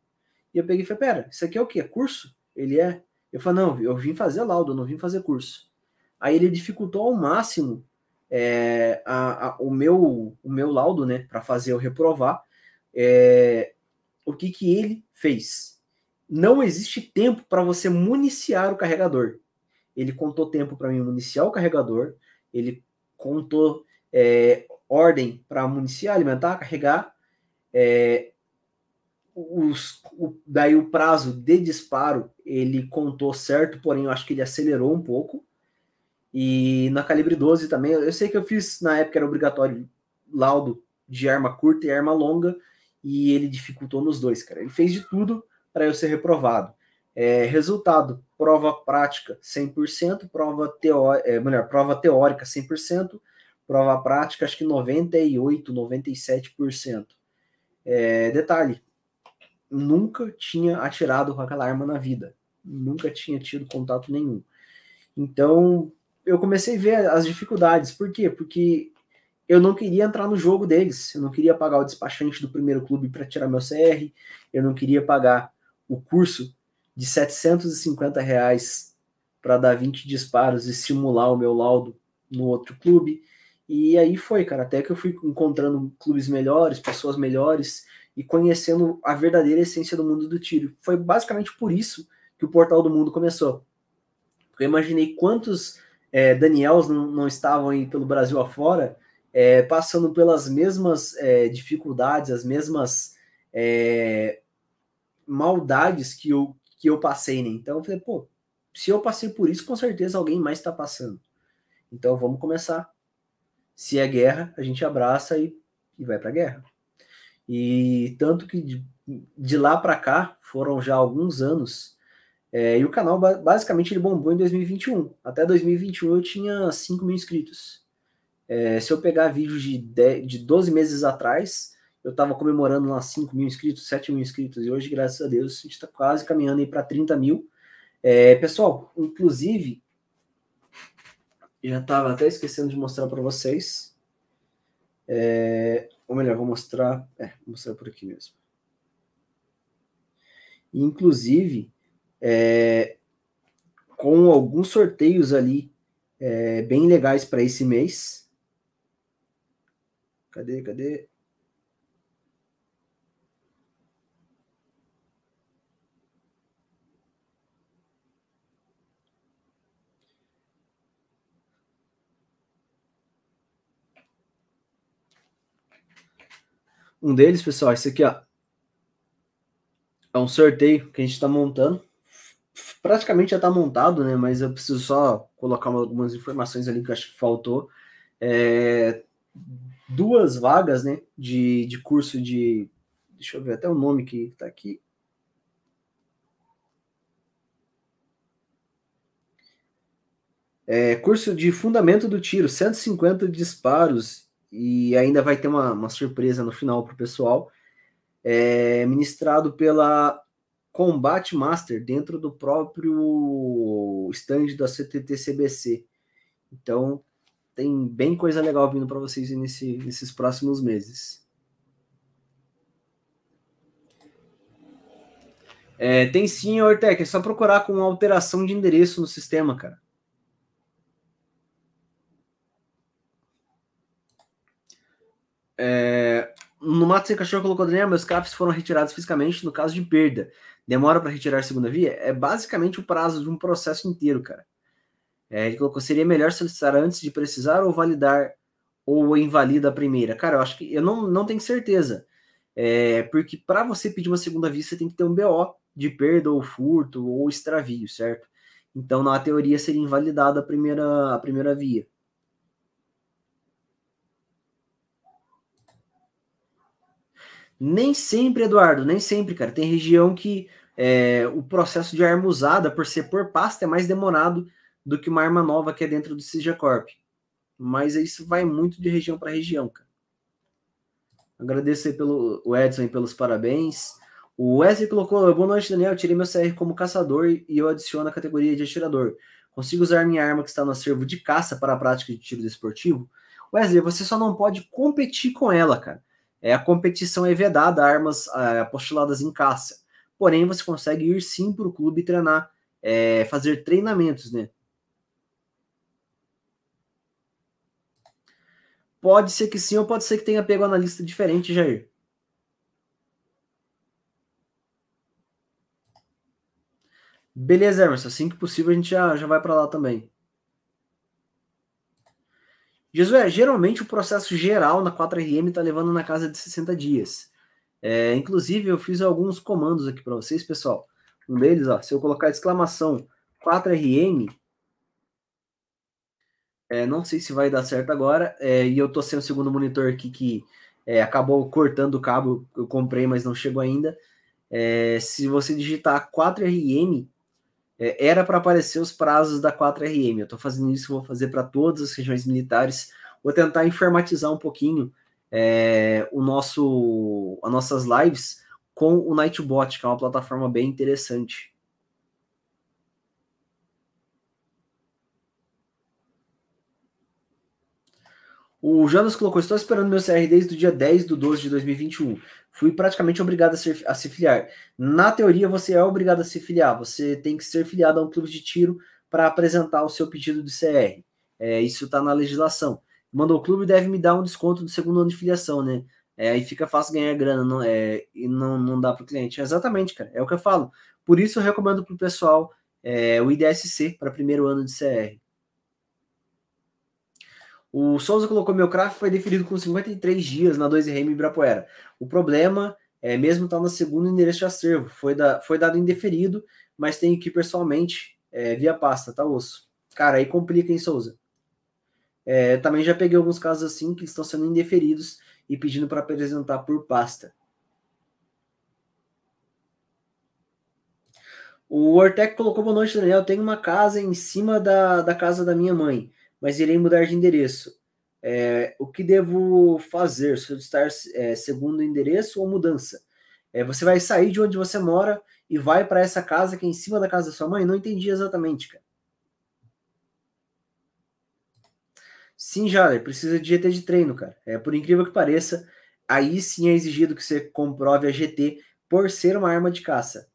E eu peguei e falei, pera, isso aqui é o quê? Curso? Ele é? Eu falei, não, eu vim fazer laudo, eu não vim fazer curso. Aí ele dificultou ao máximo é, a, a, o, meu, o meu laudo, né, para fazer eu reprovar, é, o que, que ele fez? Não existe tempo para você municiar o carregador. Ele contou tempo para mim municiar o carregador, ele contou é, ordem para municiar, alimentar, carregar, é, os, o, daí o prazo de disparo ele contou certo, porém eu acho que ele acelerou um pouco. E na calibre 12 também, eu sei que eu fiz na época era obrigatório laudo de arma curta e arma longa, e ele dificultou nos dois, cara. Ele fez de tudo para eu ser reprovado. É, resultado: prova prática 100%, prova teórica, é, melhor, prova teórica 100%, prova prática acho que 98, 97%. É, detalhe: nunca tinha atirado com aquela arma na vida, nunca tinha tido contato nenhum. Então, eu comecei a ver as dificuldades. Por quê? Porque eu não queria entrar no jogo deles. Eu não queria pagar o despachante do primeiro clube para tirar meu CR. Eu não queria pagar o curso de 750 reais para dar 20 disparos e simular o meu laudo no outro clube. E aí foi, cara. Até que eu fui encontrando clubes melhores, pessoas melhores e conhecendo a verdadeira essência do mundo do tiro. Foi basicamente por isso que o Portal do Mundo começou. Eu imaginei quantos é, Daniels não, não estavam aí pelo Brasil afora, é, passando pelas mesmas é, dificuldades, as mesmas é, maldades que eu, que eu passei, né? Então eu falei, pô, se eu passei por isso, com certeza alguém mais está passando. Então vamos começar. Se é guerra, a gente abraça e, e vai para a guerra. E tanto que de, de lá para cá foram já alguns anos é, e o canal, basicamente, ele bombou em 2021. Até 2021 eu tinha 5 mil inscritos. É, se eu pegar vídeos de, 10, de 12 meses atrás, eu estava comemorando lá 5 mil inscritos, 7 mil inscritos. E hoje, graças a Deus, a gente está quase caminhando aí para 30 mil. É, pessoal, inclusive, já estava até esquecendo de mostrar para vocês. É, ou melhor, vou mostrar, é, vou mostrar por aqui mesmo. Inclusive, é, com alguns sorteios ali é, bem legais para esse mês. Cadê, cadê? Um deles, pessoal, esse aqui, ó. É um sorteio que a gente está montando praticamente já está montado, né? Mas eu preciso só colocar algumas informações ali que eu acho que faltou. É, duas vagas, né? De, de curso de. Deixa eu ver até o nome que está aqui. É, curso de fundamento do tiro, 150 disparos, e ainda vai ter uma, uma surpresa no final para o pessoal. É, ministrado pela combate master dentro do próprio stand da CTT CBC. Então, tem bem coisa legal vindo para vocês nesse, nesses próximos meses. É, tem sim, Ortec, é só procurar com alteração de endereço no sistema, cara. É, no mato sem cachorro colocou Daniel, meus CAFs foram retirados fisicamente no caso de perda. Demora para retirar a segunda via? É basicamente o prazo de um processo inteiro, cara. É, ele colocou, seria melhor solicitar antes de precisar ou validar ou invalida a primeira? Cara, eu acho que eu não, não tenho certeza. É, porque para você pedir uma segunda via, você tem que ter um BO de perda ou furto ou extravio, certo? Então, na teoria, seria invalidada a primeira, a primeira via. Nem sempre, Eduardo, nem sempre, cara. Tem região que é, o processo de arma usada, por ser por pasta, é mais demorado do que uma arma nova que é dentro do Sijacorp. Mas isso vai muito de região para região, cara. Agradeço aí pelo o Edson pelos parabéns. O Wesley colocou: Boa noite, Daniel. Eu tirei meu CR como caçador e eu adiciono a categoria de atirador. Consigo usar minha arma que está no acervo de caça para a prática de tiro desportivo? Wesley, você só não pode competir com ela, cara. É, a competição é vedada armas é, em caça. Porém, você consegue ir sim para o clube treinar, é, fazer treinamentos, né? Pode ser que sim, ou pode ser que tenha pego analista diferente, Jair. Beleza, Emerson. Assim que possível, a gente já, já vai para lá também. Josué, geralmente o processo geral na 4RM está levando na casa de 60 dias. É, inclusive, eu fiz alguns comandos aqui para vocês, pessoal. Um deles, ó, se eu colocar exclamação 4RM, é, não sei se vai dar certo agora, é, e eu estou sem o segundo monitor aqui que é, acabou cortando o cabo, eu comprei, mas não chegou ainda. É, se você digitar 4RM, é, era para aparecer os prazos da 4RM. Eu estou fazendo isso, vou fazer para todas as regiões militares. Vou tentar informatizar um pouquinho é, o nosso, as nossas lives com o Nightbot, que é uma plataforma bem interessante. O Jonas colocou: Estou esperando meu CR desde o dia 10 do 12 de 2021 fui praticamente obrigado a, ser, a se filiar. Na teoria, você é obrigado a se filiar, você tem que ser filiado a um clube de tiro para apresentar o seu pedido de CR. É, isso está na legislação. Mandou o clube deve me dar um desconto do segundo ano de filiação, né? É, aí fica fácil ganhar grana não, é, e não, não dá para o cliente. Exatamente, cara, é o que eu falo. Por isso eu recomendo para o pessoal é, o IDSC para primeiro ano de CR. O Souza colocou meu craft foi deferido com 53 dias na 2 RM Ibirapuera. O problema é mesmo estar tá no segundo endereço de acervo. Foi, da, foi dado indeferido, mas tenho que ir pessoalmente é, via pasta, tá osso. Cara, aí complica, hein, Souza? É, também já peguei alguns casos assim que estão sendo indeferidos e pedindo para apresentar por pasta. O Ortec colocou boa noite, Daniel. Tem uma casa em cima da, da casa da minha mãe mas irei mudar de endereço. É, o que devo fazer? Solicitar é, segundo endereço ou mudança? É, você vai sair de onde você mora e vai para essa casa que é em cima da casa da sua mãe? Não entendi exatamente, cara. Sim, Jader, precisa de GT de treino, cara. É, por incrível que pareça, aí sim é exigido que você comprove a GT por ser uma arma de caça.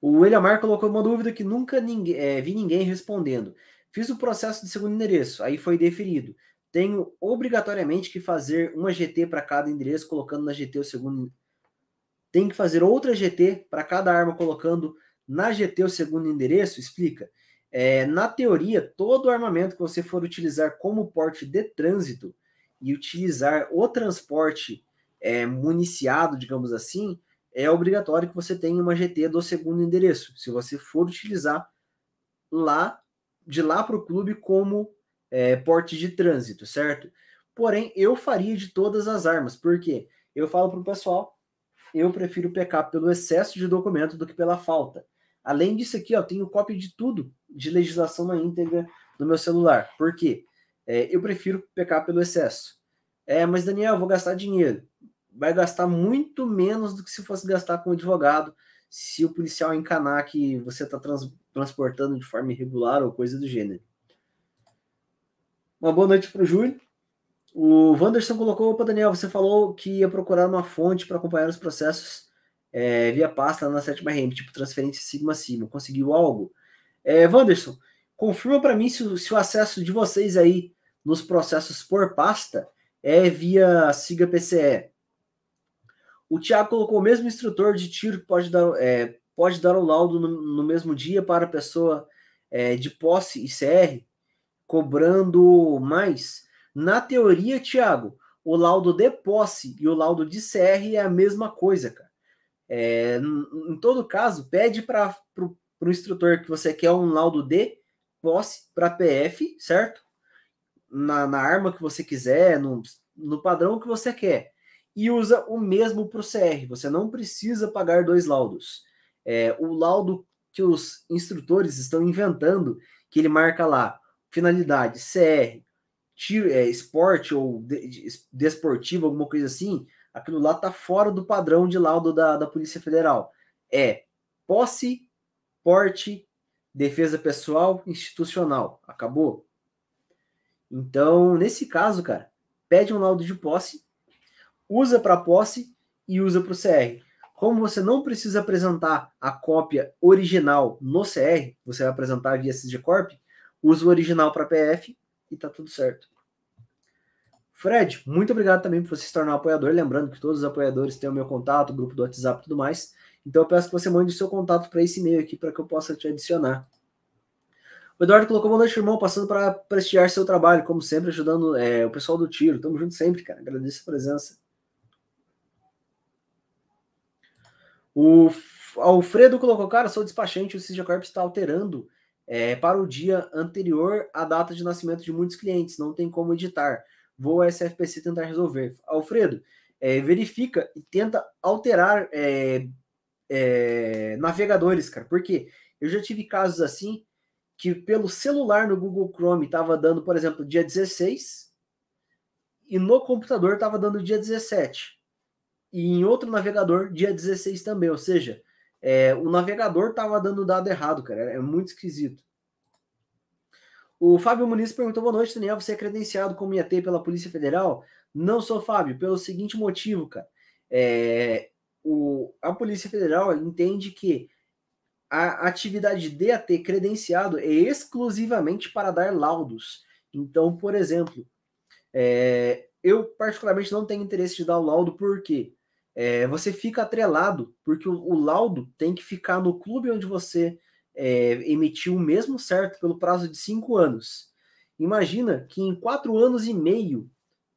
O Eliamar colocou uma dúvida que nunca ninguém, é, vi ninguém respondendo. Fiz o processo de segundo endereço, aí foi deferido. Tenho obrigatoriamente que fazer uma GT para cada endereço, colocando na GT o segundo. Tem que fazer outra GT para cada arma, colocando na GT o segundo endereço? Explica. É, na teoria, todo armamento que você for utilizar como porte de trânsito e utilizar o transporte é, municiado, digamos assim, é obrigatório que você tenha uma GT do segundo endereço, se você for utilizar lá de lá para o clube como é, porte de trânsito, certo? Porém, eu faria de todas as armas, porque eu falo para o pessoal, eu prefiro pecar pelo excesso de documento do que pela falta. Além disso aqui, ó, tenho cópia de tudo de legislação na íntegra no meu celular. Por quê? É, eu prefiro pecar pelo excesso. É, mas Daniel, eu vou gastar dinheiro vai gastar muito menos do que se fosse gastar com o advogado, se o policial encanar que você está trans, transportando de forma irregular ou coisa do gênero. Uma boa noite para o Júlio. O Wanderson colocou, opa, Daniel, você falou que ia procurar uma fonte para acompanhar os processos é, via pasta na sétima REM, tipo transferência Sigma Sigma. Conseguiu algo? É, Wanderson, confirma para mim se, se, o acesso de vocês aí nos processos por pasta é via Siga PCE. O Tiago colocou o mesmo instrutor de tiro que pode dar, é, pode dar o laudo no, no mesmo dia para a pessoa é, de posse e CR, cobrando mais. Na teoria, Tiago, o laudo de posse e o laudo de CR é a mesma coisa, cara. É, em todo caso, pede para o instrutor que você quer um laudo de posse para PF, certo? Na, na, arma que você quiser, no, no padrão que você quer e usa o mesmo para o CR. Você não precisa pagar dois laudos. É, o laudo que os instrutores estão inventando, que ele marca lá, finalidade, CR, tiro, é, esporte ou desportivo, de, alguma coisa assim, aquilo lá está fora do padrão de laudo da, da Polícia Federal. É posse, porte, defesa pessoal, institucional. Acabou. Então, nesse caso, cara, pede um laudo de posse usa para posse e usa para o CR. Como você não precisa apresentar a cópia original no CR, você vai apresentar via CG Corp, usa o original para PF e tá tudo certo. Fred, muito obrigado também por você se tornar apoiador. Lembrando que todos os apoiadores têm o meu contato, o grupo do WhatsApp e tudo mais. Então eu peço que você mande o seu contato para esse e-mail aqui para que eu possa te adicionar. O Eduardo colocou boa noite, irmão, passando para prestigiar seu trabalho, como sempre, ajudando é, o pessoal do tiro. Tamo junto sempre, cara. Agradeço a presença. O Alfredo ah, colocou, cara, sou despachante, o Sijacorp está alterando é, para o dia anterior a data de nascimento de muitos clientes, não tem como editar. Vou a SFPC tentar resolver. Alfredo, ah, é, eh, verifica e tenta alterar é, navegadores, cara. Porque eu já tive casos assim que pelo celular no Google Chrome estava dando, por exemplo, dia 16 e no computador estava dando dia 17 e em outro navegador dia 16 também, ou seja, é, o navegador estava dando o dado errado, cara, é muito esquisito. O Fábio Muniz perguntou: Boa noite, Daniel. Você é credenciado como IAT pela Polícia Federal? Não sou, Fábio, pelo seguinte motivo, cara. É, o, a Polícia Federal entende que a atividade de IAT credenciado é exclusivamente para dar laudos. Então, por exemplo, é, eu particularmente não tenho interesse de dar o laudo, por quê? é, você fica atrelado, porque o, o, laudo tem que ficar no clube onde você é, emitiu o mesmo certo pelo prazo de cinco anos. Imagina que em quatro anos e meio,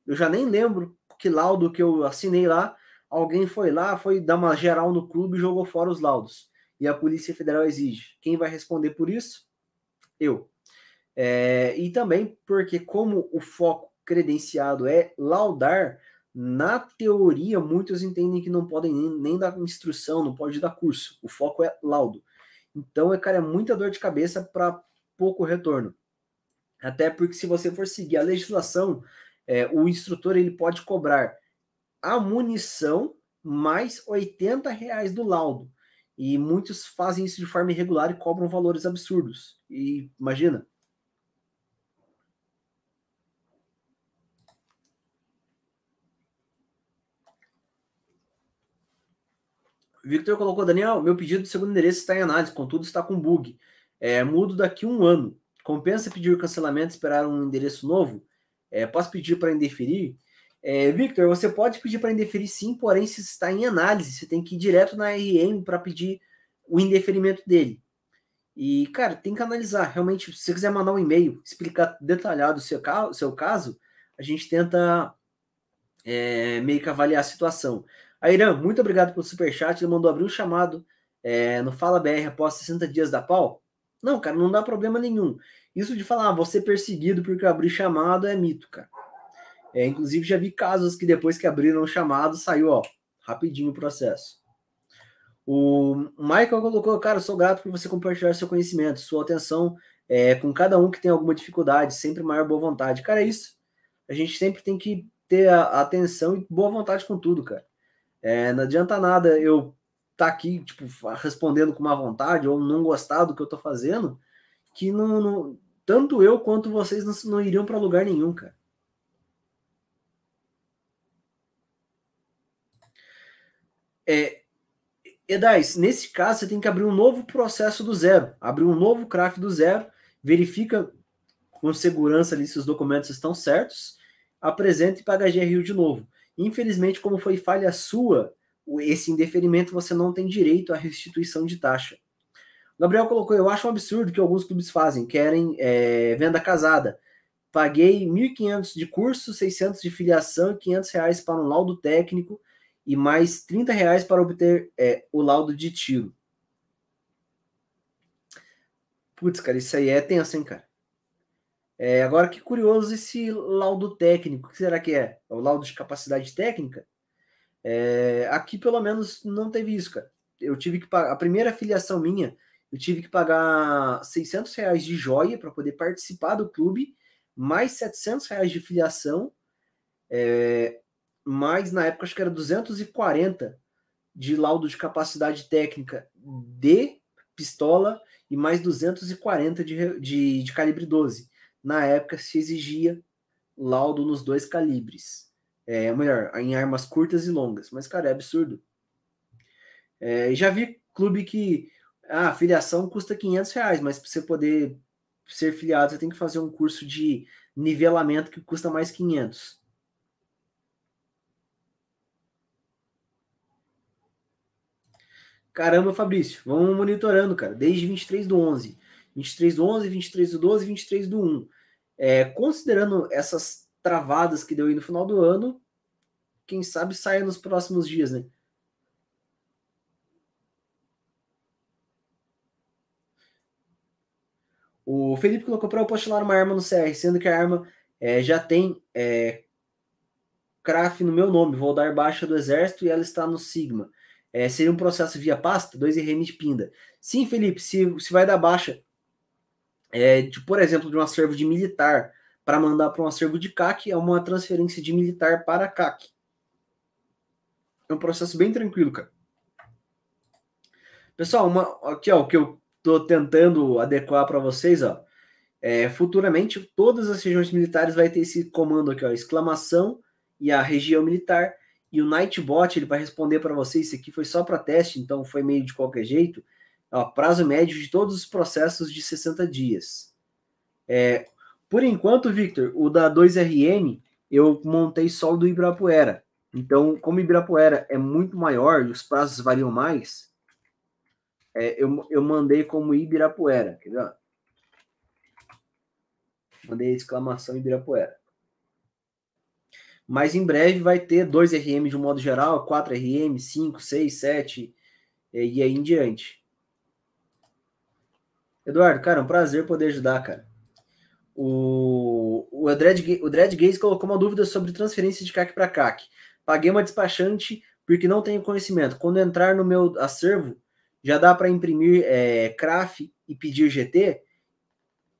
eu já nem lembro que laudo que eu assinei lá, alguém foi lá, foi dar uma geral no clube e jogou fora os laudos. E a Polícia Federal exige. Quem vai responder por isso? Eu. É, e também porque, como o foco credenciado é laudar, na teoria, muitos entendem que não podem nem, nem dar instrução, não pode dar curso. O foco é laudo. Então, é, cara, é muita dor de cabeça para pouco retorno. Até porque se você for seguir a legislação, é, o instrutor ele pode cobrar a munição mais 80 reais do laudo. E muitos fazem isso de forma irregular e cobram valores absurdos. E imagina, Victor colocou, Daniel, meu pedido de segundo endereço está em análise, contudo está com bug. É, mudo daqui um ano. Compensa pedir cancelamento e esperar um endereço novo? É, posso pedir para indeferir? É, Victor, você pode pedir para indeferir sim, porém, se está em análise, você tem que ir direto na RM para pedir o indeferimento dele. E, cara, tem que analisar. Realmente, se você quiser mandar um e-mail, explicar detalhado o seu, seu caso, a gente tenta é, meio que avaliar a situação. A Irã, muito obrigado pelo superchat. Ele mandou abrir um chamado é, no Fala BR após 60 dias da pau. Não, cara, não dá problema nenhum. Isso de falar, ah, você perseguido porque abrir chamado é mito, cara. É, inclusive, já vi casos que depois que abriram o chamado, saiu, ó, rapidinho o processo. O Michael colocou, cara, sou grato por você compartilhar seu conhecimento, sua atenção é, com cada um que tem alguma dificuldade, sempre maior boa vontade. Cara, é isso. A gente sempre tem que ter a atenção e boa vontade com tudo, cara. É, não adianta nada eu estar tá aqui, tipo, respondendo com má vontade ou não gostar do que eu tô fazendo, que não, não tanto eu quanto vocês não, não iriam para lugar nenhum, cara. É, Edais, nesse caso você tem que abrir um novo processo do zero, abrir um novo craft do zero, verifica com segurança ali se os documentos estão certos, apresenta e paga GRU de novo. Infelizmente, como foi falha sua, esse indeferimento você não tem direito à restituição de taxa. Gabriel colocou: Eu acho um absurdo que alguns clubes fazem, querem é, venda casada. Paguei 1.500 de curso, 600 de filiação e 500 reais para um laudo técnico e mais 30 reais para obter é, o laudo de tiro. Putz, cara, isso aí é tenso, hein, cara? É, agora, que curioso esse laudo técnico. O que será que é? é? O laudo de capacidade técnica? É, aqui, pelo menos, não teve isso, cara. Eu tive que pagar. A primeira filiação minha, eu tive que pagar 600 reais de joia para poder participar do clube, mais 700 reais de filiação, é, mais, na época, acho que era 240 de laudo de capacidade técnica de pistola e mais 240 de, de, de calibre 12 na época se exigia laudo nos dois calibres. É, melhor, em armas curtas e longas. Mas, cara, é absurdo. É, já vi clube que ah, a filiação custa 500 reais, mas para você poder ser filiado, você tem que fazer um curso de nivelamento que custa mais 500. Caramba, Fabrício, vamos monitorando, cara, desde 23 do 11. 23 do 11, 23 do 12, 23 do 1. É, considerando essas travadas que deu aí no final do ano, quem sabe saia nos próximos dias, né? O Felipe colocou para eu postular uma arma no CR, sendo que a arma é, já tem é, CRAF no meu nome. Vou dar baixa do exército e ela está no Sigma. É, seria um processo via pasta? 2 RM de pinda. Sim, Felipe, se, se vai dar baixa é, de, por exemplo, de um acervo de militar para mandar para um acervo de CAC é uma transferência de militar para CAC. É um processo bem tranquilo, cara. Pessoal, uma, aqui ó, o que eu estou tentando adequar para vocês, ó, é, futuramente todas as regiões militares vai ter esse comando aqui, ó, exclamação e a região militar e o Nightbot ele vai responder para vocês. Isso aqui foi só para teste, então foi meio de qualquer jeito. Ó, prazo médio de todos os processos de 60 dias. É, por enquanto, Victor, o da 2RM eu montei só o do Ibirapuera. Então, como Ibirapuera é muito maior e os prazos variam mais, é, eu, eu mandei como Ibirapuera. Quer ver? Mandei exclamação Ibirapuera. Mas em breve vai ter 2RM de um modo geral, 4RM, 5, 6, 7 e aí em diante. Eduardo, cara, é um prazer poder ajudar, cara. O, o, Dread, o Dread Gaze colocou uma dúvida sobre transferência de CAC para CAC. Paguei uma despachante porque não tenho conhecimento. Quando entrar no meu acervo, já dá para imprimir é, CRAF e pedir GT?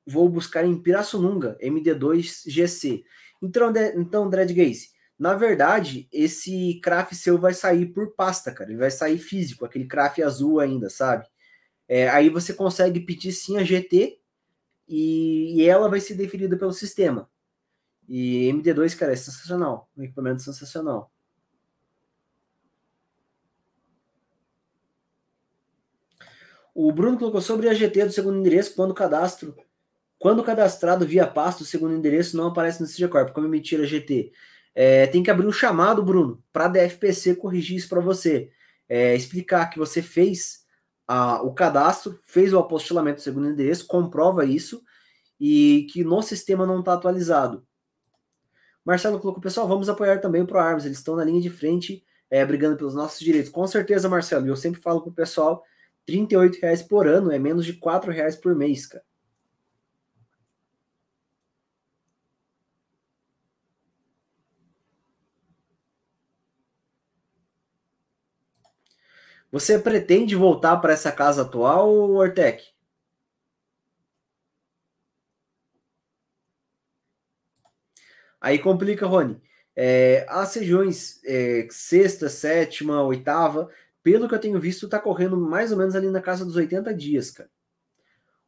Vou buscar em Pirassununga, MD2 GC. Então, então Dread Gaze, na verdade, esse CRAF seu vai sair por pasta, cara. Ele vai sair físico, aquele CRAF azul ainda, sabe? É, aí você consegue pedir sim a GT e, e, ela vai ser definida pelo sistema. E MD2, cara, é sensacional. Um equipamento sensacional. O Bruno colocou sobre a GT do segundo endereço quando cadastro. Quando cadastrado via pasta, o segundo endereço não aparece no CG Corp. Como mentira, GT. É, tem que abrir um chamado, Bruno, para a DFPC corrigir isso para você. É, explicar que você fez a, o cadastro, fez o apostilamento segundo endereço, comprova isso e que no sistema não está atualizado. Marcelo colocou, pessoal, vamos apoiar também o ProArms, eles estão na linha de frente é, brigando pelos nossos direitos. Com certeza, Marcelo, eu sempre falo pro pessoal, R$ reais por ano é menos de R$ reais por mês, cara. Você pretende voltar para essa casa atual, Ortec? Aí complica, Rony. É, as regiões é, sexta, sétima, oitava, pelo que eu tenho visto, tá correndo mais ou menos ali na casa dos 80 dias, cara.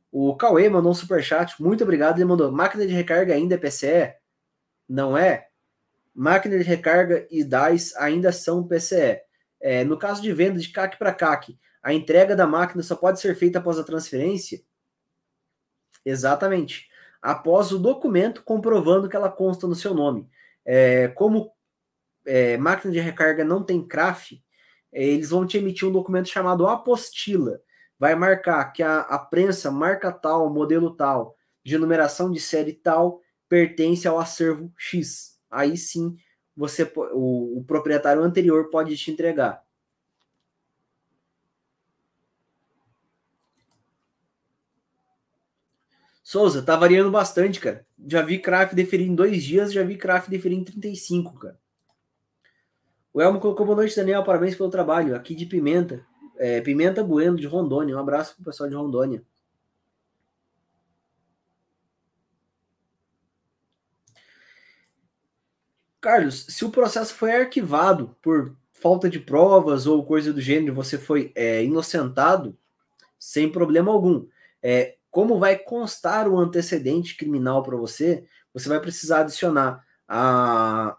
O Cauê mandou um superchat, muito obrigado. Ele mandou: máquina de recarga ainda é PCE? Não é? Máquina de recarga e DAIS ainda são PCE. É, no caso de venda de CAC para CAC, a entrega da máquina só pode ser feita após a transferência? Exatamente. Após o documento comprovando que ela consta no seu nome. É, como é, máquina de recarga não tem CRAF, é, eles vão te emitir um documento chamado apostila. Vai marcar que a, a prensa, marca tal, modelo tal, de numeração de série tal, pertence ao acervo X. Aí sim você o, o proprietário anterior pode te entregar. Souza, tá variando bastante, cara. Já vi Kraft deferir em dois dias, já vi Kraft deferir em 35, cara. O Elmo colocou boa noite, Daniel. Parabéns pelo trabalho. Aqui de Pimenta. É, Pimenta Bueno, de Rondônia. Um abraço pro pessoal de Rondônia. Carlos, se o processo foi arquivado por falta de provas ou coisa do gênero, você foi é, inocentado, sem problema algum. É, como vai constar o antecedente criminal para você, você vai precisar adicionar a,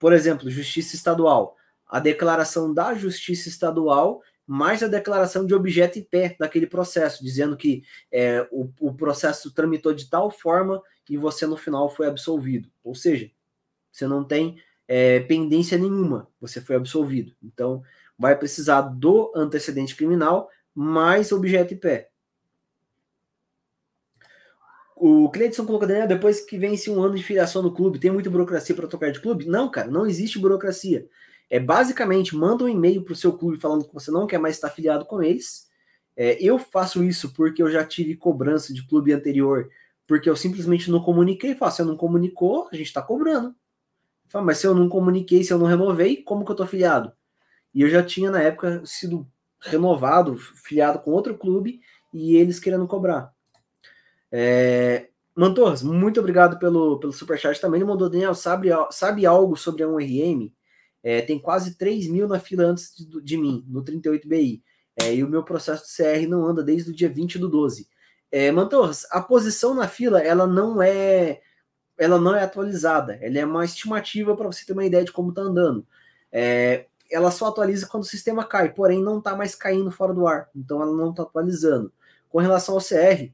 por exemplo, justiça estadual, a declaração da justiça estadual mais a declaração de objeto e pé daquele processo, dizendo que é, o, o processo tramitou de tal forma e você no final foi absolvido. Ou seja, você não tem é, pendência nenhuma, você foi absolvido. Então, vai precisar do antecedente criminal mais objeto e pé. O Cleiton coloca Daniel, depois que vence um ano de filiação no clube, tem muita burocracia para trocar de clube? Não, cara, não existe burocracia. É basicamente, manda um e-mail para o seu clube falando que você não quer mais estar afiliado com eles. É, eu faço isso porque eu já tive cobrança de clube anterior, porque eu simplesmente não comuniquei. Faço, você não comunicou, a gente está cobrando mas se eu não comuniquei, se eu não renovei, como que eu tô filiado? E eu já tinha, na época, sido renovado, filiado com outro clube, e eles querendo cobrar. É... Mantorras, muito obrigado pelo, pelo superchat também. Ele mandou, Daniel, sabe, sabe algo sobre a 1RM? É, tem quase 3 mil na fila antes de, de mim, no 38BI. É, e o meu processo de CR não anda desde o dia 20 do 12. É, Mantorras, a posição na fila, ela não é ela não é atualizada, ela é uma estimativa para você ter uma ideia de como está andando. É, ela só atualiza quando o sistema cai, porém não está mais caindo fora do ar, então ela não está atualizando. Com relação ao CR,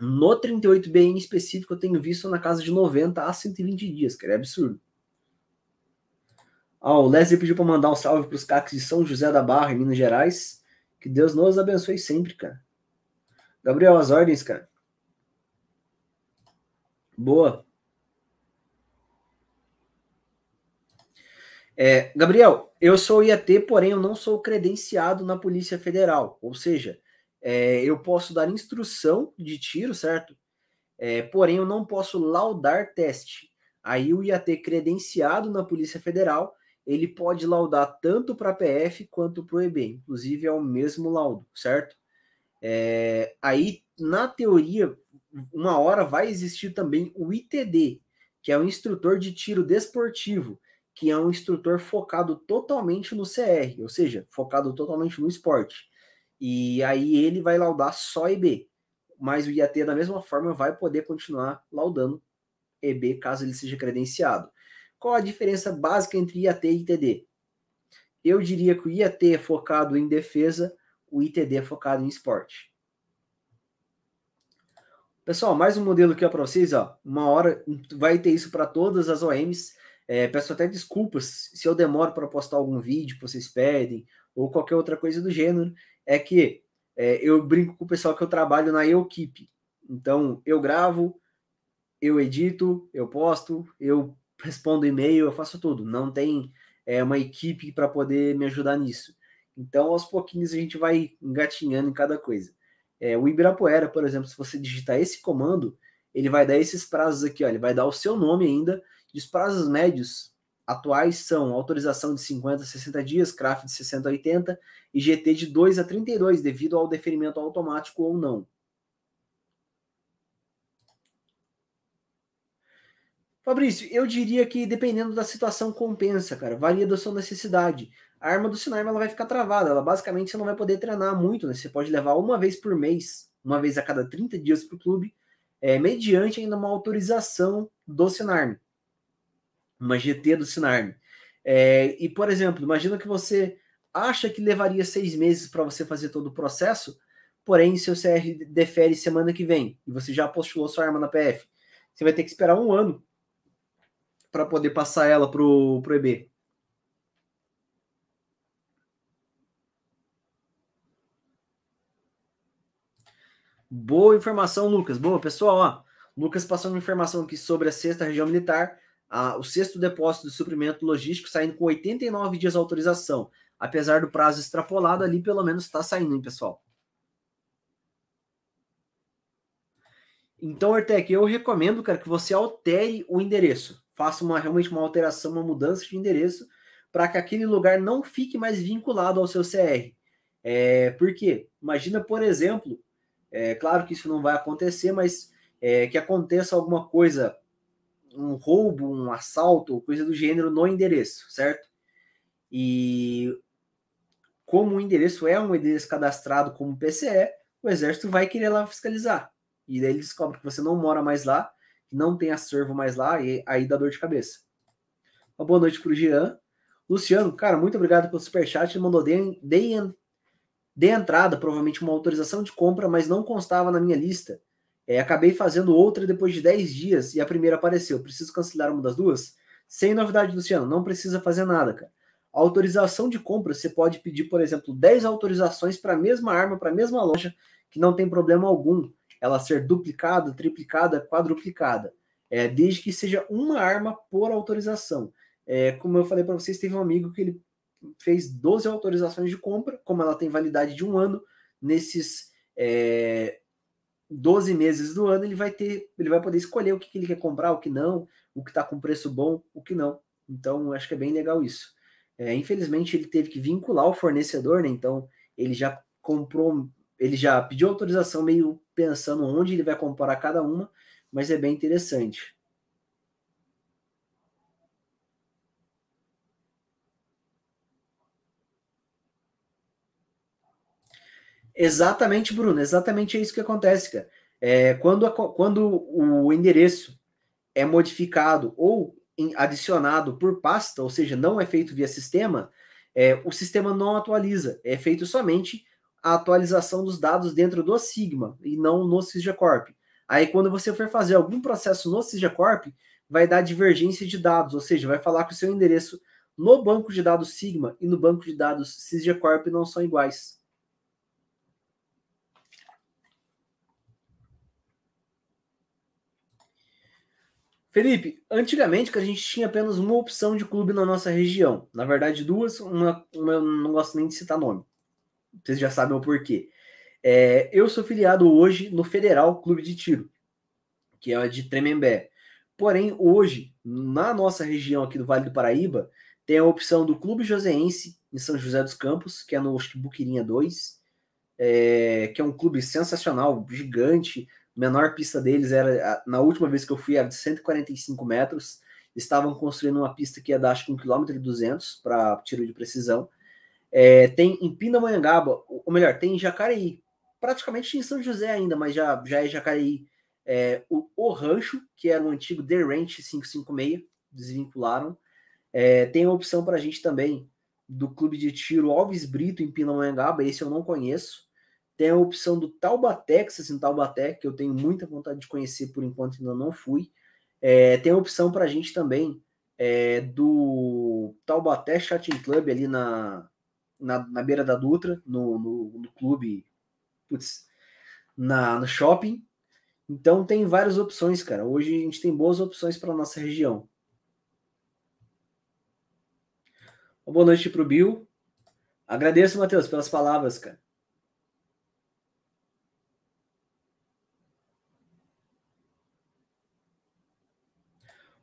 no 38 b em específico, eu tenho visto na casa de 90 a 120 dias, que é absurdo. Ah, o Leslie pediu para mandar um salve para os cacos de São José da Barra, em Minas Gerais. Que Deus nos abençoe sempre, cara. Gabriel, as ordens, cara. Boa. É, Gabriel, eu sou IAT, porém eu não sou credenciado na Polícia Federal. Ou seja, é, eu posso dar instrução de tiro, certo? É, porém eu não posso laudar teste. Aí o IAT credenciado na Polícia Federal, ele pode laudar tanto para a PF quanto para o EB. Inclusive é o mesmo laudo, certo? É, aí na teoria, uma hora vai existir também o ITD, que é um instrutor de tiro desportivo, que é um instrutor focado totalmente no CR, ou seja, focado totalmente no esporte. E aí ele vai laudar só EB, mas o IAT da mesma forma vai poder continuar laudando EB caso ele seja credenciado. Qual a diferença básica entre IAT e ITD? Eu diria que o IAT é focado em defesa, o ITD é focado em esporte. Pessoal, mais um modelo aqui para vocês, ó. Uma hora vai ter isso para todas as OMs. É, peço até desculpas se eu demoro para postar algum vídeo que vocês pedem ou qualquer outra coisa do gênero. É que é, eu brinco com o pessoal que eu trabalho na Eukip. Então, eu gravo, eu edito, eu posto, eu respondo e-mail, eu faço tudo. Não tem é, uma equipe para poder me ajudar nisso. Então, aos pouquinhos, a gente vai engatinhando em cada coisa. É, o Ibirapuera, por exemplo, se você digitar esse comando, ele vai dar esses prazos aqui, ó, ele vai dar o seu nome ainda, e os prazos médios atuais são autorização de 50 a 60 dias, CRAF de 60 a 80 e GT de 2 a 32, devido ao deferimento automático ou não. Fabrício, eu diria que dependendo da situação compensa, cara, varia da sua necessidade a arma do Sinaima ela vai ficar travada. Ela basicamente você não vai poder treinar muito, né? Você pode levar uma vez por mês, uma vez a cada 30 dias para o clube, é, mediante ainda uma autorização do Sinarm, uma GT do Sinarm. É, e, por exemplo, imagina que você acha que levaria seis meses para você fazer todo o processo, porém seu CR defere semana que vem e você já postulou sua arma na PF. Você vai ter que esperar um ano para poder passar ela para o EB. Boa informação, Lucas. Boa, pessoal. Ó, Lucas passou uma informação aqui sobre a sexta região militar, a, o sexto depósito de suprimento logístico saindo com 89 dias de autorização. Apesar do prazo extrapolado ali, pelo menos está saindo, hein, pessoal? Então, Ortec, eu recomendo, cara, que você altere o endereço. Faça uma, realmente uma alteração, uma mudança de endereço para que aquele lugar não fique mais vinculado ao seu CR. É, por quê? Imagina, por exemplo, é claro que isso não vai acontecer, mas é, que aconteça alguma coisa, um roubo, um assalto, coisa do gênero no endereço, certo? E como o endereço é um endereço cadastrado como PCE, o exército vai querer lá fiscalizar. E daí ele descobre que você não mora mais lá, que não tem acervo mais lá, e aí dá dor de cabeça. Uma boa noite para o Jean. Luciano, cara, muito obrigado pelo superchat. Ele mandou deem, de entrada, provavelmente uma autorização de compra, mas não constava na minha lista. É, acabei fazendo outra depois de 10 dias e a primeira apareceu. Preciso cancelar uma das duas? Sem novidade, Luciano, não precisa fazer nada, cara. autorização de compra, você pode pedir, por exemplo, 10 autorizações para a mesma arma, para a mesma loja, que não tem problema algum ela ser duplicada, triplicada, quadruplicada, é, desde que seja uma arma por autorização. É, como eu falei para vocês, teve um amigo que ele fez 12 autorizações de compra, como ela tem validade de um ano, nesses é, 12 meses do ano ele vai ter, ele vai poder escolher o que, que ele quer comprar, o que não, o que está com preço bom, o que não. Então acho que é bem legal isso. É, infelizmente ele teve que vincular o fornecedor, né? Então ele já comprou, ele já pediu autorização meio pensando onde ele vai comprar cada uma, mas é bem interessante. Exatamente, Bruno, exatamente é isso que acontece, cara. É, quando, a, quando o endereço é modificado ou em, adicionado por pasta, ou seja, não é feito via sistema, é, o sistema não atualiza, é feito somente a atualização dos dados dentro do Sigma e não no SysGcorp. Aí, quando você for fazer algum processo no SysGcorp, vai dar divergência de dados, ou seja, vai falar que o seu endereço no banco de dados Sigma e no banco de dados SysGcorp não são iguais. Felipe, antigamente que a gente tinha apenas uma opção de clube na nossa região. Na verdade, duas, uma, uma eu não gosto nem de citar nome. Vocês já sabem o porquê. É, eu sou filiado hoje no Federal Clube de Tiro, que é de Tremembé. Porém, hoje, na nossa região aqui do Vale do Paraíba, tem a opção do Clube Joseense, em São José dos Campos, que é no Buquirinha 2, é, que é um clube sensacional, gigante, menor pista deles era, na última vez que eu fui, era de 145 metros. Estavam construindo uma pista que ia dar, acho que 1,2 km para tiro de precisão. É, tem em Pindamonhangaba, ou melhor, tem em Jacareí. Praticamente em São José ainda, mas já, já é Jacareí. É, o, o Rancho, que era o um antigo The Ranch 556, desvincularam. É, tem a opção para a gente também do clube de tiro Alves Brito em Pindamonhangaba, esse eu não conheço. Tem a opção do Taubaté, que em Taubaté, que eu tenho muita vontade de conhecer por enquanto, ainda não fui. É, tem a opção para a gente também é, do Taubaté Chatting Club ali na, na, na beira da Dutra, no, no, no clube, putz, na, no shopping. Então tem várias opções, cara. Hoje a gente tem boas opções para nossa região. Uma boa noite para o Bill. Agradeço, Matheus, pelas palavras, cara.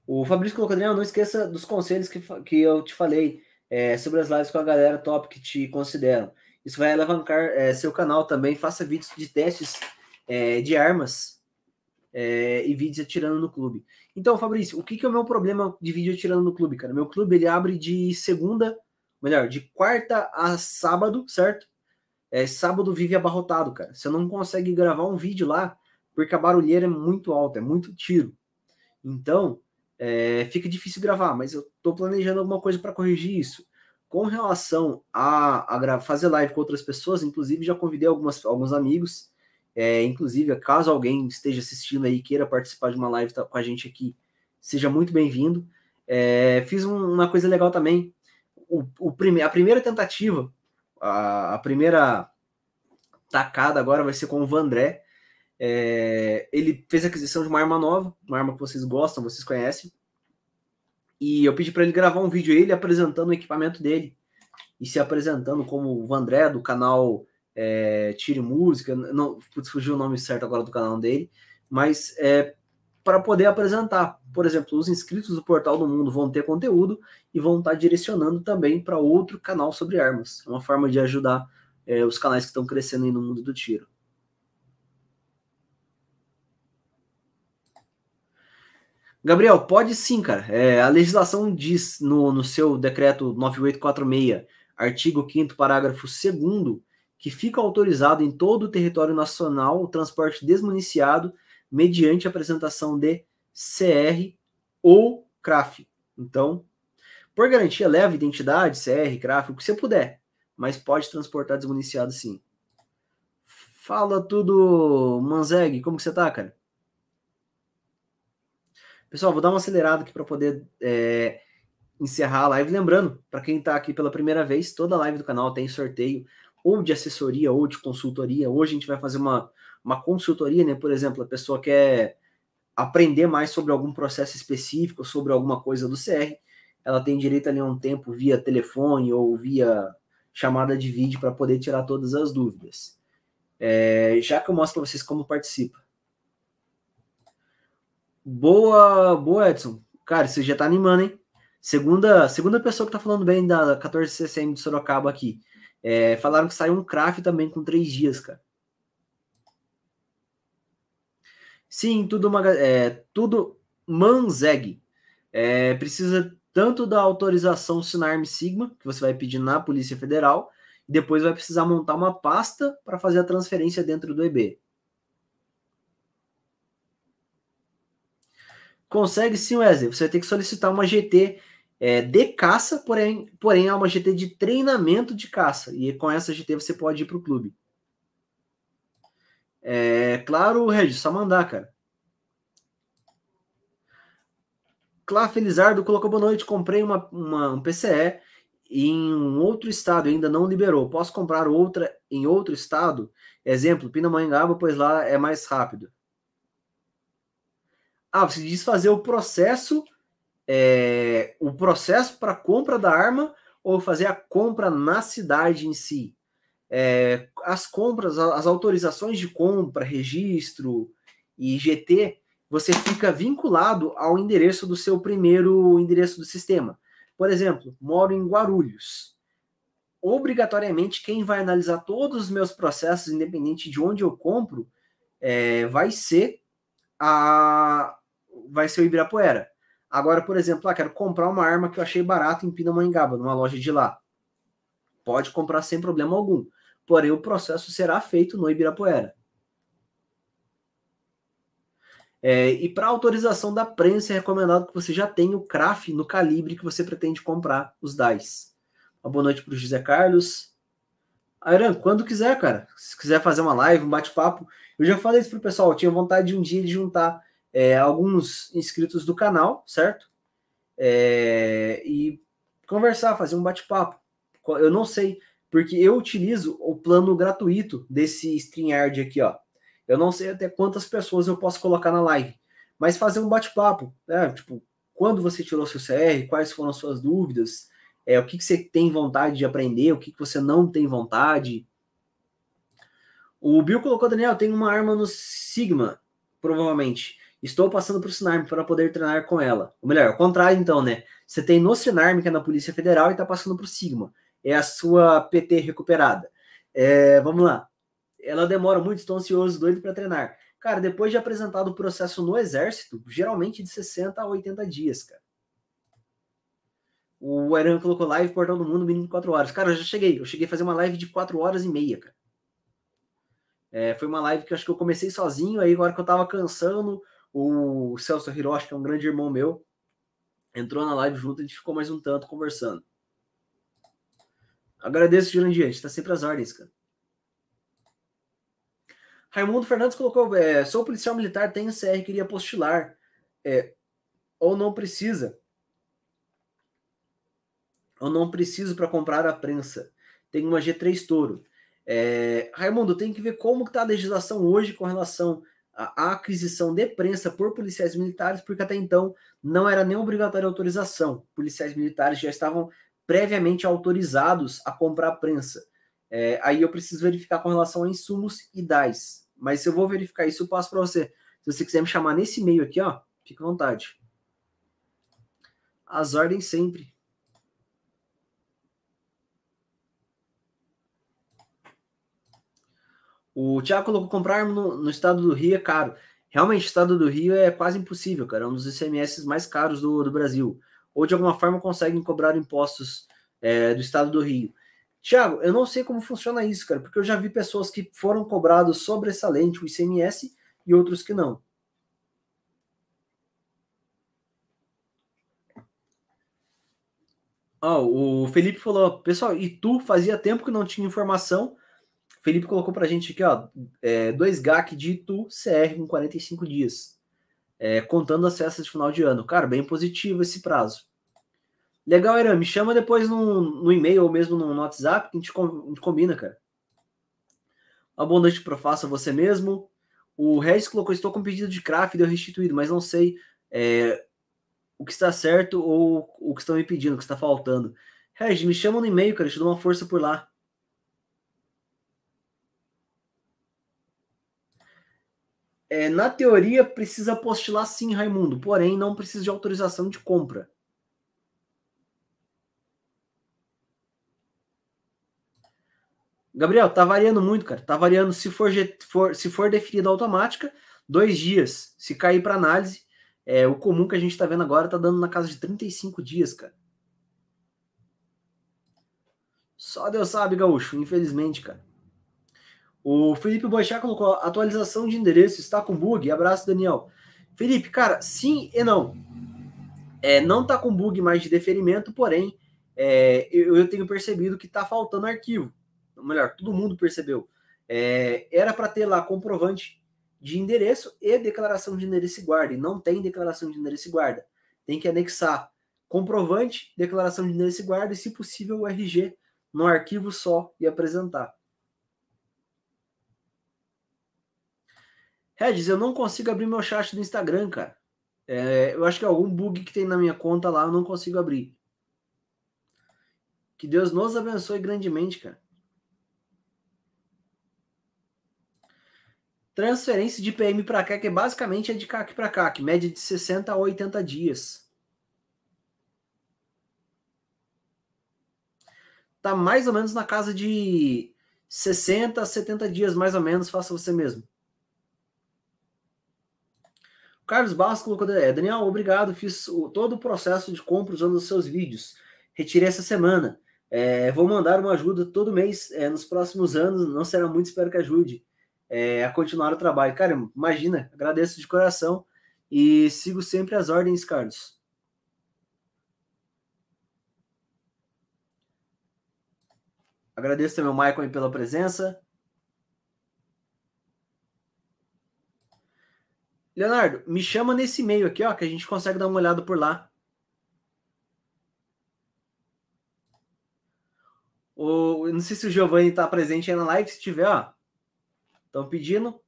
O Fabrício colocou, Adriano, não esqueça dos conselhos que, que eu te falei é, sobre as lives com a galera top que te consideram. Isso vai alavancar é, seu canal também. Faça vídeos de testes é, de armas é, e vídeos atirando no clube. Então, Fabrício, o que, que é o meu problema de vídeo atirando no clube, cara? Meu clube ele abre de segunda, melhor, de quarta a sábado, certo? É, sábado vive abarrotado, cara. Você não consegue gravar um vídeo lá porque a barulheira é muito alta, é muito tiro. Então, é, fica difícil gravar, mas eu estou planejando alguma coisa para corrigir isso. Com relação a, a fazer live com outras pessoas, inclusive já convidei algumas, alguns amigos, é, inclusive caso alguém esteja assistindo aí queira participar de uma live com a gente aqui, seja muito bem-vindo. É, fiz um, uma coisa legal também. O, o prime, a primeira tentativa, a, a primeira tacada agora vai ser com o Vandré, é, ele fez a aquisição de uma arma nova, uma arma que vocês gostam, vocês conhecem. E eu pedi para ele gravar um vídeo ele apresentando o equipamento dele e se apresentando como o Vandré do canal é, Tire Música, não putz, fugiu o nome certo agora do canal dele, mas é, para poder apresentar. Por exemplo, os inscritos do Portal do Mundo vão ter conteúdo e vão estar tá direcionando também para outro canal sobre armas. É uma forma de ajudar é, os canais que estão crescendo aí no mundo do tiro. Gabriel, pode sim, cara. É, a legislação diz no, no seu decreto 9846, artigo 5 parágrafo 2 que fica autorizado em todo o território nacional o transporte desmuniciado mediante apresentação de CR ou CRAF. Então, por garantia, leva identidade, CR, CRAF, o que você puder, mas pode transportar desmuniciado sim. Fala tudo, Manzeg, como que você tá, cara? Pessoal, vou dar uma acelerada aqui para poder é, encerrar a live. Lembrando, para quem está aqui pela primeira vez, toda live do canal tem sorteio ou de assessoria ou de consultoria. Hoje a gente vai fazer uma, uma consultoria, né? Por exemplo, a pessoa quer aprender mais sobre algum processo específico, sobre alguma coisa do CR, ela tem direito ali a um tempo via telefone ou via chamada de vídeo para poder tirar todas as dúvidas. É, já que eu mostro para vocês como participa, Boa, boa, Edson. Cara, você já tá animando, hein? Segunda, segunda pessoa que tá falando bem da 14CCM de Sorocaba aqui. É, falaram que saiu um craft também com três dias, cara. Sim, tudo, é, tudo Manzeg. É, precisa tanto da autorização sinarm Sigma, que você vai pedir na Polícia Federal, e depois vai precisar montar uma pasta para fazer a transferência dentro do EB. Consegue sim, Wesley. Você vai ter que solicitar uma GT é, de caça, porém, porém é uma GT de treinamento de caça. E com essa GT você pode ir para o clube. É claro, Regis, só mandar, cara. Clá Felizardo colocou boa noite. Comprei uma, uma, um PCE em um outro estado, ainda não liberou. Posso comprar outra em outro estado? Exemplo, Pindamonhangaba, pois lá é mais rápido. Ah, você diz fazer o processo, é, o processo para compra da arma ou fazer a compra na cidade em si. É, as compras, as autorizações de compra, registro e GT, você fica vinculado ao endereço do seu primeiro endereço do sistema. Por exemplo, moro em Guarulhos. Obrigatoriamente, quem vai analisar todos os meus processos, independente de onde eu compro, é, vai ser a, vai ser o Ibirapuera. Agora, por exemplo, ah, quero comprar uma arma que eu achei barato em Pindamonhangaba, numa loja de lá. Pode comprar sem problema algum. Porém, o processo será feito no Ibirapuera. É, e para autorização da prensa, é recomendado que você já tenha o CRAF no calibre que você pretende comprar os DAIs. Uma boa noite para o José Carlos. Airan, quando quiser, cara. Se quiser fazer uma live, um bate-papo. Eu já falei isso pro pessoal. Eu tinha vontade de um dia de juntar é, alguns inscritos do canal, certo? É, e conversar, fazer um bate-papo. Eu não sei, porque eu utilizo o plano gratuito desse StreamYard aqui, ó. Eu não sei até quantas pessoas eu posso colocar na live, mas fazer um bate-papo, né? Tipo, quando você tirou seu CR, quais foram as suas dúvidas, é, o que, que você tem vontade de aprender, o que, que você não tem vontade. O Bill colocou, Daniel, tem uma arma no Sigma, provavelmente. Estou passando para o Sinarme para poder treinar com ela. Ou melhor, ao contrário, então, né? Você tem no Sinarme, que é na Polícia Federal, e está passando para o Sigma. É a sua PT recuperada. É, vamos lá. Ela demora muito, estou ansioso, doido para treinar. Cara, depois de apresentado o processo no Exército, geralmente de 60 a 80 dias, cara. O Aran colocou live, portal do mundo, mínimo 4 horas. Cara, eu já cheguei. Eu cheguei a fazer uma live de 4 horas e meia, cara. É, foi uma live que eu acho que eu comecei sozinho, aí agora que eu tava cansando, o Celso Hiroshi, que é um grande irmão meu, entrou na live junto e a gente ficou mais um tanto conversando. Agradeço, Jurandir. A gente tá sempre às ordens, cara. Raimundo Fernandes colocou: é, sou policial militar, tenho CR, queria postular. É, ou não precisa. Ou não preciso para comprar a prensa. Tem uma G3 Toro. É, Raimundo, tem que ver como está a legislação hoje com relação a aquisição de prensa por policiais militares, porque até então não era nem obrigatória autorização. Policiais militares já estavam previamente autorizados a comprar prensa. É, aí eu preciso verificar com relação a insumos e DAIs. Mas eu vou verificar isso, eu passo para você. Se você quiser me chamar nesse e-mail aqui, ó, fique à vontade. As ordens sempre. O Tiago colocou comprar no, no, estado do Rio é caro. Realmente, o estado do Rio é quase impossível, cara. É um dos ICMS mais caros do, do Brasil. Ou de alguma forma conseguem cobrar impostos é, do estado do Rio. Tiago, eu não sei como funciona isso, cara, porque eu já vi pessoas que foram cobrados sobressalente o ICMS e outros que não. Oh, o Felipe falou, pessoal, e tu fazia tempo que não tinha informação Felipe colocou para a gente aqui, ó, é, 2GAC tu CR com 45 dias, é, contando as festas de final de ano. Cara, bem positivo esse prazo. Legal, Eram, me chama depois no, no e-mail ou mesmo no, no WhatsApp que a gente, com, a gente, combina, cara. Uma boa noite pro Faça Você Mesmo. O Regis colocou, estou com pedido de craft, deu restituído, mas não sei é, o que está certo ou o que estão me pedindo, o que está faltando. Regis, me chama no e-mail, cara, eu te dou uma força por lá. é, na teoria, precisa postular sim, Raimundo, porém não precisa de autorização de compra. Gabriel, tá variando muito, cara. Tá variando se for, for se for definida automática, dois dias. Se cair para análise, é, o comum que a gente está vendo agora está dando na casa de 35 dias, cara. Só Deus sabe, Gaúcho, infelizmente, cara. O Felipe Boixá colocou: atualização de endereço está com bug. Abraço, Daniel. Felipe, cara, sim e não. É, não está com bug mais de deferimento, porém, é, eu, eu, tenho percebido que está faltando arquivo. Ou melhor, todo mundo percebeu. É, era para ter lá comprovante de endereço e declaração de endereço e guarda. E não tem declaração de endereço e guarda. Tem que anexar comprovante, declaração de endereço e guarda e, se possível, o RG no arquivo só e apresentar. Regis, eu não consigo abrir meu chat do Instagram, cara. É, eu acho que é algum bug que tem na minha conta lá, eu não consigo abrir. Que Deus nos abençoe grandemente, cara. Transferência de PM para cá, que basicamente é de CAC para cá, que média de 60 a 80 dias. Tá mais ou menos na casa de 60 a 70 dias, mais ou menos, faça você mesmo. Carlos Basco, colocou, é, Daniel, obrigado, fiz o, todo o processo de compra usando os seus vídeos. Retirei essa semana. É, vou mandar uma ajuda todo mês é, nos próximos anos, não será muito, espero que ajude é, a continuar o trabalho. Cara, imagina, agradeço de coração e sigo sempre as ordens, Carlos. Agradeço também ao Michael pela presença. Leonardo, me chama nesse e-mail aqui, ó, que a gente consegue dar uma olhada por lá. O, não sei se o Giovanni está presente aí na live, se tiver, ó. Estão pedindo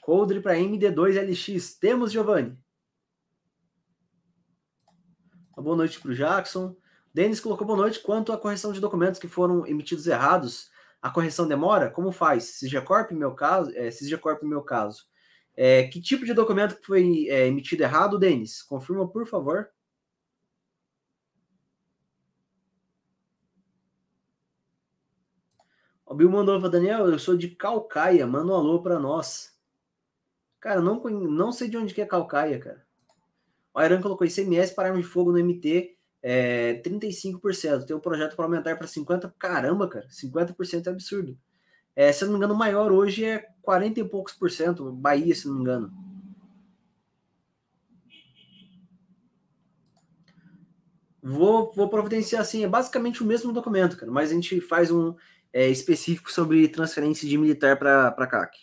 coldre para MD2LX. Temos, Giovanni. Uma boa noite para o Jackson. Denis colocou boa noite. Quanto à correção de documentos que foram emitidos errados, a correção demora? Como faz? Sigecorp, meu caso, é, meu caso. É, que tipo de documento foi é, emitido errado, Denis? Confirma, por favor. O Bill mandou para Daniel, eu sou de Calcaia, manda um alô para nós. Cara, não, não sei de onde que é Calcaia, cara. O Irã colocou ICMS para arma de fogo no MT, é, 35%. Tem um projeto para aumentar para 50%. Caramba, cara, 50% é absurdo. É, se eu não me engano, o maior hoje é 40 e poucos por cento, Bahia, se não me engano. Vou, vou providenciar assim, é basicamente o mesmo documento, cara, mas a gente faz um é, específico sobre transferência de militar para CAC.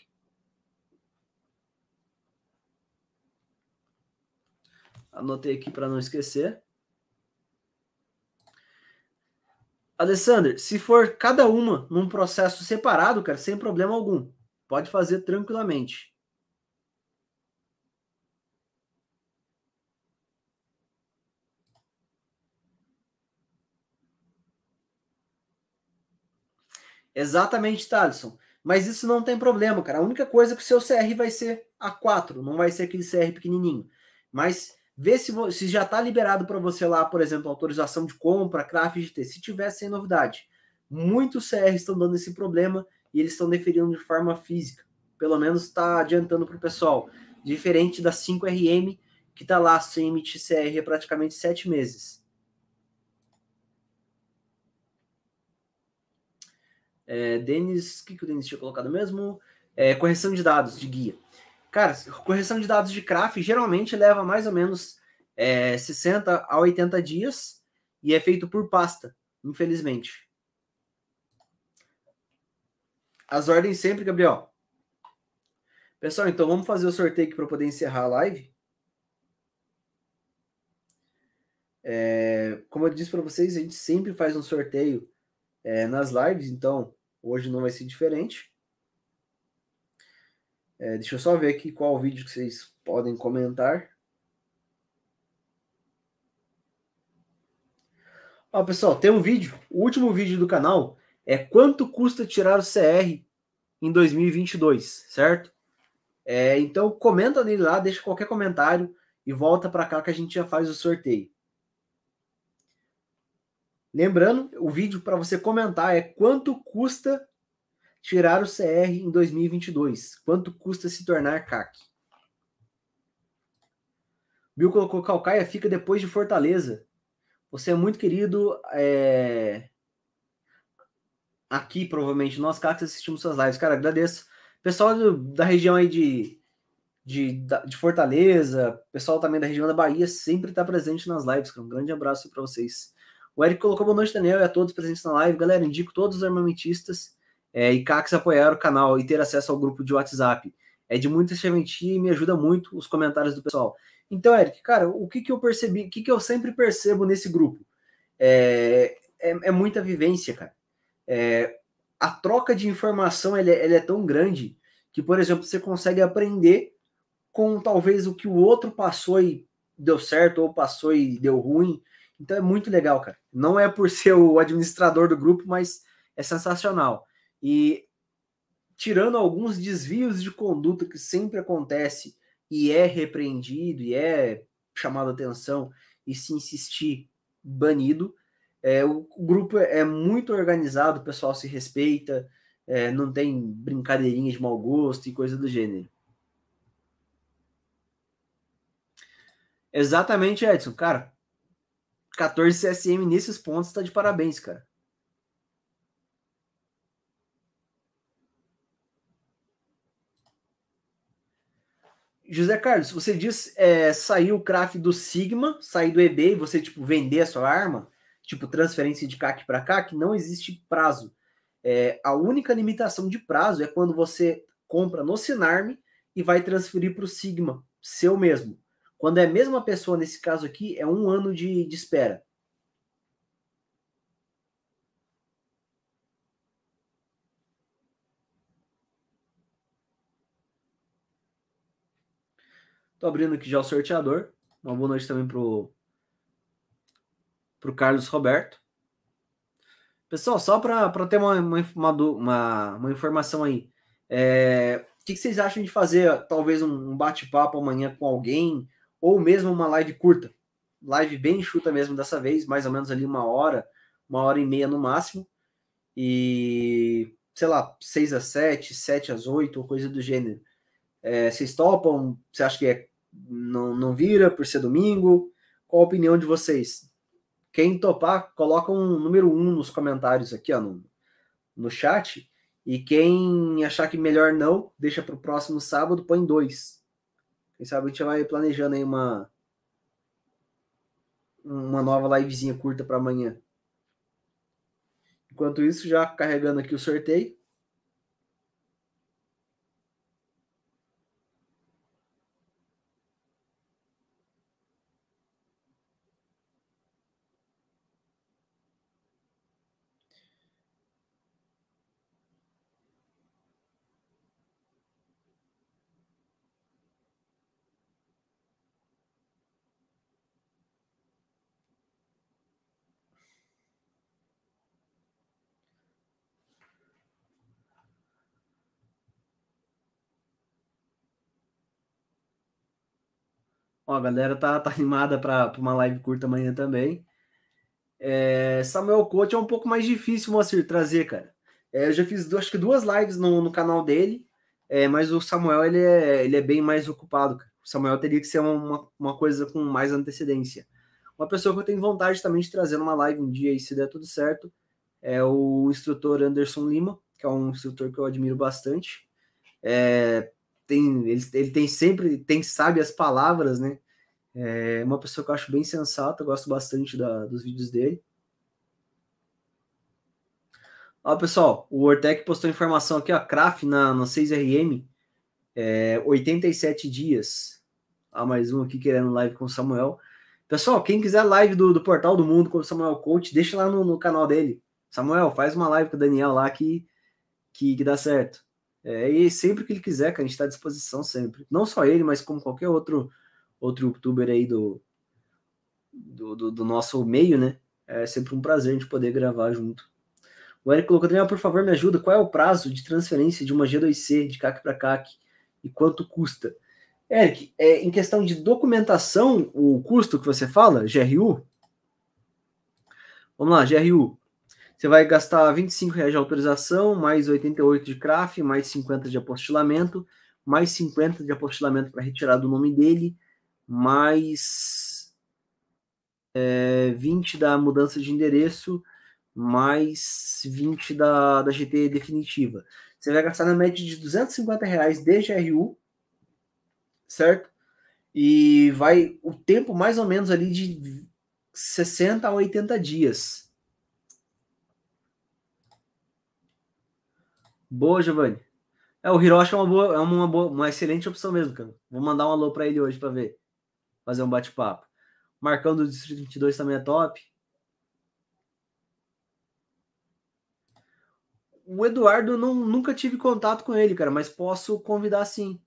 Anotei aqui para não esquecer. Alessandro, se for cada uma num processo separado, cara, sem problema algum. Pode fazer tranquilamente. Exatamente, Thaleson. Mas isso não tem problema, cara. A única coisa é que o seu CR vai ser A4, não vai ser aquele CR pequenininho. Mas Vê se, se já está liberado para você lá, por exemplo, autorização de compra, CRAF, GT. Se tiver, sem novidade. Muitos CR estão dando esse problema e eles estão deferindo de forma física. Pelo menos está adiantando para o pessoal. Diferente da 5RM, que está lá sem emitir CR há praticamente sete meses. É, Denis, o que, que o Denis tinha colocado mesmo? É, correção de dados de guia. Cara, correção de dados de CRAF geralmente leva mais ou menos é, 60 a 80 dias e é feito por pasta, infelizmente. As ordens sempre, Gabriel. Pessoal, então vamos fazer o sorteio aqui para poder encerrar a live. É, como eu disse para vocês, a gente sempre faz um sorteio é, nas lives, então hoje não vai ser diferente. É, deixa eu só ver aqui qual vídeo que vocês podem comentar. Ó, pessoal, tem um vídeo, o último vídeo do canal é quanto custa tirar o CR em 2022, certo? É, então comenta nele lá, deixa qualquer comentário e volta para cá que a gente já faz o sorteio. Lembrando, o vídeo para você comentar é quanto custa tirar o CR em 2022? Quanto custa se tornar CAC? Bill colocou Calcaia fica depois de Fortaleza. Você é muito querido. É... Aqui, provavelmente, nós, CACs, assistimos suas lives. Cara, agradeço. Pessoal do, da região aí de, de, de Fortaleza, pessoal também da região da Bahia, sempre está presente nas lives. Cara. Um grande abraço para vocês. O Eric colocou boa noite, Daniel, e a todos presentes na live. Galera, indico todos os armamentistas é, e CACs apoiar o canal e ter acesso ao grupo de WhatsApp. É de muita serventia e me ajuda muito os comentários do pessoal. Então, Eric, cara, o que, que eu percebi, o que, que eu sempre percebo nesse grupo? É, é, é muita vivência, cara. É, a troca de informação ela, é, ela é tão grande que, por exemplo, você consegue aprender com talvez o que o outro passou e deu certo, ou passou e deu ruim. Então é muito legal, cara. Não é por ser o administrador do grupo, mas é sensacional. E tirando alguns desvios de conduta que sempre acontece e é repreendido e é chamado atenção e se insistir banido, é, o, o grupo é muito organizado, o pessoal se respeita, é, não tem brincadeirinha de mau gosto e coisa do gênero. Exatamente, Edson. Cara, 14 CSM nesses pontos está de parabéns, cara. José Carlos, você diz é, sair o craft do Sigma, sair do eBay, você tipo vender a sua arma, tipo transferência de CAC para CAC, não existe prazo. É, a única limitação de prazo é quando você compra no Sinarme e vai transferir para o Sigma, seu mesmo. Quando é a mesma pessoa, nesse caso aqui, é um ano de, de espera. Tô abrindo aqui já o sorteador. Uma boa noite também pro, pro Carlos Roberto. Pessoal, só para ter uma, uma, uma, uma, informação aí. É, o que, que, vocês acham de fazer talvez um, bate-papo amanhã com alguém? Ou mesmo uma live curta? Live bem chuta mesmo dessa vez, mais ou menos ali uma hora, uma hora e meia no máximo. E sei lá, 6 às 7, 7 às 8 ou coisa do gênero. É, vocês topam? Você acha que é, não, não vira por ser domingo? Qual a opinião de vocês? Quem topar, coloca um número um nos comentários aqui, ó, no, no chat. E quem achar que melhor não, deixa para o próximo sábado, põe dois. Quem sabe a gente vai planejando aí uma, uma nova livezinha curta para amanhã. Enquanto isso, já carregando aqui o sorteio. Ó, a galera tá, tá animada para uma live curta amanhã também. É, Samuel Couto é um pouco mais difícil, Moacir, trazer, cara. É, eu já fiz acho que duas lives no, no canal dele, é, mas o Samuel ele é, ele é bem mais ocupado, cara. O Samuel teria que ser uma, uma coisa com mais antecedência. Uma pessoa que eu tenho vontade também de trazer numa live um dia, e se der tudo certo, é o instrutor Anderson Lima, que é um instrutor que eu admiro bastante. É, tem, ele, ele tem sempre, tem sabe as palavras, né? É uma pessoa que eu acho bem sensata, gosto bastante da, dos vídeos dele. Ó, pessoal, o Ortec postou informação aqui, ó, CRAF na, na 6RM, é, 87 dias. Ah, mais um aqui querendo live com o Samuel. Pessoal, quem quiser live do, do Portal do Mundo com o Samuel Coach, deixa lá no, no canal dele. Samuel, faz uma live com o Daniel lá que, que, que dá certo. É, e sempre que ele quiser, que a gente está à disposição sempre. Não só ele, mas como qualquer outro outro youtuber aí do, do, do, do nosso meio, né? É sempre um prazer a gente poder gravar junto. O Eric colocou também, por favor, me ajuda. Qual é o prazo de transferência de uma G2C de CAC para CAC e quanto custa? Eric, é, em questão de documentação, o custo que você fala, GRU? Vamos lá, GRU. Você vai gastar 25 reais de autorização, mais 88 de craft, mais 50 de apostilamento, mais 50 de apostilamento para retirar do nome dele, mais é, 20 da mudança de endereço, mais 20 da, da GT definitiva. Você vai gastar na média de 250 reais de GRU, certo? E vai o tempo mais ou menos ali de 60 a 80 dias Boa, Giovanni. É, o Hiroshi é uma boa, é uma, boa, uma excelente opção mesmo, cara. Vou mandar um alô para ele hoje para ver. Fazer um bate-papo. Marcão do Distrito 22 também é top. O Eduardo, não, nunca tive contato com ele, cara, mas posso convidar sim.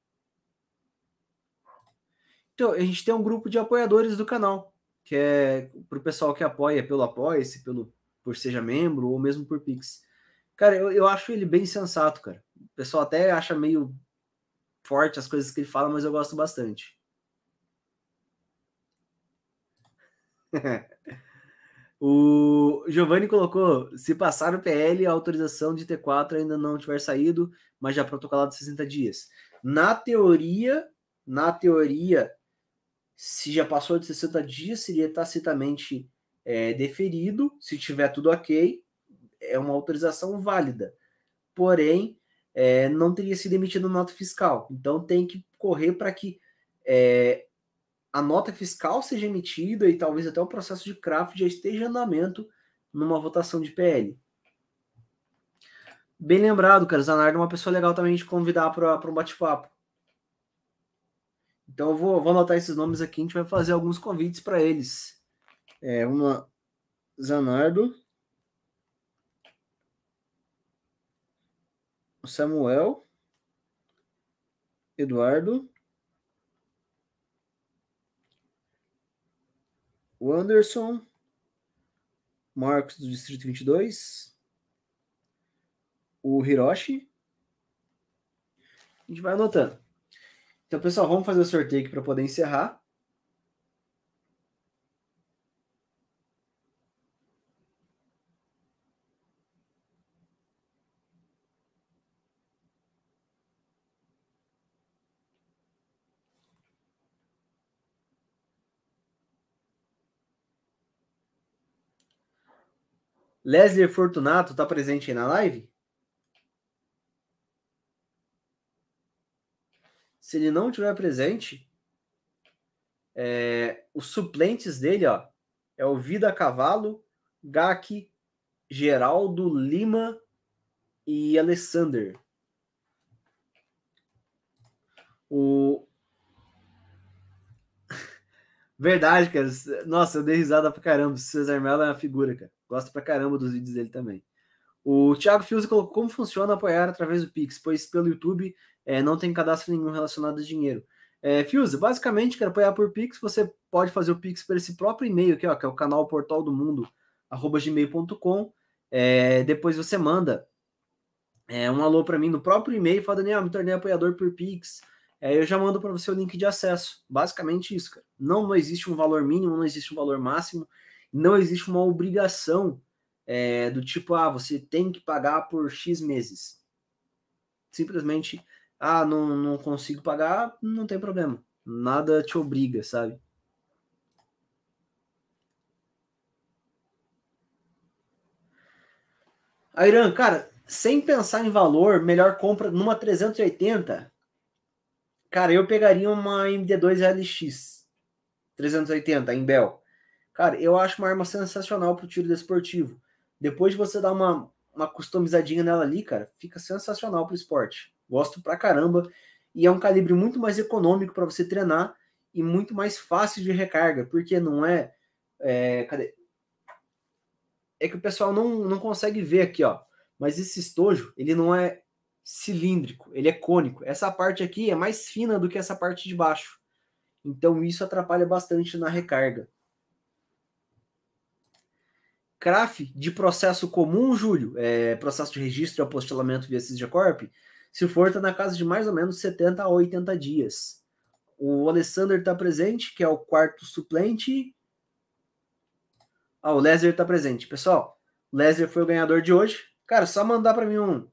Então, a gente tem um grupo de apoiadores do canal, que é para o pessoal que apoia pelo Apoia-se, pelo, por Seja Membro ou mesmo por Pix. Cara, eu, eu acho ele bem sensato, cara. O pessoal até acha meio forte as coisas que ele fala, mas eu gosto bastante. o Giovanni colocou: se passar o PL, a autorização de T4 ainda não tiver saído, mas já protocolado 60 dias. Na teoria, na teoria, se já passou de 60 dias, seria tacitamente é, deferido, se tiver tudo ok é uma autorização válida, porém é, não teria sido emitida nota fiscal. Então tem que correr para que é, a nota fiscal seja emitida e talvez até o processo de craft já esteja em andamento numa votação de PL. Bem lembrado, cara, Zanardo é uma pessoa legal também de convidar para um bate-papo. Então eu vou, vou anotar esses nomes aqui, a gente vai fazer alguns convites para eles. É, uma Zanardo, Samuel, Eduardo, o Anderson, Marcos do Distrito 22, o Hiroshi. A gente vai anotando. Então, pessoal, vamos fazer o sorteio aqui para poder encerrar. Leslie Fortunato está presente aí na live? Se ele não estiver presente, é, os suplentes dele ó, é o Vida Cavalo, Gaki, Geraldo, Lima e Alessander. O Verdade, cara. Nossa, eu dei risada pra caramba. O Cesar Mello é uma figura, cara. Gosto pra caramba dos vídeos dele também. O Thiago Fiuza colocou como funciona apoiar através do Pix, pois pelo YouTube é, não tem cadastro nenhum relacionado a dinheiro. É, Fiuza, basicamente, quer apoiar por Pix, você pode fazer o Pix para esse próprio e-mail aqui, ó, que é o canal portal do mundo, arroba gmail.com. É, depois você manda é, um alô para mim no próprio e-mail, fala, Daniel, me tornei apoiador por Pix aí eu já mando para você o link de acesso. Basicamente isso, cara. Não, não existe um valor mínimo, não existe um valor máximo, não existe uma obrigação é, do tipo, ah, você tem que pagar por X meses. Simplesmente, ah, não, não consigo pagar, não tem problema. Nada te obriga, sabe? Airan, cara, sem pensar em valor, melhor compra numa 380 Cara, eu pegaria uma MD2 LX 380, em Bell. Cara, eu acho uma arma sensacional pro tiro desportivo. Depois de você dar uma, uma customizadinha nela ali, cara, fica sensacional pro esporte. Gosto pra caramba. E é um calibre muito mais econômico para você treinar e muito mais fácil de recarga, porque não é. É, cadê? é que o pessoal não, não consegue ver aqui, ó. Mas esse estojo, ele não é cilíndrico, ele é cônico. Essa parte aqui é mais fina do que essa parte de baixo. Então isso atrapalha bastante na recarga. CRAF de processo comum, Júlio, é, processo de registro e apostilamento via Cisgecorp, se for, está na casa de mais ou menos 70 a 80 dias. O Alessander está presente, que é o quarto suplente. Ah, o Lesler está presente. Pessoal, Lesler foi o ganhador de hoje. Cara, só mandar para mim um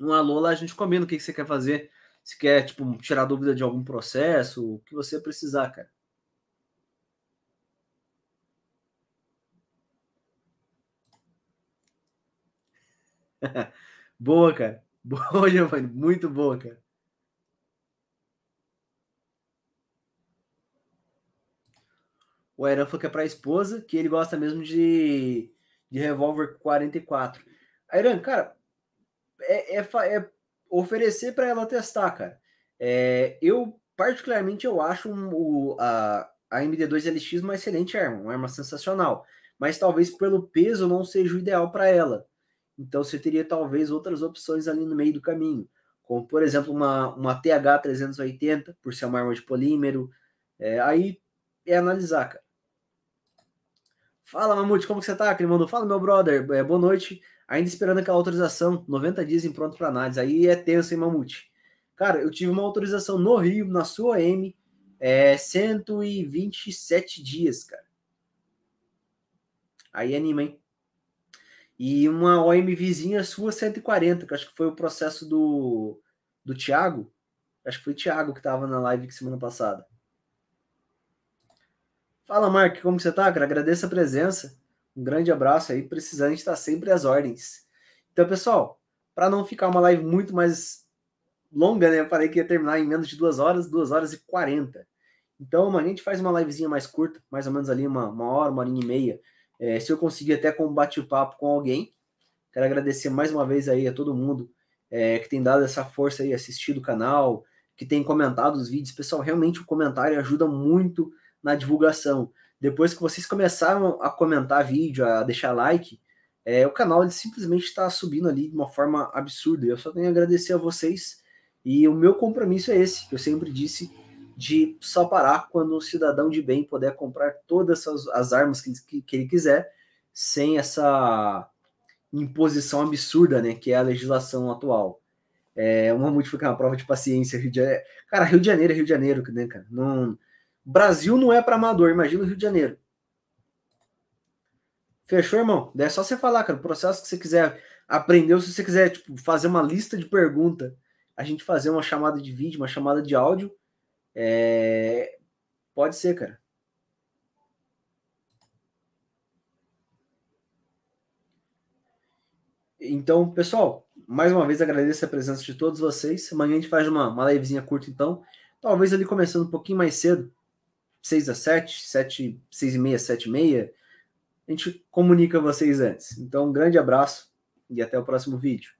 um alô lá, a gente combina o que, que você quer fazer. Se quer, tipo, tirar dúvida de algum processo, o que você precisar, cara. boa, cara. Boa, Giovanni. Muito boa, cara. O Airan falou que é pra esposa, que ele gosta mesmo de, de revólver 44. Airan, cara, é, é, é oferecer para ela testar, cara. É, eu, particularmente, eu acho um, o, a, a MD2 LX uma excelente arma, uma arma sensacional. Mas talvez pelo peso não seja o ideal para ela. Então você teria talvez outras opções ali no meio do caminho. Como, por exemplo, uma, uma TH380, por ser uma arma de polímero. É, aí é analisar, cara. Fala, Mamute, como que você tá? Que ele mandou, fala, meu brother, é, boa noite ainda esperando aquela autorização, 90 dias em pronto para análise. Aí é tenso, hein, Mamute? Cara, eu tive uma autorização no Rio, na sua M, é 127 dias, cara. Aí anima, hein? E uma OM vizinha sua 140, que acho que foi o processo do, do Thiago. Acho que foi o Thiago que estava na live que semana passada. Fala, Mark, como você tá, Agradeço a presença. Um grande abraço aí, precisando, estar tá sempre às ordens. Então, pessoal, para não ficar uma live muito mais longa, né? Eu falei que ia terminar em menos de duas horas, duas horas e quarenta. Então, a gente faz uma livezinha mais curta, mais ou menos ali uma, uma hora, uma hora e meia. É, se eu conseguir até combater o papo com alguém. Quero agradecer mais uma vez aí a todo mundo é, que tem dado essa força aí, assistido o canal, que tem comentado os vídeos. Pessoal, realmente o comentário ajuda muito na divulgação depois que vocês começaram a comentar vídeo, a deixar like, é, o canal ele simplesmente está subindo ali de uma forma absurda. Eu só tenho a agradecer a vocês. E o meu compromisso é esse, que eu sempre disse, de só parar quando o cidadão de bem puder comprar todas as, as armas que, que, que, ele quiser, sem essa imposição absurda, né, que é a legislação atual. É, uma multiplicar uma prova de paciência, Rio de Janeiro. Cara, Rio de Janeiro que é Rio de Janeiro, né, cara? Não, Brasil não é para amador, imagina o Rio de Janeiro. Fechou, irmão? É só você falar, cara. O processo que você quiser aprender, ou se você quiser tipo, fazer uma lista de pergunta, a gente fazer uma chamada de vídeo, uma chamada de áudio, é... pode ser, cara. Então, pessoal, mais uma vez agradeço a presença de todos vocês. Amanhã a gente faz uma, uma livezinha curta, então. Talvez ali começando um pouquinho mais cedo, 6 a 7, 7, 6 e meia, 7 e meia, a gente comunica vocês antes. Então, um grande abraço e até o próximo vídeo.